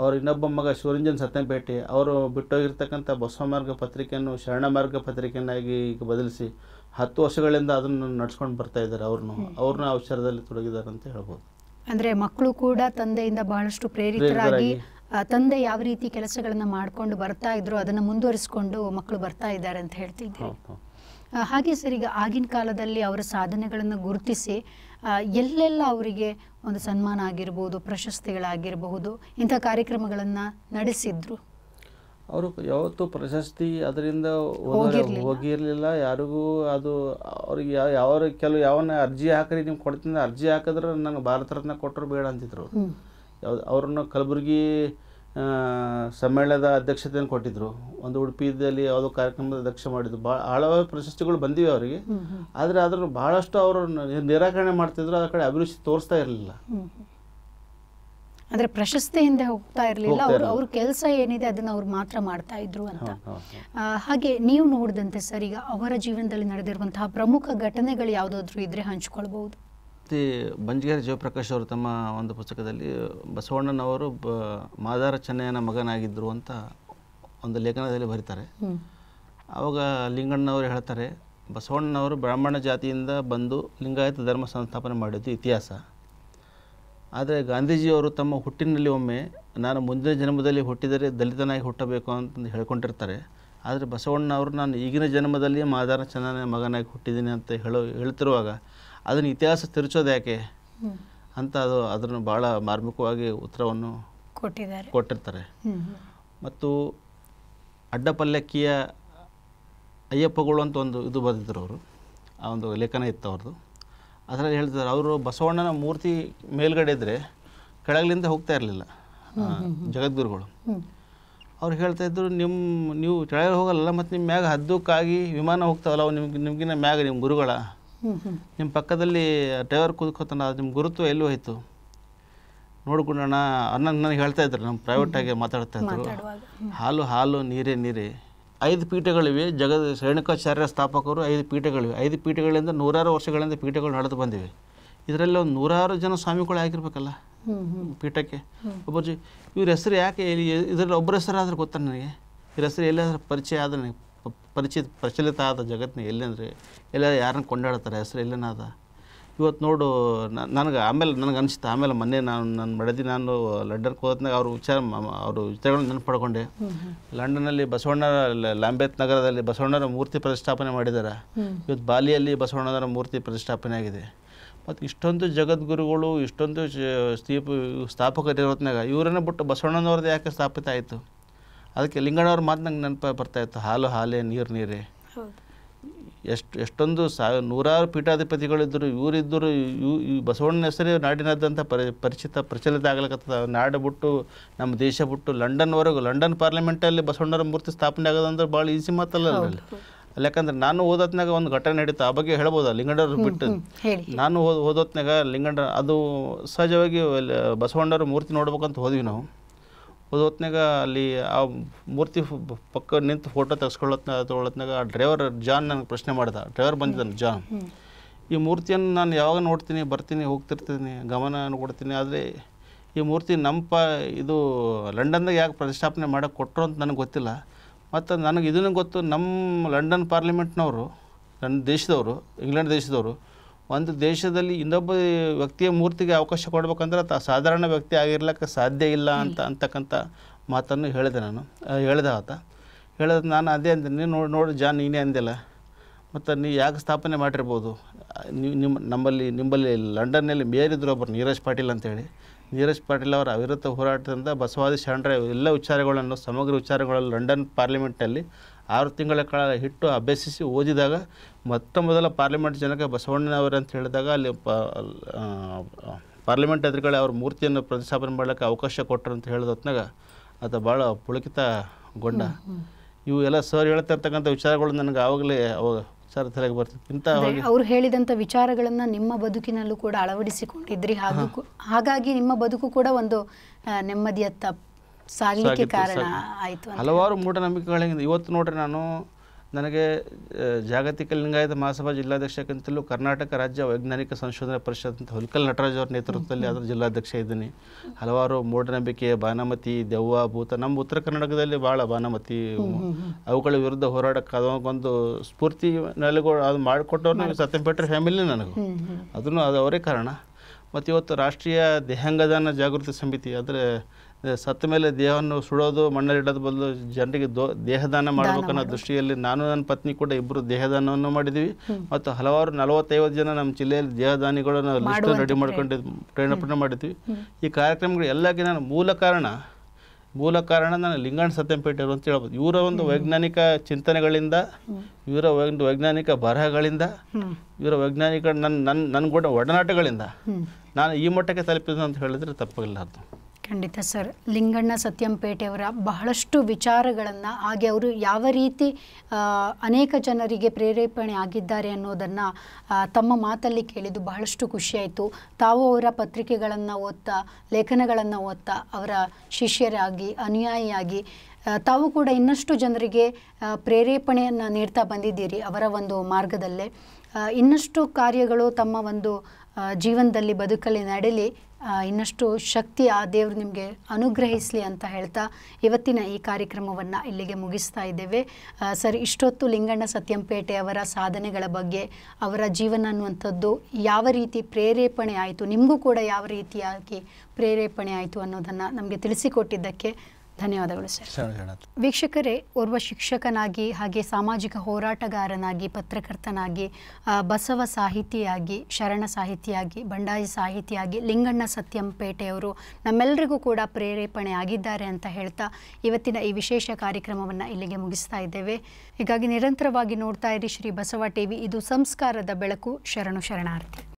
ಅವ್ರ ಇನ್ನೊಬ್ಬ ಮಗ ಶಿವರಂಜನ್ ಸತ್ಯಪೇಟೆ ಅವರು ಬಿಟ್ಟೋಗಿರ್ತಕ್ಕಂಥ ಬಸವ ಮಾರ್ಗ ಪತ್ರಿಕೆಯನ್ನು ಶರಣ ಮಾರ್ಗ ಪತ್ರಿಕೆಯನ್ನಾಗಿ ಈಗ ಬದಲಿಸಿ ಹತ್ತು ವರ್ಷಗಳಿಂದ ಅದನ್ನು ನಡ್ಸ್ಕೊಂಡು ಬರ್ತಾ ಇದ್ದಾರೆ ಅವ್ರನ್ನೂ ಅವ್ರನ್ನ ಆ ವಿಚಾರದಲ್ಲಿ ತೊಡಗಿದ್ದಾರೆ ಅಂತ ಹೇಳ್ಬೋದು ಅಂದರೆ ಮಕ್ಕಳು ಕೂಡ ತಂದೆಯಿಂದ ಬಹಳಷ್ಟು ಪ್ರೇರಿತರಾಗಿ ತಂದೆ ಯಾವ ರೀತಿ ಕೆಲಸಗಳನ್ನು ಮಾಡಿಕೊಂಡು ಬರ್ತಾ ಇದ್ರು ಅದನ್ನು ಮುಂದುವರಿಸಿಕೊಂಡು ಮಕ್ಕಳು ಬರ್ತಾ ಇದ್ದಾರೆ ಅಂತ ಹೇಳ್ತಿದ್ದೆ ಹಾಗೆ ಸರ್ ಈಗ ಆಗಿನ ಕಾಲದಲ್ಲಿ ಅವರ ಸಾಧನೆಗಳನ್ನು ಗುರುತಿಸಿ ಎಲ್ಲೆಲ್ಲ ಅವರಿಗೆ ಒಂದು ಸನ್ಮಾನ ಆಗಿರ್ಬೋದು ಪ್ರಶಸ್ತಿಗಳಾಗಿರಬಹುದು ಇಂಥ ಕಾರ್ಯಕ್ರಮಗಳನ್ನು ನಡೆಸಿದ್ರು ಅವರು ಯಾವತ್ತೂ ಪ್ರಶಸ್ತಿ ಅದರಿಂದ ಹೋಗಿರಲಿಲ್ಲ ಯಾರಿಗೂ ಅದು ಅವ್ರಿಗೆ ಯಾವ ಯಾವ ಕೆಲವು ಯಾವನ್ನ ಅರ್ಜಿ ಹಾಕ್ರಿ ನಿಮ್ಗೆ ಕೊಡ್ತೀನಿ ಅರ್ಜಿ ಹಾಕಿದ್ರೆ ನನಗೆ ಭಾರತ ರತ್ನ ಕೊಟ್ಟರು ಬೇಡ ಅಂತಿದ್ರು ಯಾವ್ದು ಅವ್ರನ್ನ ಕಲಬುರಗಿ ಸಮ್ಮೇಳನದ ಅಧ್ಯಕ್ಷತೆಯನ್ನು ಕೊಟ್ಟಿದ್ರು ಒಂದು ಉಡುಪಿದಲ್ಲಿ ಯಾವುದೋ ಕಾರ್ಯಕ್ರಮದ ಅಧ್ಯಕ್ಷ ಮಾಡಿದ್ರು ಭಾಳ ಆಳವಾದ ಪ್ರಶಸ್ತಿಗಳು ಬಂದಿವೆ ಅವರಿಗೆ ಆದರೆ ಅದ್ರ ಭಾಳಷ್ಟು ಅವರು ನಿರಾಕರಣೆ ಮಾಡ್ತಿದ್ರು ಆ ಕಡೆ ಅಭಿರುಚಿ ತೋರಿಸ್ತಾ ಇರಲಿಲ್ಲ ಅಂದ್ರೆ ಪ್ರಶಸ್ತಿ ಹಿಂದೆ ಹೋಗ್ತಾ ಇರಲಿಲ್ಲ ಅವರು ಅವ್ರ ಕೆಲಸ ಏನಿದೆ ಅದನ್ನು ಅವ್ರು ಮಾತ್ರ ಮಾಡ್ತಾ ಇದ್ರು ಅಂತ ಹಾಗೆ ನೀವು ನೋಡಿದಂತೆ ಸರ್ ಈಗ ಅವರ ಜೀವನದಲ್ಲಿ ನಡೆದಿರುವಂತಹ ಪ್ರಮುಖ ಘಟನೆಗಳು ಯಾವ್ದಾದ್ರು ಇದ್ರೆ ಹಂಚ್ಕೊಳ್ಬಹುದು ಬಂಜಗೇರಿ ಜಯಪ್ರಕಾಶ್ ಅವರು ತಮ್ಮ ಒಂದು ಪುಸ್ತಕದಲ್ಲಿ ಬಸವಣ್ಣನವರು ಬ ಮಾದಾರ ಚೆನ್ನಯ್ಯನ ಮಗನಾಗಿದ್ದರು ಅಂತ ಒಂದು ಲೇಖನದಲ್ಲಿ ಬರೀತಾರೆ ಅವಾಗ ಲಿಂಗಣ್ಣನವರು ಹೇಳ್ತಾರೆ ಬಸವಣ್ಣನವರು ಬ್ರಾಹ್ಮಣ ಜಾತಿಯಿಂದ ಬಂದು ಲಿಂಗಾಯತ ಧರ್ಮ ಸಂಸ್ಥಾಪನೆ ಮಾಡಿದ್ದು ಇತಿಹಾಸ ಆದರೆ ಗಾಂಧೀಜಿಯವರು ತಮ್ಮ ಹುಟ್ಟಿನಲ್ಲಿ ಒಮ್ಮೆ ನಾನು ಮುಂದಿನ ಜನ್ಮದಲ್ಲಿ ಹುಟ್ಟಿದರೆ ದಲಿತನಾಗಿ ಹುಟ್ಟಬೇಕು ಅಂತಂದು ಹೇಳ್ಕೊಂಡಿರ್ತಾರೆ ಆದರೆ ಬಸವಣ್ಣ ಅವರು ನಾನು ಈಗಿನ ಜನ್ಮದಲ್ಲಿ ಮಾದಾರ ಚಂದನ ಮಗನಾಗಿ ಹುಟ್ಟಿದ್ದೀನಿ ಅಂತ ಹೇಳೋ ಹೇಳ್ತಿರುವಾಗ ಅದನ್ನು ಇತಿಹಾಸ ತಿರುಚೋದು ಯಾಕೆ ಅಂತ ಅದು ಅದನ್ನು ಭಾಳ ಮಾರ್ಮಿಕವಾಗಿ ಉತ್ತರವನ್ನು ಕೊಟ್ಟಿದ್ದಾರೆ ಕೊಟ್ಟಿರ್ತಾರೆ ಮತ್ತು ಅಡ್ಡಪಲ್ಲಕ್ಕಿಯ ಅಯ್ಯಪ್ಪಗಳು ಅಂತ ಒಂದು ಇದು ಬರೆದಿದ್ರು ಅವರು ಆ ಒಂದು ಲೇಖನ ಇತ್ತು ಅವ್ರದ್ದು ಅದರಲ್ಲಿ ಹೇಳ್ತಿದ್ದಾರೆ ಅವರು ಬಸವಣ್ಣನ ಮೂರ್ತಿ ಮೇಲ್ಗಡೆ ಇದ್ದರೆ ಕೆಳಗಲಿಂದ ಹೋಗ್ತಾ ಇರಲಿಲ್ಲ ಜಗದ್ಗುರುಗಳು ಅವ್ರು ಹೇಳ್ತಾ ಇದ್ರು ನಿಮ್ಮ ನೀವು ಕೆಳಗೆ ಹೋಗಲ್ಲ ಮತ್ತು ನಿಮ್ಮ ಮ್ಯಾಗ ಹದ್ದಕ್ಕಾಗಿ ವಿಮಾನ ಹೋಗ್ತಾವಲ್ಲ ಅವು ನಿಮ್ಗೆ ನಿಮಗಿನ ಮ್ಯಾಗ ನಿಮ್ಮ ಗುರುಗಳ ನಿಮ್ಮ ಪಕ್ಕದಲ್ಲಿ ಡ್ರೈವರ್ ಕೂತ್ಕೋತಾನ ನಿಮ್ಮ ಗುರುತ್ವ ಎಲ್ಲೂ ಹೋಯಿತು ನೋಡ್ಕೊಂಡೋಣ ಅನ್ನ ನನಗೆ ಹೇಳ್ತಾ ಇದ್ರು ನಮ್ಮ ಪ್ರೈವೇಟಾಗಿ ಮಾತಾಡ್ತಾ ಇದ್ರು ಹಾಲು ಹಾಲು ನೀರೇ ನೀರೇ ಐದು ಪೀಠಗಳಿವೆ ಜಗದ ರೇಣುಕಾಚಾರ್ಯ ಸ್ಥಾಪಕರು ಐದು ಪೀಠಗಳಿವೆ ಐದು ಪೀಠಗಳಿಂದ ನೂರಾರು ವರ್ಷಗಳಿಂದ ಪೀಠಗಳು ನಡೆದು ಬಂದಿವೆ ಇದರಲ್ಲಿ ಒಂದು ನೂರಾರು ಜನ ಸ್ವಾಮಿಗಳು ಆಗಿರ್ಬೇಕಲ್ಲ ಪೀಠಕ್ಕೆ ಒಬ್ಬರು ಇವ್ರ ಹೆಸರು ಯಾಕೆ ಇದರಲ್ಲಿ ಒಬ್ಬರ ಆದರೆ ಗೊತ್ತ ನನಗೆ ಇವ್ರ ಹೆಸರು ಎಲ್ಲಾದರೂ ಪರಿಚಯ ಆದ ನನಗೆ ಪರಿಚಿತ ಪ್ರಚಲಿತ ಆದ ಜಗತ್ತಿನ ಎಲ್ಲೆಂದರೆ ಎಲ್ಲ ಯಾರನ್ನ ಕೊಂಡಾಡ್ತಾರೆ ಹೆಸರು ಎಲ್ಲನಾದ ಇವತ್ತು ನೋಡು ನನಗೆ ಆಮೇಲೆ ನನಗೆ ಅನಿಸ್ತು ಆಮೇಲೆ ಮೊನ್ನೆ ನಾನು ನನ್ನ ಮಡದಿ ನಾನು ಲಂಡನ್ಗೆ ಹೋದ್ನಾಗ ಅವರು ವಿಚಾರ ಅವರು ವಿಚಾರಗಳನ್ನ ನೆನಪು ಪಡ್ಕೊಂಡೆ ಲಂಡನ್ನಲ್ಲಿ ಬಸವಣ್ಣ ಲಾಂಬೇತ್ ನಗರದಲ್ಲಿ ಬಸವಣ್ಣರ ಮೂರ್ತಿ ಪ್ರತಿಷ್ಠಾಪನೆ ಮಾಡಿದ್ದಾರೆ ಇವತ್ತು ಬಾಲಿಯಲ್ಲಿ ಬಸವಣ್ಣನ ಮೂರ್ತಿ ಪ್ರತಿಷ್ಠಾಪನೆ ಆಗಿದೆ ಮತ್ತು ಇಷ್ಟೊಂದು ಜಗದ್ಗುರುಗಳು ಇಷ್ಟೊಂದು ಸ್ಥೀಪ ಸ್ಥಾಪಕರಿರೋತ್ನಾಗ ಇವರನ್ನು ಬಿಟ್ಟು ಬಸವಣ್ಣನವ್ರದ್ದು ಯಾಕೆ ಸ್ಥಾಪಿತ ಆಯಿತು ಅದಕ್ಕೆ ಲಿಂಗಣ್ಣವ್ರ ಮಾತು ನಂಗೆ ನೆನಪು ಬರ್ತಾಯಿತ್ತು ಹಾಲು ಹಾಲೇ ನೀರು ನೀರೇ ಎಷ್ಟು ಎಷ್ಟೊಂದು ಸಾವಿರ ನೂರಾರು ಪೀಠಾಧಿಪತಿಗಳಿದ್ದರು ಇವರಿದ್ದರು ಈ ಬಸವಣ್ಣನ ಹೆಸರೇ ನಾಡಿನಾದ್ಯಂತ ಪರಿ ಪರಿಚಿತ ಪ್ರಚಲಿತ ಆಗ್ಲಿಕ್ಕತ್ತದ ನಾಡು ಬಿಟ್ಟು ನಮ್ಮ ದೇಶ ಬಿಟ್ಟು ಲಂಡನ್ವರೆಗೂ ಲಂಡನ್ ಪಾರ್ಲಿಮೆಂಟಲ್ಲಿ ಬಸವಣ್ಣರ ಮೂರ್ತಿ ಸ್ಥಾಪನೆ ಆಗೋದಂದ್ರೆ ಭಾಳ ಈಸಿ ಮಾತಲ್ಲ ಅಲ್ಲಿ ಯಾಕಂದ್ರೆ ನಾನು ಓದೋತ್ನಾಗ ಒಂದು ಘಟನೆ ನಡೀತು ಆ ಬಗ್ಗೆ ಹೇಳ್ಬೋದು ಲಿಂಗಂಡರು ಬಿಟ್ಟು ನಾನು ಓದೋತ್ನಾಗ ಲಿಂಗಂಡ ಅದು ಸಹಜವಾಗಿ ಬಸವಣ್ಣರ ಮೂರ್ತಿ ನೋಡ್ಬೇಕಂತ ಹೋದ್ವಿ ನಾವು ಹೋದೊತ್ನಾಗ ಅಲ್ಲಿ ಆ ಮೂರ್ತಿ ಪಕ್ಕ ನಿಂತು ಫೋಟೋ ತೆಗೆಸ್ಕೊಳ್ಳೋತ್ನ ತೊಗೊಳತ್ನಾಗ ಆ ಡ್ರೈವರ್ ಜಾನ್ ನನಗೆ ಪ್ರಶ್ನೆ ಮಾಡಿದ ಡ್ರೈವರ್ ಬಂದಿದ್ದಾನೆ ಜಾನ್ ಈ ಮೂರ್ತಿಯನ್ನು ನಾನು ಯಾವಾಗ ನೋಡ್ತೀನಿ ಬರ್ತೀನಿ ಹೋಗ್ತಿರ್ತೀನಿ ಗಮನ ಕೊಡ್ತೀನಿ ಆದರೆ ಈ ಮೂರ್ತಿ ನಮ್ಮ ಇದು ಲಂಡನ್ದಾಗ ಯಾಕೆ ಪ್ರತಿಷ್ಠಾಪನೆ ಮಾಡೋಕ್ಕೆ ಕೊಟ್ಟರು ಅಂತ ನನಗೆ ಗೊತ್ತಿಲ್ಲ ಮತ್ತು ನನಗೆ ಇದನ್ನು ಗೊತ್ತು ನಮ್ಮ ಲಂಡನ್ ಪಾರ್ಲಿಮೆಂಟ್ನವರು ನನ್ನ ದೇಶದವರು ಇಂಗ್ಲೆಂಡ್ ದೇಶದವರು ಒಂದು ದೇಶದಲ್ಲಿ ಇನ್ನೊಬ್ಬ ವ್ಯಕ್ತಿಯ ಮೂರ್ತಿಗೆ ಅವಕಾಶ ಕೊಡ್ಬೇಕಂದ್ರೆ ತ ಸಾಧಾರಣ ವ್ಯಕ್ತಿ ಆಗಿರ್ಲಿಕ್ಕೆ ಸಾಧ್ಯ ಇಲ್ಲ ಅಂತ ಅಂತಕ್ಕಂಥ ಮಾತನ್ನು ಹೇಳಿದೆ ನಾನು ಹೇಳಿದೆ ಆತ ಹೇಳಿದ ನಾನು ಅದೇ ಅಂದೆ ನೀನು ನೋಡಿ ನೋಡಿ ಜಾನ್ ನೀನೇ ಅಂದಿಲ್ಲ ಮತ್ತು ನೀವು ಯಾಕೆ ಸ್ಥಾಪನೆ ಮಾಡಿರ್ಬೋದು ನೀವು ನಿಮ್ಮ ನಮ್ಮಲ್ಲಿ ನಿಮ್ಮಲ್ಲಿ ಲಂಡನ್ನಲ್ಲಿ ಮೇರಿದ್ರು ಒಬ್ಬರು ನೀರಜ್ ಪಾಟೀಲ್ ಅಂತೇಳಿ ನೀರಜ್ ಪಾಟೀಲ್ ಅವರ ಅವಿರತ ಹೋರಾಟದಿಂದ ಬಸವಾದಿ ಶರಣರ ಎಲ್ಲ ವಿಚಾರಗಳನ್ನು ಸಮಗ್ರ ವಿಚಾರಗಳಲ್ಲಿ ಲಂಡನ್ ಪಾರ್ಲಿಮೆಂಟಲ್ಲಿ ಆರು ತಿಂಗಳ ಕಾಲ ಹಿಟ್ಟು ಅಭ್ಯಸಿಸಿ ಓದಿದಾಗ ಮೊತ್ತ ಮೊದಲ ಪಾರ್ಲಿಮೆಂಟ್ ಜನಕ ಬಸವಣ್ಣನವರು ಅಂತ ಹೇಳಿದಾಗ ಅಲ್ಲಿ ಪಾರ್ಲಿಮೆಂಟ್ ಎದುರುಗಡೆ ಅವ್ರ ಮೂರ್ತಿಯನ್ನು ಪ್ರತಿಷ್ಠಾಪನೆ ಮಾಡೋಕ್ಕೆ ಅವಕಾಶ ಕೊಟ್ಟರು ಅಂತ ಹೇಳಿದ ಹೊತ್ನಾಗ ಅದು ಭಾಳ ಪುಳಕಿತಗೊಂಡ ಇವು ಎಲ್ಲ ಸರ್ ಹೇಳ್ತಿರ್ತಕ್ಕಂಥ ವಿಚಾರಗಳು ನನಗೆ ಆವಾಗಲೇ ಅವಾಗ ಸರ್ ತಲೆಗೆ ಬರ್ತದೆ ಇಂಥ ಅವ್ರು ಹೇಳಿದಂಥ ವಿಚಾರಗಳನ್ನು ನಿಮ್ಮ ಬದುಕಿನಲ್ಲೂ ಕೂಡ ಅಳವಡಿಸಿಕೊಂಡಿದ್ರಿ ಹಾಗೂ ಹಾಗಾಗಿ ನಿಮ್ಮ ಬದುಕು ಕೂಡ ಒಂದು ನೆಮ್ಮದಿಯತ್ತ ಹಲವಾರು ಮೂಢನಂಬಿಕೆಗಳಿಂದ ಇವತ್ತು ನೋಡ್ರಿ ನಾನು ನನಗೆ ಜಾಗತಿಕ ಲಿಂಗಾಯತ ಮಹಾಸಭಾ ಜಿಲ್ಲಾಧ್ಯಕ್ಷಕ್ಕಿಂತಲೂ ಕರ್ನಾಟಕ ರಾಜ್ಯ ವೈಜ್ಞಾನಿಕ ಸಂಶೋಧನಾ ಪರಿಷತ್ ಅಂತ ಹುಲ್ಕಲ್ ನಟರಾಜ್ ಅವರ ನೇತೃತ್ವದಲ್ಲಿ ಅದರ ಜಿಲ್ಲಾಧ್ಯಕ್ಷ ಇದ್ದೀನಿ ಹಲವಾರು ಮೂಢನಂಬಿಕೆ ಬಾನಮತಿ ದೆವ್ವ ಭೂತ ನಮ್ಮ ಉತ್ತರ ಕರ್ನಾಟಕದಲ್ಲಿ ಭಾಳ ಬಾನಮತಿ ಅವುಗಳ ವಿರುದ್ಧ ಅದೊಂದು ಸ್ಫೂರ್ತಿ ನೆಲೆಗಳು ಅದು ಮಾಡಿಕೊಟ್ಟವ್ರು ಸತ್ಯ ಫ್ಯಾಮಿಲಿ ನನಗೆ ಅದನ್ನು ಅದು ಅವರೇ ಕಾರಣ ಮತ್ತು ಇವತ್ತು ರಾಷ್ಟ್ರೀಯ ದೇಹಾಂಗದಾನ ಜಾಗೃತಿ ಸಮಿತಿ ಅಂದರೆ ಸತ್ತ ಮೇಲೆ ದೇಹವನ್ನು ಸುಡೋದು ಮಣ್ಣಲ್ಲಿಡೋದು ಬದಲು ಜನರಿಗೆ ದೋ ದೇಹದಾನ ಮಾಡಬೇಕು ಅನ್ನೋ ದೃಷ್ಟಿಯಲ್ಲಿ ನಾನು ನನ್ನ ಪತ್ನಿ ಕೂಡ ಇಬ್ಬರು ದೇಹದಾನವನ್ನು ಮಾಡಿದ್ವಿ ಮತ್ತು ಹಲವಾರು ನಲವತ್ತೈವತ್ತು ಜನ ನಮ್ಮ ಜಿಲ್ಲೆಯಲ್ಲಿ ದೇಹದಾನಿಗಳನ್ನು ಲಿಸ್ಟ್ ರೆಡಿ ಮಾಡ್ಕೊಂಡು ಪ್ರೇರಣೆ ಮಾಡಿದ್ವಿ ಈ ಕಾರ್ಯಕ್ರಮಗಳು ಎಲ್ಲಕ್ಕೆ ನಾನು ಮೂಲ ಕಾರಣ ಮೂಲ ಕಾರಣ ನಾನು ಲಿಂಗಾಣ ಸತ್ಯಂಪೇಟೆ ಅಂತ ಹೇಳ್ಬೋದು ಇವರ ಒಂದು ವೈಜ್ಞಾನಿಕ ಚಿಂತನೆಗಳಿಂದ ಇವರ ಒಂದು ವೈಜ್ಞಾನಿಕ ಬರಹಗಳಿಂದ ಇವರ ವೈಜ್ಞಾನಿಕ ನನ್ನ ನನ್ನ ನನ್ನ ಒಡನಾಟಗಳಿಂದ ನಾನು ಈ ಮಟ್ಟಕ್ಕೆ ತಲುಪಿದ ಅಂತ ಹೇಳಿದ್ರೆ ತಪ್ಪಾಗಿಲ್ಲ ಅದು ಖಂಡಿತ ಸರ್ ಲಿಂಗಣ್ಣ ಸತ್ಯಂಪೇಟೆಯವರ ಬಹಳಷ್ಟು ವಿಚಾರಗಳನ್ನು ಹಾಗೆ ಅವರು ಯಾವ ರೀತಿ ಅನೇಕ ಜನರಿಗೆ ಪ್ರೇರೇಪಣೆ ಆಗಿದ್ದಾರೆ ಅನ್ನೋದನ್ನು ತಮ್ಮ ಮಾತಲ್ಲಿ ಕೇಳಿದ್ದು ಬಹಳಷ್ಟು ಖುಷಿಯಾಯಿತು ತಾವು ಅವರ ಪತ್ರಿಕೆಗಳನ್ನು ಓದ್ತಾ ಲೇಖನಗಳನ್ನು ಓದ್ತಾ ಅವರ ಶಿಷ್ಯರಾಗಿ ಅನುಯಾಯಿಯಾಗಿ ತಾವು ಕೂಡ ಇನ್ನಷ್ಟು ಜನರಿಗೆ ಪ್ರೇರೇಪಣೆಯನ್ನು ನೀಡ್ತಾ ಬಂದಿದ್ದೀರಿ ಅವರ ಒಂದು ಮಾರ್ಗದಲ್ಲೇ ಇನ್ನಷ್ಟು ಕಾರ್ಯಗಳು ತಮ್ಮ ಒಂದು ಜೀವನದಲ್ಲಿ ಬದುಕಲ್ಲಿ ನಡೀಲಿ ಇನ್ನಷ್ಟು ಶಕ್ತಿ ಆ ದೇವರು ನಿಮಗೆ ಅನುಗ್ರಹಿಸಲಿ ಅಂತ ಹೇಳ್ತಾ ಇವತ್ತಿನ ಈ ಕಾರ್ಯಕ್ರಮವನ್ನು ಇಲ್ಲಿಗೆ ಮುಗಿಸ್ತಾ ಇದ್ದೇವೆ ಸರ್ ಇಷ್ಟೊತ್ತು ಲಿಂಗಣ್ಣ ಸತ್ಯಂಪೇಟೆ ಅವರ ಸಾಧನೆಗಳ ಬಗ್ಗೆ ಅವರ ಜೀವನ ಅನ್ನುವಂಥದ್ದು ಯಾವ ರೀತಿ ಪ್ರೇರೇಪಣೆ ಆಯಿತು ನಿಮಗೂ ಕೂಡ ಯಾವ ರೀತಿಯಾಗಿ ಪ್ರೇರೇಪಣೆ ಆಯಿತು ಅನ್ನೋದನ್ನು ನಮಗೆ ತಿಳಿಸಿಕೊಟ್ಟಿದ್ದಕ್ಕೆ ಧನ್ಯವಾದಗಳು ಸರ್ ವೀಕ್ಷಕರೇ ಓರ್ವ ಶಿಕ್ಷಕನಾಗಿ ಹಾಗೆ ಸಾಮಾಜಿಕ ಹೋರಾಟಗಾರನಾಗಿ ಪತ್ರಕರ್ತನಾಗಿ ಬಸವ ಸಾಹಿತಿಯಾಗಿ ಶರಣ ಸಾಹಿತಿಯಾಗಿ ಬಂಡಾಯ ಸಾಹಿತಿಯಾಗಿ ಲಿಂಗಣ್ಣ ಸತ್ಯಂಪೇಟೆಯವರು ನಮ್ಮೆಲ್ಲರಿಗೂ ಕೂಡ ಪ್ರೇರೇಪಣೆ ಆಗಿದ್ದಾರೆ ಅಂತ ಹೇಳ್ತಾ ಇವತ್ತಿನ ಈ ವಿಶೇಷ ಕಾರ್ಯಕ್ರಮವನ್ನು ಇಲ್ಲಿಗೆ ಮುಗಿಸ್ತಾ ಇದ್ದೇವೆ ಹೀಗಾಗಿ ನಿರಂತರವಾಗಿ ನೋಡ್ತಾ ಇರಿ ಶ್ರೀ ಬಸವ ಟಿವಿ ಇದು ಸಂಸ್ಕಾರದ ಬೆಳಕು ಶರಣು ಶರಣಾರ್ಥಿ